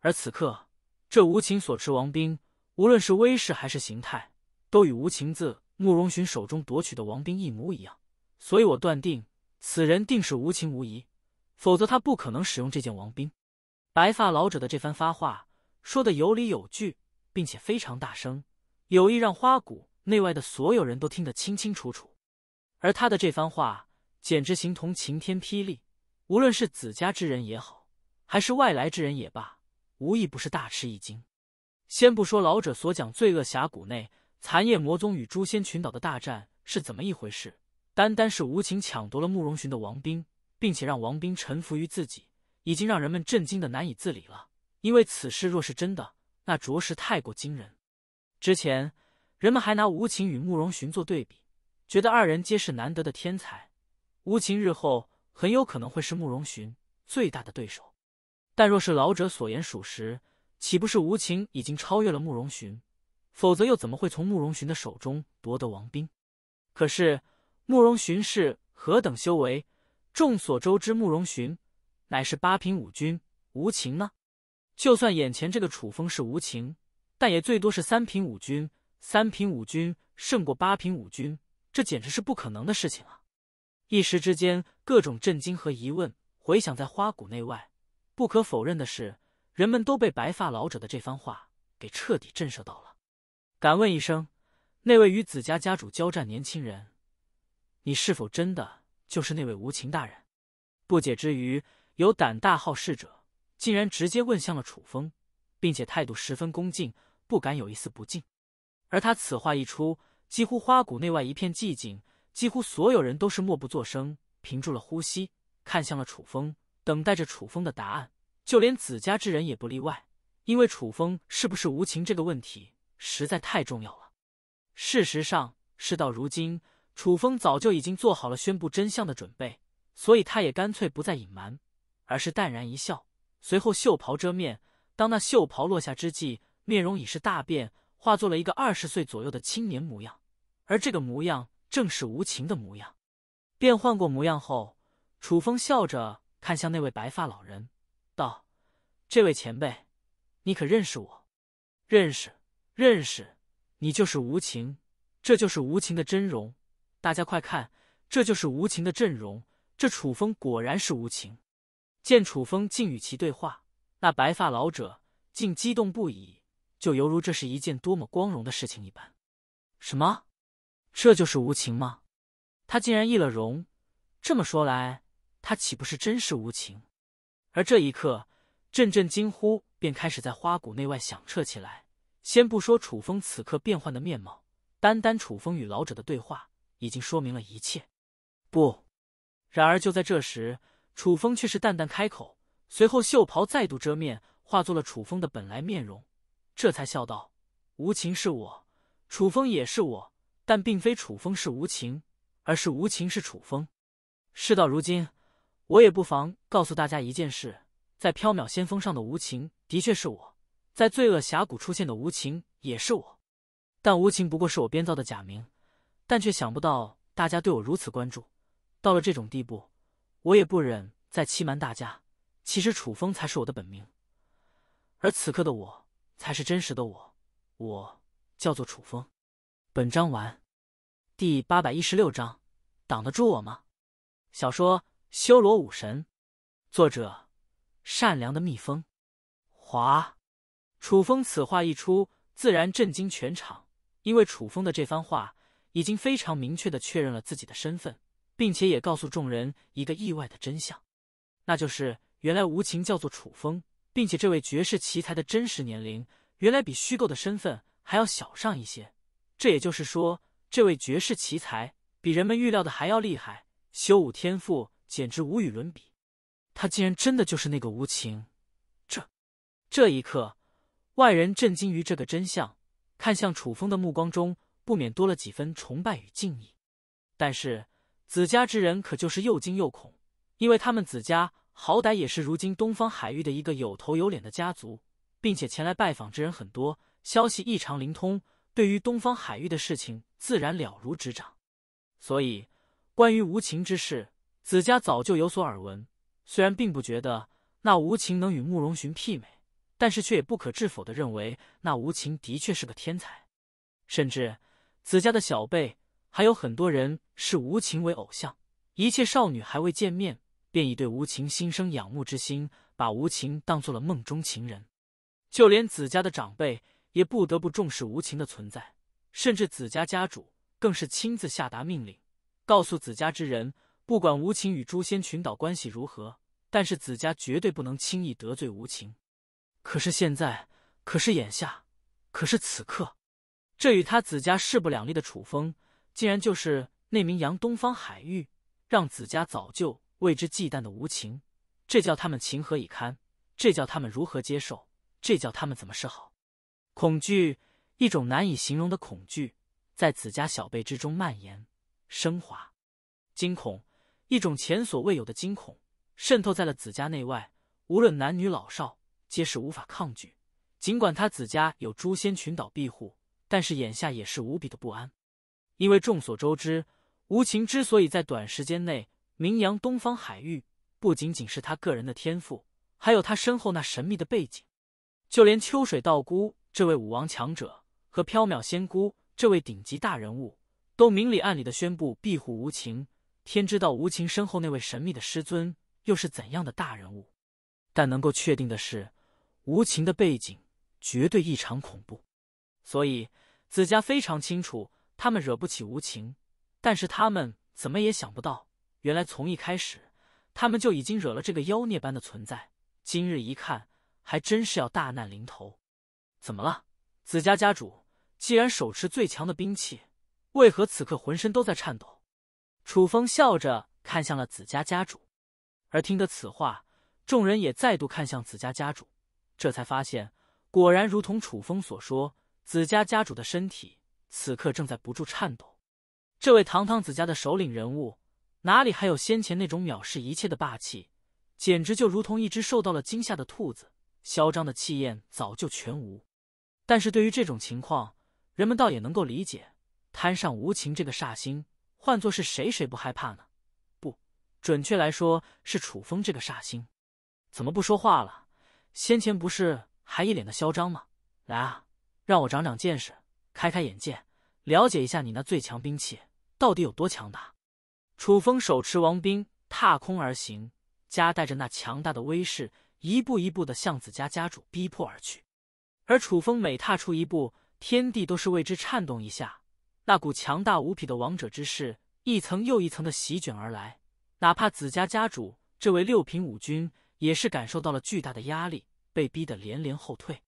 而此刻，这无情所持王兵，无论是威势还是形态，都与无情自慕容寻手中夺取的王兵一模一样，所以我断定。此人定是无情无义，否则他不可能使用这件王兵。白发老者的这番发话说的有理有据，并且非常大声，有意让花谷内外的所有人都听得清清楚楚。而他的这番话简直形同晴天霹雳，无论是子家之人也好，还是外来之人也罢，无一不是大吃一惊。先不说老者所讲，罪恶峡谷内残夜魔宗与诛仙群岛的大战是怎么一回事。单单是无情抢夺了慕容寻的王兵，并且让王兵臣服于自己，已经让人们震惊的难以自理了。因为此事若是真的，那着实太过惊人。之前人们还拿无情与慕容寻做对比，觉得二人皆是难得的天才，无情日后很有可能会是慕容寻最大的对手。但若是老者所言属实，岂不是无情已经超越了慕容寻？否则又怎么会从慕容寻的手中夺得王兵？可是。慕容寻是何等修为？众所周知，慕容寻乃是八品武军。无情呢？就算眼前这个楚风是无情，但也最多是三品武军。三品武军胜过八品武军，这简直是不可能的事情啊！一时之间，各种震惊和疑问回响在花谷内外。不可否认的是，人们都被白发老者的这番话给彻底震慑到了。敢问一声，那位与子家家主交战年轻人？你是否真的就是那位无情大人？不解之余，有胆大好事者竟然直接问向了楚风，并且态度十分恭敬，不敢有一丝不敬。而他此话一出，几乎花谷内外一片寂静，几乎所有人都是默不作声，屏住了呼吸，看向了楚风，等待着楚风的答案。就连子家之人也不例外，因为楚风是不是无情这个问题实在太重要了。事实上，事到如今。楚风早就已经做好了宣布真相的准备，所以他也干脆不再隐瞒，而是淡然一笑。随后袖袍遮面，当那袖袍落下之际，面容已是大变，化作了一个二十岁左右的青年模样。而这个模样正是无情的模样。变换过模样后，楚风笑着看向那位白发老人，道：“这位前辈，你可认识我？认识，认识，你就是无情，这就是无情的真容。”大家快看，这就是无情的阵容。这楚风果然是无情。见楚风竟与其对话，那白发老者竟激动不已，就犹如这是一件多么光荣的事情一般。什么？这就是无情吗？他竟然易了容。这么说来，他岂不是真是无情？而这一刻，阵阵惊呼便开始在花谷内外响彻起来。先不说楚风此刻变换的面貌，单单楚风与老者的对话。已经说明了一切，不。然而，就在这时，楚风却是淡淡开口，随后袖袍再度遮面，化作了楚风的本来面容，这才笑道：“无情是我，楚风也是我，但并非楚风是无情，而是无情是楚风。事到如今，我也不妨告诉大家一件事：在缥缈仙峰上的无情，的确是我；在罪恶峡谷出现的无情，也是我。但无情不过是我编造的假名。”但却想不到大家对我如此关注，到了这种地步，我也不忍再欺瞒大家。其实楚风才是我的本名，而此刻的我才是真实的我，我叫做楚风。本章完，第八百一十六章：挡得住我吗？小说《修罗武神》，作者：善良的蜜蜂。华，楚风此话一出，自然震惊全场，因为楚风的这番话。已经非常明确的确认了自己的身份，并且也告诉众人一个意外的真相，那就是原来无情叫做楚风，并且这位绝世奇才的真实年龄，原来比虚构的身份还要小上一些。这也就是说，这位绝世奇才比人们预料的还要厉害，修武天赋简直无与伦比。他竟然真的就是那个无情！这……这一刻，外人震惊于这个真相，看向楚风的目光中。不免多了几分崇拜与敬意，但是子家之人可就是又惊又恐，因为他们子家好歹也是如今东方海域的一个有头有脸的家族，并且前来拜访之人很多，消息异常灵通，对于东方海域的事情自然了如指掌。所以关于无情之事，子家早就有所耳闻。虽然并不觉得那无情能与慕容寻媲美，但是却也不可置否的认为那无情的确是个天才，甚至。子家的小辈还有很多人视无情为偶像，一切少女还未见面，便已对无情心生仰慕之心，把无情当做了梦中情人。就连子家的长辈也不得不重视无情的存在，甚至子家家主更是亲自下达命令，告诉子家之人，不管无情与诛仙群岛关系如何，但是子家绝对不能轻易得罪无情。可是现在，可是眼下，可是此刻。这与他子家势不两立的楚风，竟然就是那名扬东方海域、让子家早就为之忌惮的无情，这叫他们情何以堪？这叫他们如何接受？这叫他们怎么是好？恐惧，一种难以形容的恐惧，在子家小辈之中蔓延、升华；惊恐，一种前所未有的惊恐，渗透在了子家内外，无论男女老少，皆是无法抗拒。尽管他子家有诛仙群岛庇护。但是眼下也是无比的不安，因为众所周知，无情之所以在短时间内名扬东方海域，不仅仅是他个人的天赋，还有他身后那神秘的背景。就连秋水道姑这位武王强者和缥缈仙姑这位顶级大人物，都明里暗里的宣布庇护无情。天知道无情身后那位神秘的师尊又是怎样的大人物。但能够确定的是，无情的背景绝对异常恐怖，所以。子家非常清楚，他们惹不起无情，但是他们怎么也想不到，原来从一开始，他们就已经惹了这个妖孽般的存在。今日一看，还真是要大难临头。怎么了，子家家主？既然手持最强的兵器，为何此刻浑身都在颤抖？楚风笑着看向了子家家主，而听得此话，众人也再度看向子家家主，这才发现，果然如同楚风所说。子家家主的身体此刻正在不住颤抖，这位堂堂子家的首领人物，哪里还有先前那种藐视一切的霸气？简直就如同一只受到了惊吓的兔子，嚣张的气焰早就全无。但是对于这种情况，人们倒也能够理解。摊上无情这个煞星，换作是谁，谁不害怕呢？不，准确来说是楚风这个煞星。怎么不说话了？先前不是还一脸的嚣张吗？来啊！让我长长见识，开开眼界，了解一下你那最强兵器到底有多强大。楚风手持王兵，踏空而行，夹带着那强大的威势，一步一步的向子家家主逼迫而去。而楚风每踏出一步，天地都是为之颤动一下。那股强大无匹的王者之势，一层又一层的席卷而来。哪怕子家家主这位六品武君，也是感受到了巨大的压力，被逼得连连后退。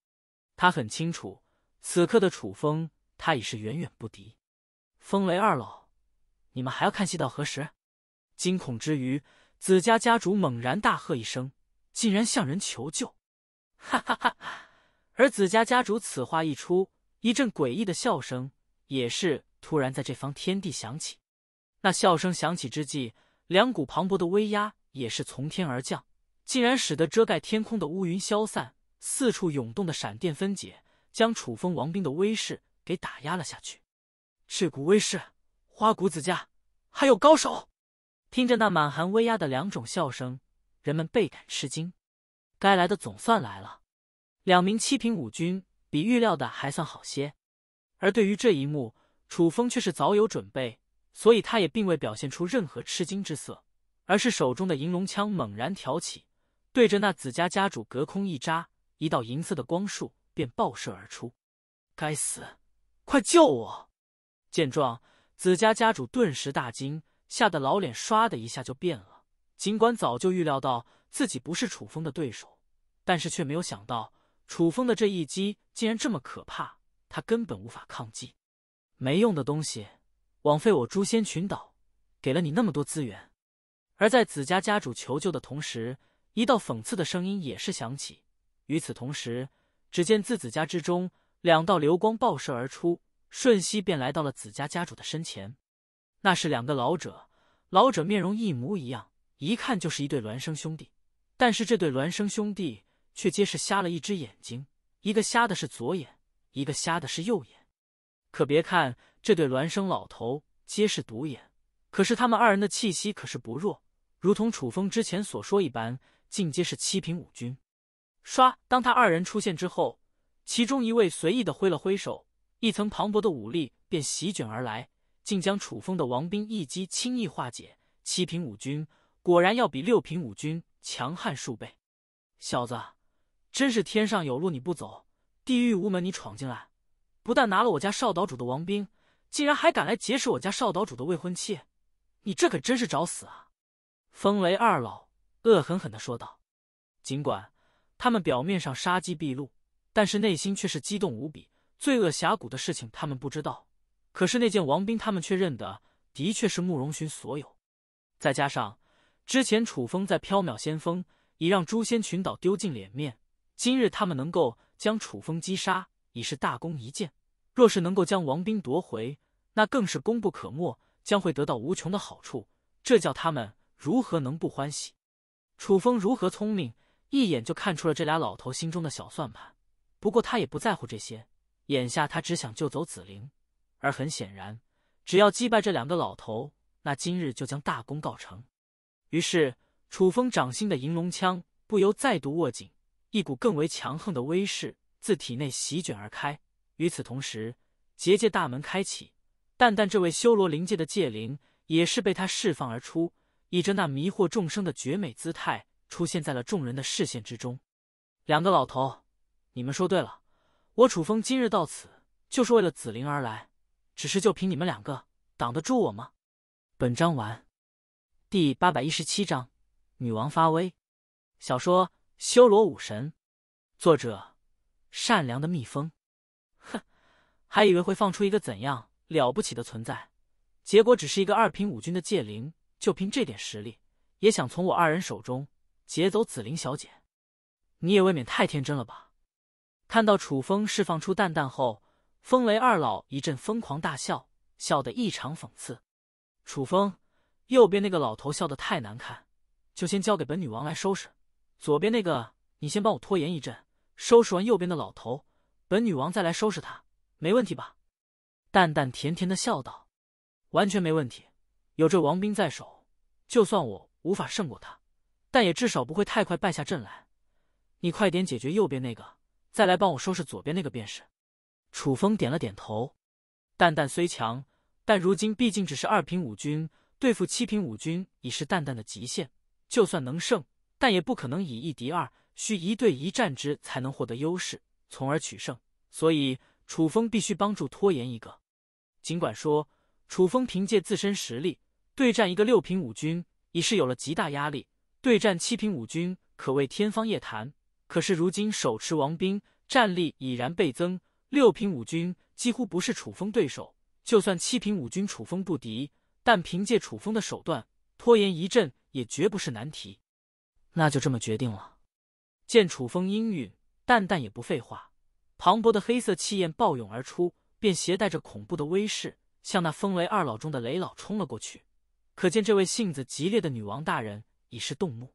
他很清楚。此刻的楚风，他已是远远不敌。风雷二老，你们还要看戏到何时？惊恐之余，子家家主猛然大喝一声，竟然向人求救。哈哈哈！而子家家主此话一出，一阵诡异的笑声也是突然在这方天地响起。那笑声响起之际，两股磅礴的威压也是从天而降，竟然使得遮盖天空的乌云消散，四处涌动的闪电分解。将楚风王兵的威势给打压了下去，这股威势，花谷子家还有高手。听着那满含威压的两种笑声，人们倍感吃惊。该来的总算来了。两名七品武军比预料的还算好些。而对于这一幕，楚风却是早有准备，所以他也并未表现出任何吃惊之色，而是手中的银龙枪猛然挑起，对着那子家家主隔空一扎，一道银色的光束。便爆射而出！该死，快救我！见状，子家家主顿时大惊，吓得老脸唰的一下就变了。尽管早就预料到自己不是楚风的对手，但是却没有想到楚风的这一击竟然这么可怕，他根本无法抗击。没用的东西，枉费我诛仙群岛给了你那么多资源。而在子家家主求救的同时，一道讽刺的声音也是响起。与此同时。只见自子家之中，两道流光爆射而出，瞬息便来到了子家家主的身前。那是两个老者，老者面容一模一样，一看就是一对孪生兄弟。但是这对孪生兄弟却皆是瞎了一只眼睛，一个瞎的是左眼，一个瞎的是右眼。可别看这对孪生老头皆是独眼，可是他们二人的气息可是不弱，如同楚风之前所说一般，尽皆是七品武君。唰！当他二人出现之后，其中一位随意的挥了挥手，一层磅礴的武力便席卷而来，竟将楚风的王兵一击轻易化解。七品五军果然要比六品五军强悍数倍。小子，真是天上有路你不走，地狱无门你闯进来，不但拿了我家少岛主的王兵，竟然还敢来劫持我家少岛主的未婚妻，你这可真是找死啊！风雷二老恶狠狠的说道。尽管。他们表面上杀机毕露，但是内心却是激动无比。罪恶峡谷的事情他们不知道，可是那件王兵他们却认得，的确是慕容寻所有。再加上之前楚风在缥缈仙峰已让诛仙群岛丢尽脸面，今日他们能够将楚风击杀，已是大功一件。若是能够将王兵夺回，那更是功不可没，将会得到无穷的好处。这叫他们如何能不欢喜？楚风如何聪明？一眼就看出了这俩老头心中的小算盘，不过他也不在乎这些，眼下他只想救走紫菱，而很显然，只要击败这两个老头，那今日就将大功告成。于是，楚风掌心的银龙枪不由再度握紧，一股更为强横的威势自体内席卷而开。与此同时，结界大门开启，淡淡这位修罗灵界的界灵也是被他释放而出，以着那迷惑众生的绝美姿态。出现在了众人的视线之中。两个老头，你们说对了，我楚风今日到此就是为了紫菱而来。只是就凭你们两个，挡得住我吗？本章完。第八百一十七章女王发威。小说《修罗武神》，作者：善良的蜜蜂。哼，还以为会放出一个怎样了不起的存在，结果只是一个二品武军的界灵，就凭这点实力，也想从我二人手中？劫走紫菱小姐，你也未免太天真了吧！看到楚风释放出蛋蛋后，风雷二老一阵疯狂大笑，笑得异常讽刺。楚风，右边那个老头笑得太难看，就先交给本女王来收拾。左边那个，你先帮我拖延一阵，收拾完右边的老头，本女王再来收拾他，没问题吧？蛋蛋甜甜的笑道：“完全没问题，有这王兵在手，就算我无法胜过他。”但也至少不会太快败下阵来。你快点解决右边那个，再来帮我收拾左边那个便是。楚风点了点头。蛋蛋虽强，但如今毕竟只是二品五军，对付七品五军已是蛋蛋的极限。就算能胜，但也不可能以一敌二，需一对一战之才能获得优势，从而取胜。所以楚风必须帮助拖延一个。尽管说，楚风凭借自身实力对战一个六品五军，已是有了极大压力。对战七品五军可谓天方夜谭，可是如今手持王兵，战力已然倍增，六品五军几乎不是楚风对手。就算七品五军楚风不敌，但凭借楚风的手段，拖延一阵也绝不是难题。那就这么决定了。见楚风应允，淡淡也不废话，磅礴的黑色气焰暴涌而出，便携带着恐怖的威势向那风雷二老中的雷老冲了过去。可见这位性子急烈的女王大人。已是动怒，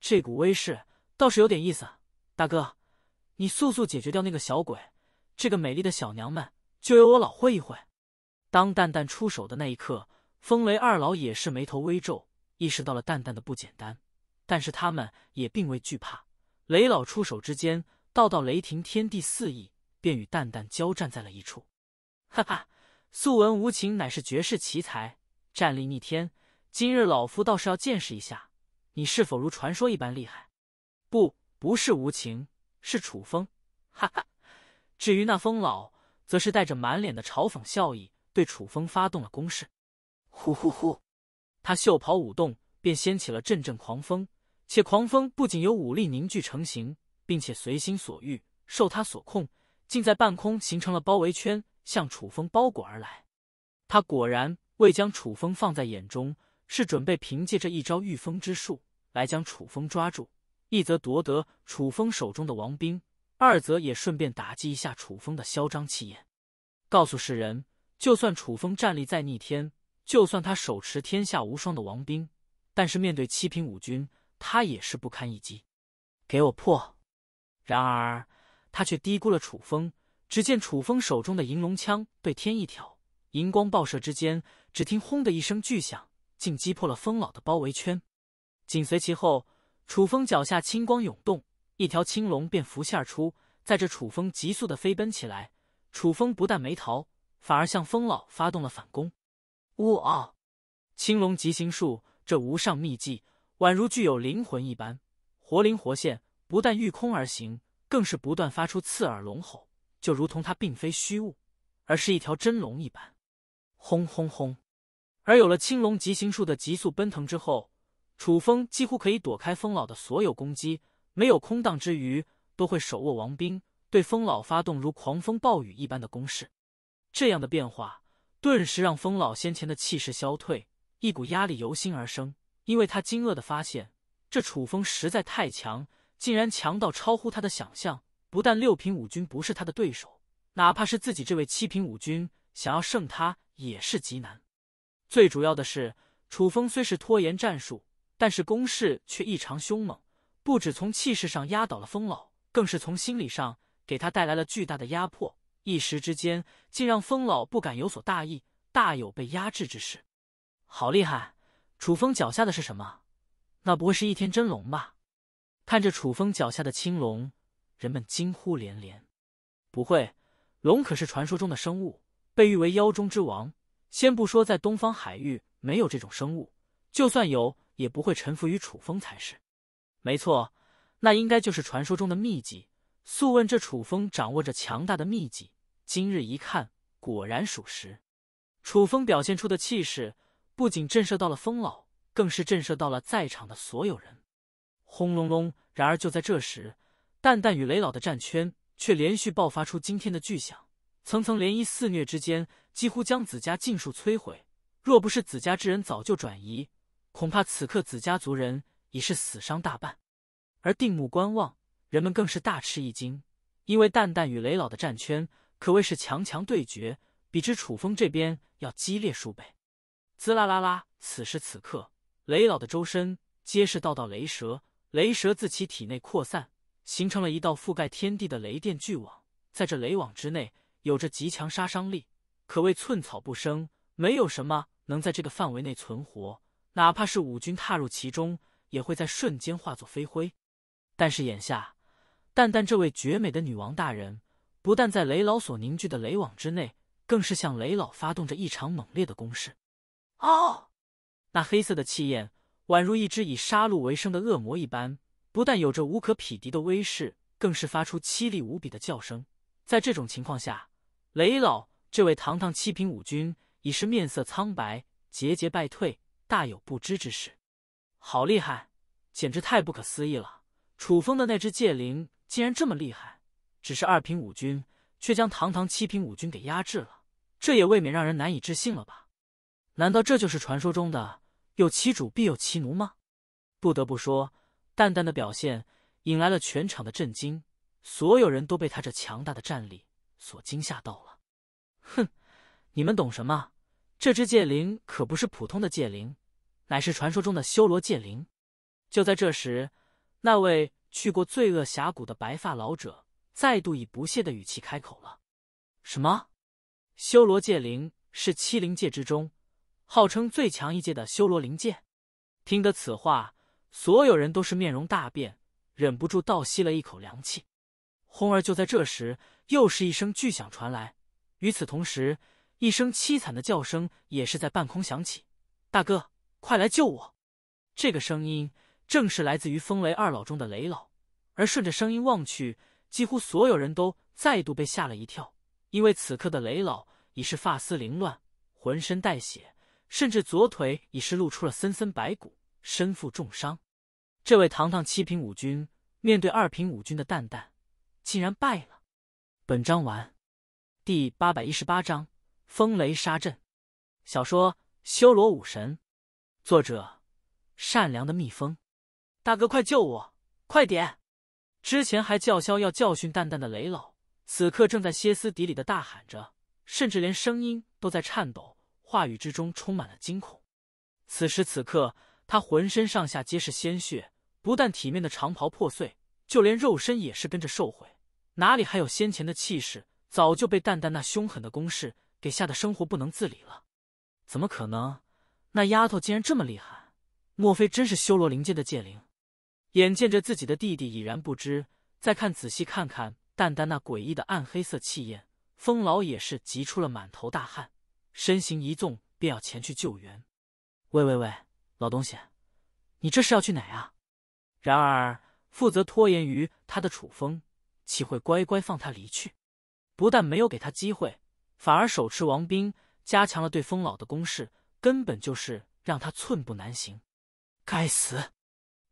这股威势倒是有点意思。大哥，你速速解决掉那个小鬼，这个美丽的小娘们就由我老会一会。当蛋蛋出手的那一刻，风雷二老也是眉头微皱，意识到了蛋蛋的不简单，但是他们也并未惧怕。雷老出手之间，道道雷霆天地四溢，便与蛋蛋交战在了一处。哈哈，素闻无情乃是绝世奇才，战力逆天，今日老夫倒是要见识一下。你是否如传说一般厉害？不，不是无情，是楚风。哈哈，至于那风老，则是带着满脸的嘲讽笑意，对楚风发动了攻势。呼呼呼，他袖袍舞动，便掀起了阵阵狂风，且狂风不仅由武力凝聚成型，并且随心所欲，受他所控，竟在半空形成了包围圈，向楚风包裹而来。他果然未将楚风放在眼中，是准备凭借这一招御风之术。来将楚风抓住，一则夺得楚风手中的王兵，二则也顺便打击一下楚风的嚣张气焰，告诉世人，就算楚风战力再逆天，就算他手持天下无双的王兵，但是面对七品五军，他也是不堪一击。给我破！然而他却低估了楚风。只见楚风手中的银龙枪对天一挑，银光爆射之间，只听轰的一声巨响，竟击破了风老的包围圈。紧随其后，楚风脚下青光涌动，一条青龙便浮现而出，载着楚风急速的飞奔起来。楚风不但没逃，反而向风老发动了反攻。呜嗷！青龙急行术这无上秘技，宛如具有灵魂一般，活灵活现。不但御空而行，更是不断发出刺耳龙吼，就如同它并非虚物，而是一条真龙一般。轰轰轰！而有了青龙急行术的急速奔腾之后，楚风几乎可以躲开风老的所有攻击，没有空档之余，都会手握王兵，对风老发动如狂风暴雨一般的攻势。这样的变化，顿时让风老先前的气势消退，一股压力由心而生。因为他惊愕的发现，这楚风实在太强，竟然强到超乎他的想象。不但六品五军不是他的对手，哪怕是自己这位七品五军，想要胜他也是极难。最主要的是，楚风虽是拖延战术。但是攻势却异常凶猛，不止从气势上压倒了风老，更是从心理上给他带来了巨大的压迫，一时之间竟让风老不敢有所大意，大有被压制之势。好厉害！楚风脚下的是什么？那不会是一天真龙吧？看着楚风脚下的青龙，人们惊呼连连。不会，龙可是传说中的生物，被誉为妖中之王。先不说在东方海域没有这种生物，就算有。也不会臣服于楚风才是。没错，那应该就是传说中的秘籍。素问，这楚风掌握着强大的秘籍，今日一看，果然属实。楚风表现出的气势，不仅震慑到了风老，更是震慑到了在场的所有人。轰隆隆！然而就在这时，蛋蛋与雷老的战圈却连续爆发出惊天的巨响，层层涟漪肆虐之间，几乎将子家尽数摧毁。若不是子家之人早就转移，恐怕此刻子家族人已是死伤大半，而定目观望，人们更是大吃一惊，因为蛋蛋与雷老的战圈可谓是强强对决，比之楚风这边要激烈数倍。滋啦啦啦！此时此刻，雷老的周身皆是道道雷蛇，雷蛇自其体内扩散，形成了一道覆盖天地的雷电巨网，在这雷网之内，有着极强杀伤力，可谓寸草不生，没有什么能在这个范围内存活。哪怕是五军踏入其中，也会在瞬间化作飞灰。但是眼下，淡淡这位绝美的女王大人，不但在雷老所凝聚的雷网之内，更是向雷老发动着一场猛烈的攻势。哦，那黑色的气焰宛如一只以杀戮为生的恶魔一般，不但有着无可匹敌的威势，更是发出凄厉无比的叫声。在这种情况下，雷老这位堂堂七品武军已是面色苍白，节节败退。大有不知之事，好厉害，简直太不可思议了！楚风的那只界灵竟然这么厉害，只是二品武君，却将堂堂七品武君给压制了，这也未免让人难以置信了吧？难道这就是传说中的有其主必有其奴吗？不得不说，淡淡的表现引来了全场的震惊，所有人都被他这强大的战力所惊吓到了。哼，你们懂什么？这只界灵可不是普通的界灵，乃是传说中的修罗界灵。就在这时，那位去过罪恶峡谷的白发老者再度以不屑的语气开口了：“什么？修罗界灵是七灵界之中号称最强一界的修罗灵界？”听得此话，所有人都是面容大变，忍不住倒吸了一口凉气。轰！而就在这时，又是一声巨响传来，与此同时。一声凄惨的叫声也是在半空响起，大哥，快来救我！这个声音正是来自于风雷二老中的雷老。而顺着声音望去，几乎所有人都再度被吓了一跳，因为此刻的雷老已是发丝凌乱，浑身带血，甚至左腿已是露出了森森白骨，身负重伤。这位堂堂七品五军，面对二品五军的蛋蛋，竟然败了。本章完，第八百一十八章。风雷沙阵，小说《修罗武神》，作者：善良的蜜蜂。大哥，快救我！快点！之前还叫嚣要教训蛋蛋的雷老，此刻正在歇斯底里的大喊着，甚至连声音都在颤抖，话语之中充满了惊恐。此时此刻，他浑身上下皆是鲜血，不但体面的长袍破碎，就连肉身也是跟着受毁，哪里还有先前的气势？早就被蛋蛋那凶狠的攻势。给吓得生活不能自理了，怎么可能？那丫头竟然这么厉害，莫非真是修罗灵界的界灵？眼见着自己的弟弟已然不知，再看仔细看看，淡淡那诡异的暗黑色气焰，风老也是急出了满头大汗，身形一纵便要前去救援。喂喂喂，老东西，你这是要去哪啊？然而负责拖延于他的楚风岂会乖乖放他离去？不但没有给他机会。反而手持王兵，加强了对风老的攻势，根本就是让他寸步难行。该死！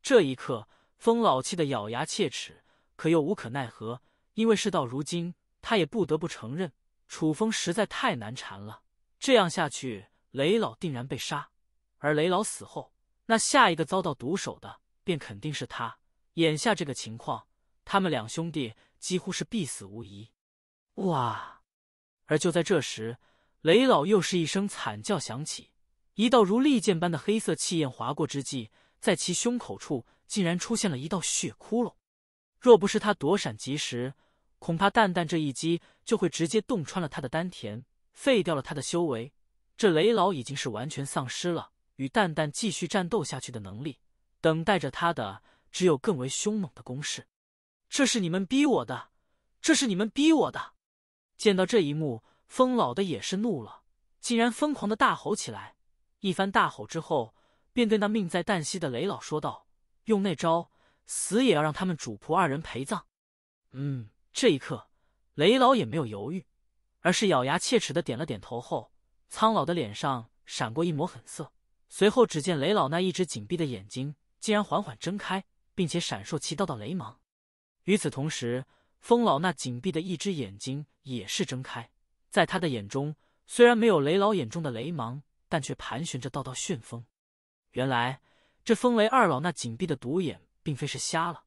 这一刻，风老气得咬牙切齿，可又无可奈何，因为事到如今，他也不得不承认，楚风实在太难缠了。这样下去，雷老定然被杀，而雷老死后，那下一个遭到毒手的便肯定是他。眼下这个情况，他们两兄弟几乎是必死无疑。哇！而就在这时，雷老又是一声惨叫响起，一道如利剑般的黑色气焰划过之际，在其胸口处竟然出现了一道血窟窿。若不是他躲闪及时，恐怕蛋蛋这一击就会直接洞穿了他的丹田，废掉了他的修为。这雷老已经是完全丧失了与蛋蛋继续战斗下去的能力，等待着他的只有更为凶猛的攻势。这是你们逼我的，这是你们逼我的！见到这一幕，风老的也是怒了，竟然疯狂的大吼起来。一番大吼之后，便对那命在旦夕的雷老说道：“用那招，死也要让他们主仆二人陪葬。”嗯，这一刻，雷老也没有犹豫，而是咬牙切齿的点了点头。后，苍老的脸上闪过一抹狠色，随后只见雷老那一直紧闭的眼睛竟然缓缓睁开，并且闪烁其道道雷芒。与此同时。风老那紧闭的一只眼睛也是睁开，在他的眼中，虽然没有雷老眼中的雷芒，但却盘旋着道道旋风。原来，这风雷二老那紧闭的独眼并非是瞎了，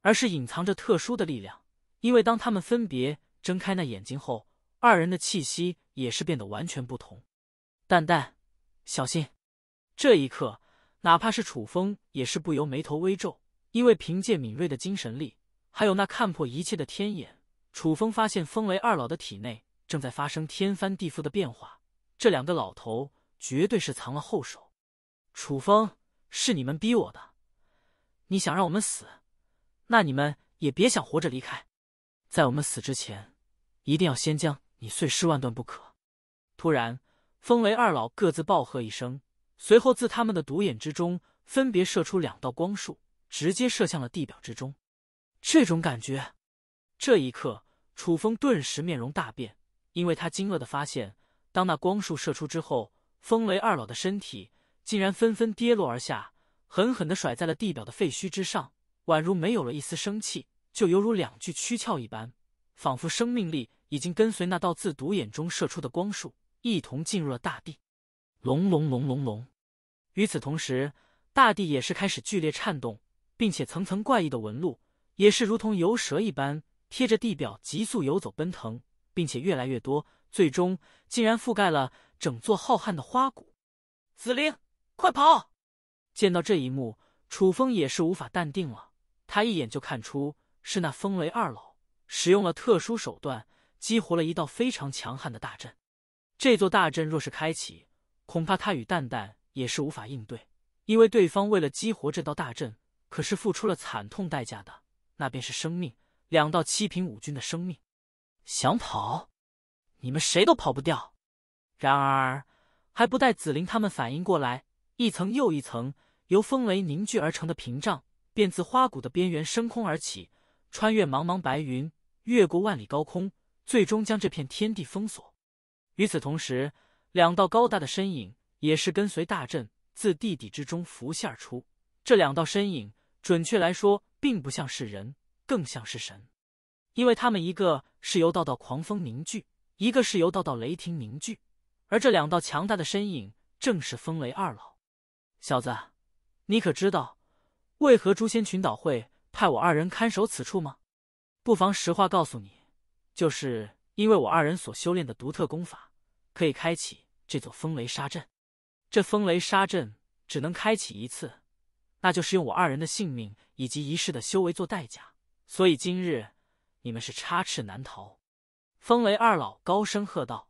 而是隐藏着特殊的力量。因为当他们分别睁开那眼睛后，二人的气息也是变得完全不同。蛋蛋，小心！这一刻，哪怕是楚风也是不由眉头微皱，因为凭借敏锐的精神力。还有那看破一切的天眼，楚风发现风雷二老的体内正在发生天翻地覆的变化。这两个老头绝对是藏了后手。楚风，是你们逼我的！你想让我们死，那你们也别想活着离开。在我们死之前，一定要先将你碎尸万段不可！突然，风雷二老各自暴喝一声，随后自他们的独眼之中分别射出两道光束，直接射向了地表之中。这种感觉，这一刻，楚风顿时面容大变，因为他惊愕的发现，当那光束射出之后，风雷二老的身体竟然纷纷跌落而下，狠狠的甩在了地表的废墟之上，宛如没有了一丝生气，就犹如两具躯壳一般，仿佛生命力已经跟随那道自独眼中射出的光束一同进入了大地。隆隆隆隆隆，与此同时，大地也是开始剧烈颤动，并且层层怪异的纹路。也是如同游蛇一般贴着地表急速游走奔腾，并且越来越多，最终竟然覆盖了整座浩瀚的花谷。紫菱，快跑！见到这一幕，楚风也是无法淡定了。他一眼就看出是那风雷二老使用了特殊手段，激活了一道非常强悍的大阵。这座大阵若是开启，恐怕他与蛋蛋也是无法应对，因为对方为了激活这道大阵，可是付出了惨痛代价的。那便是生命，两道七品五军的生命。想跑？你们谁都跑不掉。然而，还不待紫菱他们反应过来，一层又一层由风雷凝聚而成的屏障便自花谷的边缘升空而起，穿越茫茫白云，越过万里高空，最终将这片天地封锁。与此同时，两道高大的身影也是跟随大阵自地底之中浮现而出。这两道身影，准确来说。并不像是人，更像是神，因为他们一个是由道道狂风凝聚，一个是由道道雷霆凝聚，而这两道强大的身影正是风雷二老。小子，你可知道为何诛仙群岛会派我二人看守此处吗？不妨实话告诉你，就是因为我二人所修炼的独特功法，可以开启这座风雷沙阵。这风雷沙阵只能开启一次。那就是用我二人的性命以及一世的修为做代价，所以今日你们是插翅难逃。”风雷二老高声喝道。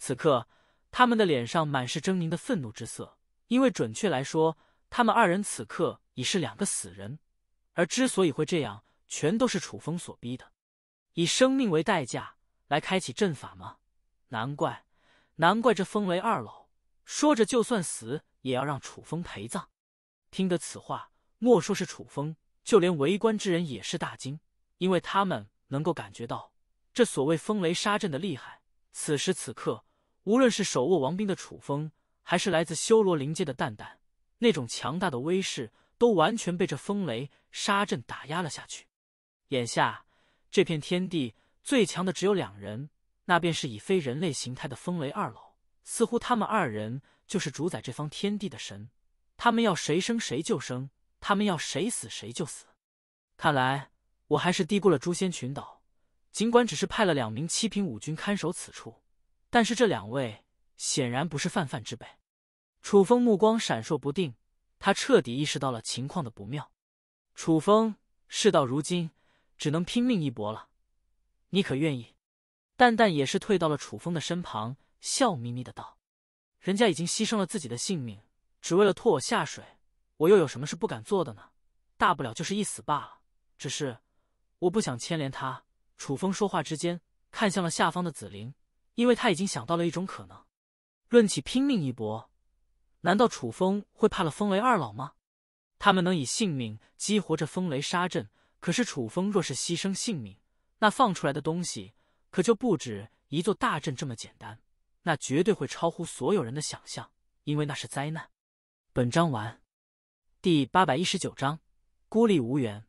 此刻，他们的脸上满是狰狞的愤怒之色，因为准确来说，他们二人此刻已是两个死人。而之所以会这样，全都是楚风所逼的。以生命为代价来开启阵法吗？难怪，难怪这风雷二老说着，就算死也要让楚风陪葬。听得此话，莫说是楚风，就连围观之人也是大惊，因为他们能够感觉到这所谓风雷杀阵的厉害。此时此刻，无论是手握王兵的楚风，还是来自修罗灵界的蛋蛋，那种强大的威势都完全被这风雷杀阵打压了下去。眼下这片天地最强的只有两人，那便是以非人类形态的风雷二老，似乎他们二人就是主宰这方天地的神。他们要谁生谁就生，他们要谁死谁就死。看来我还是低估了诛仙群岛。尽管只是派了两名七品武军看守此处，但是这两位显然不是泛泛之辈。楚风目光闪烁不定，他彻底意识到了情况的不妙。楚风，事到如今，只能拼命一搏了。你可愿意？蛋蛋也是退到了楚风的身旁，笑眯眯的道：“人家已经牺牲了自己的性命。”只为了拖我下水，我又有什么是不敢做的呢？大不了就是一死罢了。只是我不想牵连他。楚风说话之间看向了下方的紫菱，因为他已经想到了一种可能。论起拼命一搏，难道楚风会怕了风雷二老吗？他们能以性命激活这风雷杀阵，可是楚风若是牺牲性命，那放出来的东西可就不止一座大阵这么简单，那绝对会超乎所有人的想象，因为那是灾难。本章完，第八百一十九章孤立无援。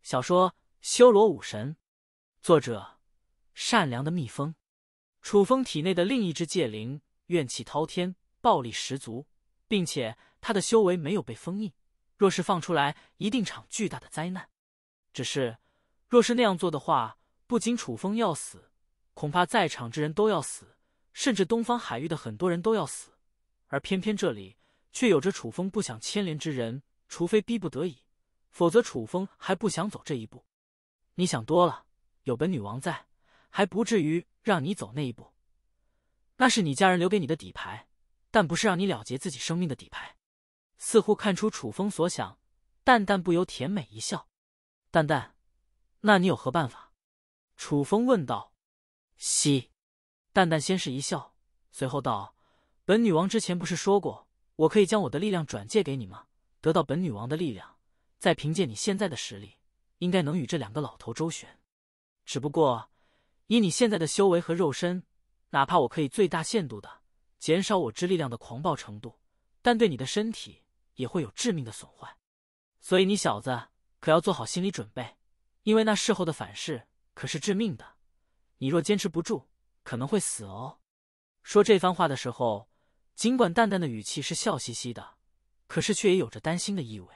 小说《修罗武神》，作者：善良的蜜蜂。楚风体内的另一只界灵怨气滔天，暴力十足，并且他的修为没有被封印，若是放出来，一定场巨大的灾难。只是，若是那样做的话，不仅楚风要死，恐怕在场之人都要死，甚至东方海域的很多人都要死。而偏偏这里。却有着楚风不想牵连之人，除非逼不得已，否则楚风还不想走这一步。你想多了，有本女王在，还不至于让你走那一步。那是你家人留给你的底牌，但不是让你了结自己生命的底牌。似乎看出楚风所想，淡淡不由甜美一笑。淡淡，那你有何办法？楚风问道。嘻，淡淡先是一笑，随后道：“本女王之前不是说过。”我可以将我的力量转借给你吗？得到本女王的力量，再凭借你现在的实力，应该能与这两个老头周旋。只不过，以你现在的修为和肉身，哪怕我可以最大限度的减少我之力量的狂暴程度，但对你的身体也会有致命的损坏。所以，你小子可要做好心理准备，因为那事后的反噬可是致命的。你若坚持不住，可能会死哦。说这番话的时候。尽管蛋蛋的语气是笑嘻嘻的，可是却也有着担心的意味。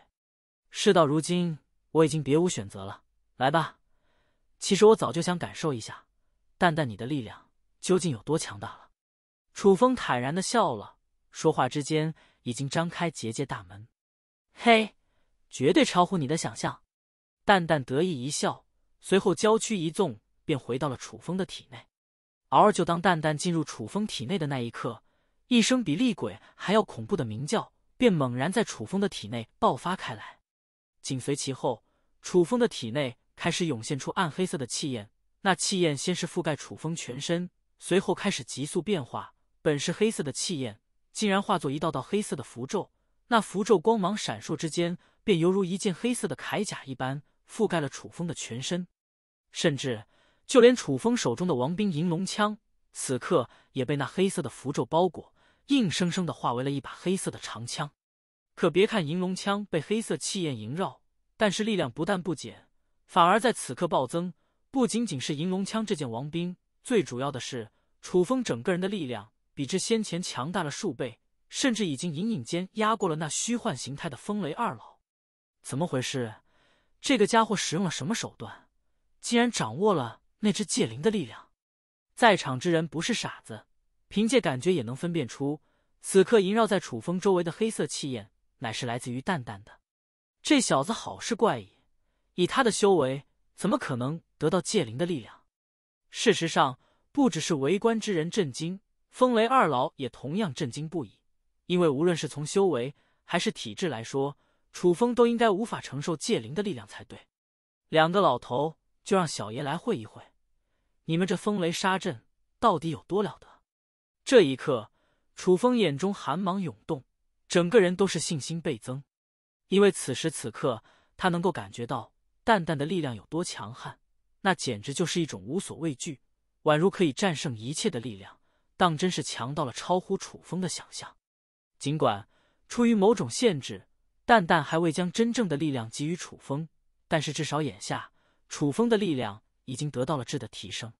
事到如今，我已经别无选择了。来吧，其实我早就想感受一下蛋蛋你的力量究竟有多强大了。楚风坦然的笑了，说话之间已经张开结界大门。嘿，绝对超乎你的想象。蛋蛋得意一笑，随后娇躯一纵，便回到了楚风的体内。嗷！就当蛋蛋进入楚风体内的那一刻。一声比厉鬼还要恐怖的鸣叫，便猛然在楚风的体内爆发开来。紧随其后，楚风的体内开始涌现出暗黑色的气焰。那气焰先是覆盖楚风全身，随后开始急速变化。本是黑色的气焰，竟然化作一道道黑色的符咒。那符咒光芒闪烁之间，便犹如一件黑色的铠甲一般，覆盖了楚风的全身。甚至就连楚风手中的王兵银龙枪，此刻也被那黑色的符咒包裹。硬生生的化为了一把黑色的长枪。可别看银龙枪被黑色气焰萦绕，但是力量不但不减，反而在此刻暴增。不仅仅是银龙枪这件王兵，最主要的是楚风整个人的力量比之先前强大了数倍，甚至已经隐隐间压过了那虚幻形态的风雷二老。怎么回事？这个家伙使用了什么手段？竟然掌握了那只戒灵的力量？在场之人不是傻子。凭借感觉也能分辨出，此刻萦绕在楚风周围的黑色气焰，乃是来自于淡淡的。这小子好是怪异，以他的修为，怎么可能得到界灵的力量？事实上，不只是围观之人震惊，风雷二老也同样震惊不已。因为无论是从修为还是体质来说，楚风都应该无法承受界灵的力量才对。两个老头，就让小爷来会一会，你们这风雷杀阵到底有多了得？这一刻，楚风眼中寒芒涌动，整个人都是信心倍增，因为此时此刻，他能够感觉到蛋蛋的力量有多强悍，那简直就是一种无所畏惧，宛如可以战胜一切的力量，当真是强到了超乎楚风的想象。尽管出于某种限制，蛋蛋还未将真正的力量给予楚风，但是至少眼下，楚风的力量已经得到了质的提升。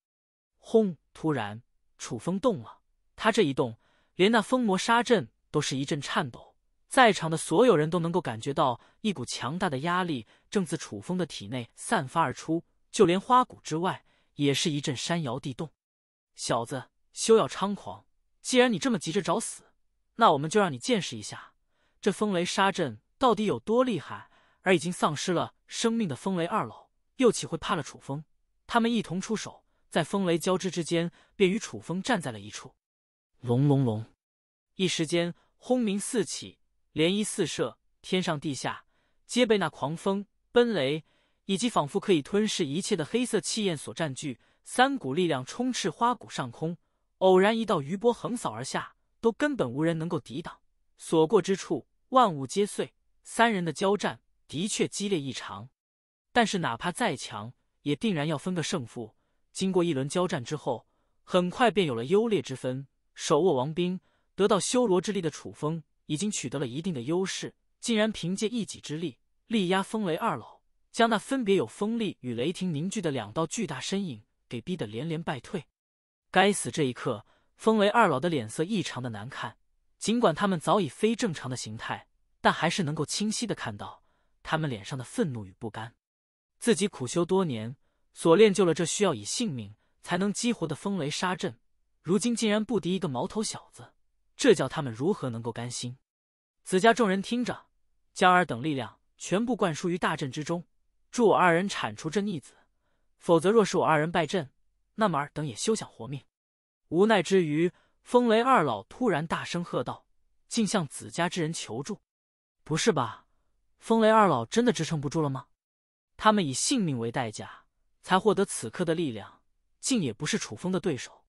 轰！突然，楚风动了。他这一动，连那风魔沙阵都是一阵颤抖，在场的所有人都能够感觉到一股强大的压力正自楚风的体内散发而出，就连花谷之外也是一阵山摇地动。小子，休要猖狂！既然你这么急着找死，那我们就让你见识一下这风雷沙阵到底有多厉害。而已经丧失了生命的风雷二老又岂会怕了楚风？他们一同出手，在风雷交织之间，便与楚风站在了一处。隆隆隆！一时间，轰鸣四起，涟漪四射，天上地下皆被那狂风、奔雷以及仿佛可以吞噬一切的黑色气焰所占据。三股力量充斥花谷上空，偶然一道余波横扫而下，都根本无人能够抵挡。所过之处，万物皆碎。三人的交战的确激烈异常，但是哪怕再强，也定然要分个胜负。经过一轮交战之后，很快便有了优劣之分。手握王兵，得到修罗之力的楚风已经取得了一定的优势，竟然凭借一己之力力压风雷二老，将那分别有风力与雷霆凝聚的两道巨大身影给逼得连连败退。该死！这一刻，风雷二老的脸色异常的难看。尽管他们早已非正常的形态，但还是能够清晰的看到他们脸上的愤怒与不甘。自己苦修多年，所练就了这需要以性命才能激活的风雷杀阵。如今竟然不敌一个毛头小子，这叫他们如何能够甘心？子家众人听着，将尔等力量全部灌输于大阵之中，助我二人铲除这逆子。否则，若是我二人败阵，那么尔等也休想活命。无奈之余，风雷二老突然大声喝道：“竟向子家之人求助，不是吧？风雷二老真的支撑不住了吗？他们以性命为代价才获得此刻的力量，竟也不是楚风的对手。”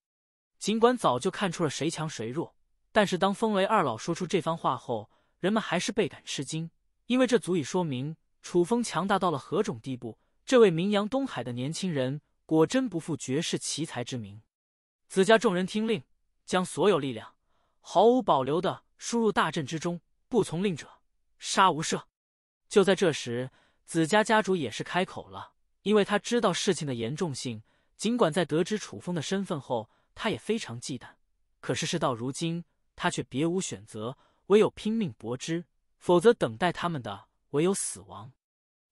尽管早就看出了谁强谁弱，但是当风雷二老说出这番话后，人们还是倍感吃惊，因为这足以说明楚风强大到了何种地步。这位名扬东海的年轻人，果真不负绝世奇才之名。子家众人听令，将所有力量毫无保留的输入大阵之中，不从令者杀无赦。就在这时，子家家主也是开口了，因为他知道事情的严重性。尽管在得知楚风的身份后，他也非常忌惮，可是事到如今，他却别无选择，唯有拼命搏之，否则等待他们的唯有死亡。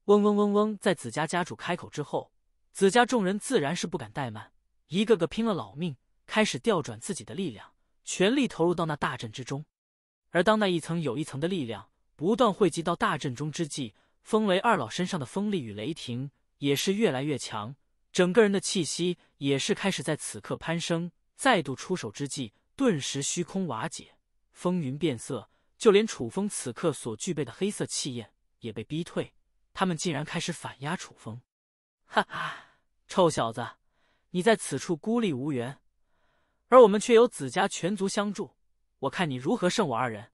嗡嗡嗡嗡，在子家家主开口之后，子家众人自然是不敢怠慢，一个个拼了老命，开始调转自己的力量，全力投入到那大阵之中。而当那一层有一层的力量不断汇集到大阵中之际，风雷二老身上的风力与雷霆也是越来越强，整个人的气息也是开始在此刻攀升。再度出手之际，顿时虚空瓦解，风云变色，就连楚风此刻所具备的黑色气焰也被逼退，他们竟然开始反压楚风。哈哈，臭小子，你在此处孤立无援，而我们却有子家全族相助，我看你如何胜我二人！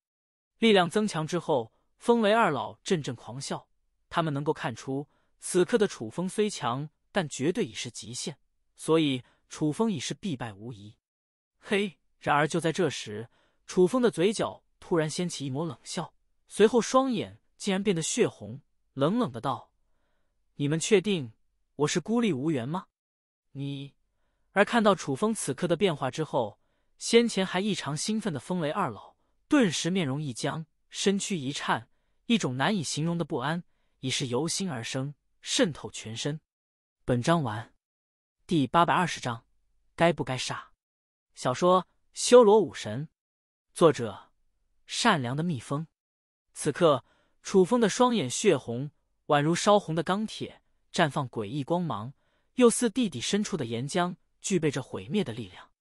力量增强之后，风雷二老阵阵狂笑，他们能够看出，此刻的楚风虽强，但绝对已是极限，所以。楚风已是必败无疑。嘿，然而就在这时，楚风的嘴角突然掀起一抹冷笑，随后双眼竟然变得血红，冷冷的道：“你们确定我是孤立无援吗？”你……而看到楚风此刻的变化之后，先前还异常兴奋的风雷二老顿时面容一僵，身躯一颤，一种难以形容的不安已是由心而生，渗透全身。本章完。第八百二十章，该不该杀？小说《修罗武神》，作者：善良的蜜蜂。此刻，楚风的双眼血红，宛如烧红的钢铁，绽放诡异光芒，又似地底深处的岩浆，具备着毁灭的力量。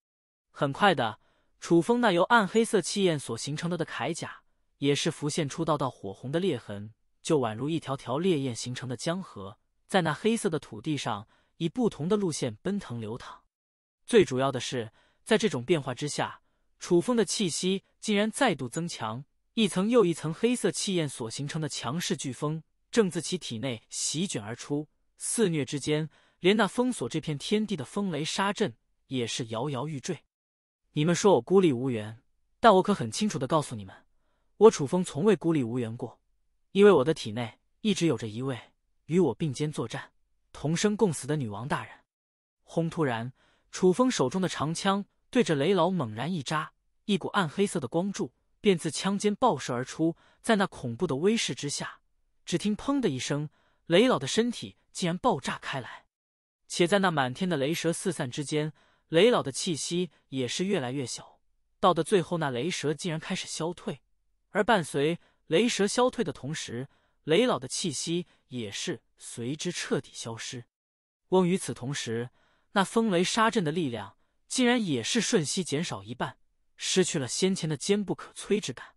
很快的，楚风那由暗黑色气焰所形成的的铠甲，也是浮现出道道火红的裂痕，就宛如一条条烈焰形成的江河，在那黑色的土地上。以不同的路线奔腾流淌。最主要的是，在这种变化之下，楚风的气息竟然再度增强，一层又一层黑色气焰所形成的强势飓风，正自其体内席卷而出，肆虐之间，连那封锁这片天地的风雷沙阵也是摇摇欲坠。你们说我孤立无援，但我可很清楚的告诉你们，我楚风从未孤立无援过，因为我的体内一直有着一位与我并肩作战。同生共死的女王大人，轰！突然，楚风手中的长枪对着雷老猛然一扎，一股暗黑色的光柱便自枪尖爆射而出。在那恐怖的威势之下，只听“砰”的一声，雷老的身体竟然爆炸开来。且在那满天的雷蛇四散之间，雷老的气息也是越来越小，到的最后，那雷蛇竟然开始消退。而伴随雷蛇消退的同时，雷老的气息。也是随之彻底消失。翁与此同时，那风雷沙阵的力量竟然也是瞬息减少一半，失去了先前的坚不可摧之感。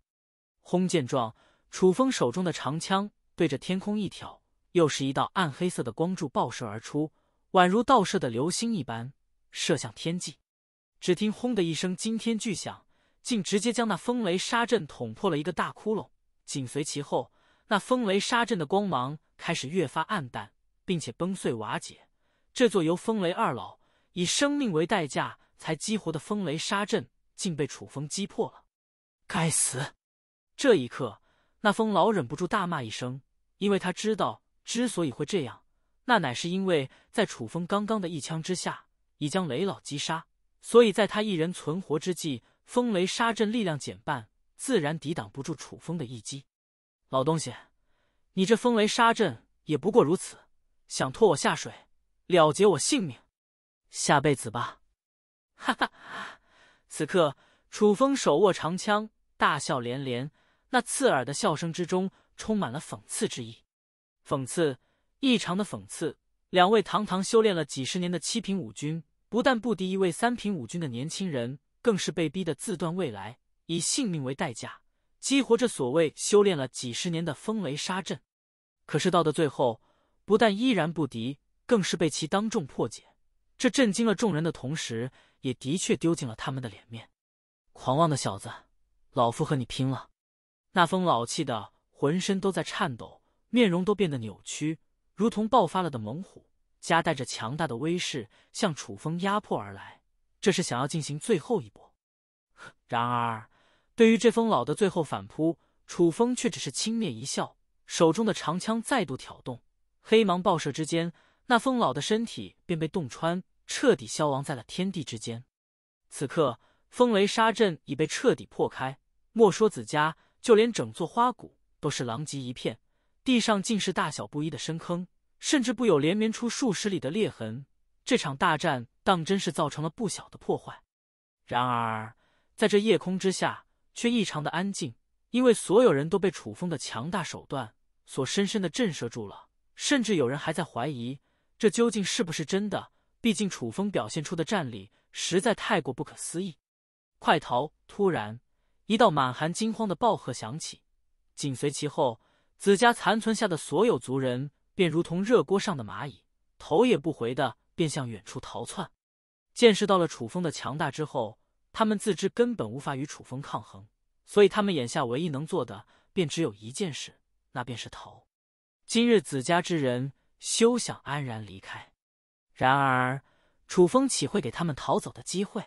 轰！见状，楚风手中的长枪对着天空一挑，又是一道暗黑色的光柱爆射而出，宛如倒射的流星一般射向天际。只听轰的一声惊天巨响，竟直接将那风雷沙阵捅破了一个大窟窿。紧随其后，那风雷沙阵的光芒。开始越发暗淡，并且崩碎瓦解。这座由风雷二老以生命为代价才激活的风雷沙阵，竟被楚风击破了！该死！这一刻，那风老忍不住大骂一声，因为他知道，之所以会这样，那乃是因为在楚风刚刚的一枪之下，已将雷老击杀，所以在他一人存活之际，风雷沙阵力量减半，自然抵挡不住楚风的一击。老东西！你这风雷杀阵也不过如此，想拖我下水，了结我性命，下辈子吧！哈哈！此刻，楚风手握长枪，大笑连连，那刺耳的笑声之中充满了讽刺之意，讽刺，异常的讽刺。两位堂堂修炼了几十年的七品武军，不但不敌一位三品武军的年轻人，更是被逼得自断未来，以性命为代价，激活这所谓修炼了几十年的风雷杀阵。可是到的最后，不但依然不敌，更是被其当众破解，这震惊了众人的同时，也的确丢尽了他们的脸面。狂妄的小子，老夫和你拼了！那封老气的浑身都在颤抖，面容都变得扭曲，如同爆发了的猛虎，夹带着强大的威势向楚风压迫而来。这是想要进行最后一搏。然而，对于这封老的最后反扑，楚风却只是轻蔑一笑。手中的长枪再度挑动，黑芒爆射之间，那风老的身体便被洞穿，彻底消亡在了天地之间。此刻，风雷沙阵已被彻底破开，莫说子家，就连整座花谷都是狼藉一片，地上尽是大小不一的深坑，甚至不有连绵出数十里的裂痕。这场大战当真是造成了不小的破坏。然而，在这夜空之下，却异常的安静，因为所有人都被楚风的强大手段。所深深的震慑住了，甚至有人还在怀疑这究竟是不是真的。毕竟楚风表现出的战力实在太过不可思议。快逃！突然，一道满含惊慌的暴喝响起，紧随其后，子家残存下的所有族人便如同热锅上的蚂蚁，头也不回的便向远处逃窜。见识到了楚风的强大之后，他们自知根本无法与楚风抗衡，所以他们眼下唯一能做的便只有一件事。那便是逃，今日子家之人休想安然离开。然而，楚风岂会给他们逃走的机会？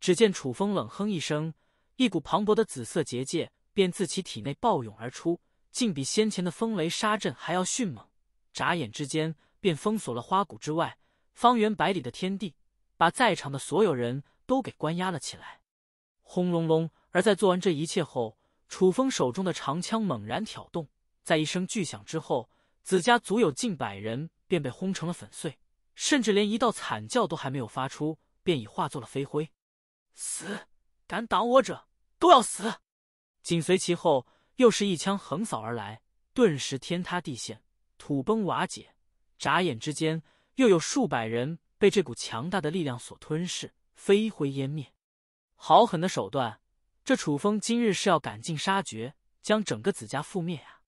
只见楚风冷哼一声，一股磅礴的紫色结界便自其体内暴涌而出，竟比先前的风雷沙阵还要迅猛。眨眼之间，便封锁了花谷之外方圆百里的天地，把在场的所有人都给关押了起来。轰隆隆！而在做完这一切后，楚风手中的长枪猛然挑动。在一声巨响之后，子家族有近百人便被轰成了粉碎，甚至连一道惨叫都还没有发出，便已化作了飞灰。死！敢挡我者都要死！紧随其后，又是一枪横扫而来，顿时天塌地陷，土崩瓦解。眨眼之间，又有数百人被这股强大的力量所吞噬，飞灰湮灭。好狠的手段！这楚风今日是要赶尽杀绝，将整个子家覆灭啊！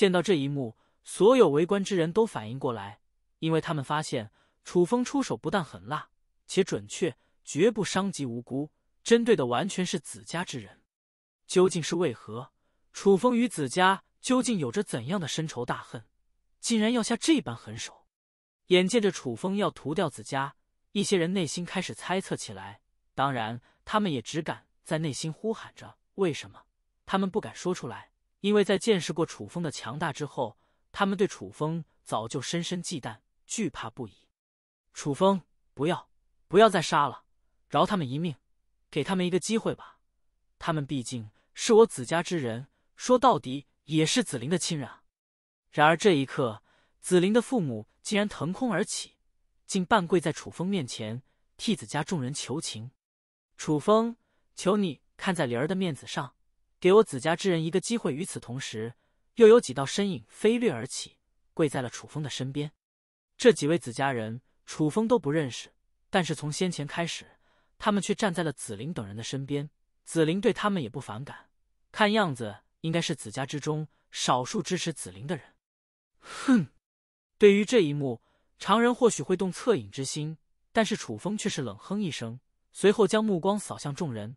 见到这一幕，所有围观之人都反应过来，因为他们发现楚风出手不但狠辣，且准确，绝不伤及无辜，针对的完全是子家之人。究竟是为何？楚风与子家究竟有着怎样的深仇大恨，竟然要下这般狠手？眼见着楚风要屠掉子家，一些人内心开始猜测起来，当然，他们也只敢在内心呼喊着“为什么”，他们不敢说出来。因为在见识过楚风的强大之后，他们对楚风早就深深忌惮、惧怕不已。楚风，不要，不要再杀了，饶他们一命，给他们一个机会吧。他们毕竟是我子家之人，说到底也是子林的亲人啊。然而这一刻，子林的父母竟然腾空而起，竟半跪在楚风面前，替子家众人求情。楚风，求你看在灵儿的面子上。给我子家之人一个机会。与此同时，又有几道身影飞掠而起，跪在了楚风的身边。这几位子家人，楚风都不认识，但是从先前开始，他们却站在了紫菱等人的身边。紫菱对他们也不反感，看样子应该是子家之中少数支持紫菱的人。哼！对于这一幕，常人或许会动恻隐之心，但是楚风却是冷哼一声，随后将目光扫向众人。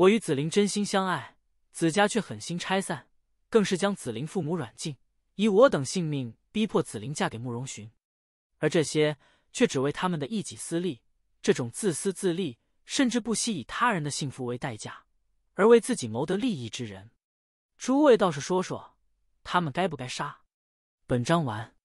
我与紫菱真心相爱，子家却狠心拆散，更是将紫菱父母软禁，以我等性命逼迫紫菱嫁给慕容寻，而这些却只为他们的一己私利。这种自私自利，甚至不惜以他人的幸福为代价，而为自己谋得利益之人，诸位倒是说说，他们该不该杀？本章完。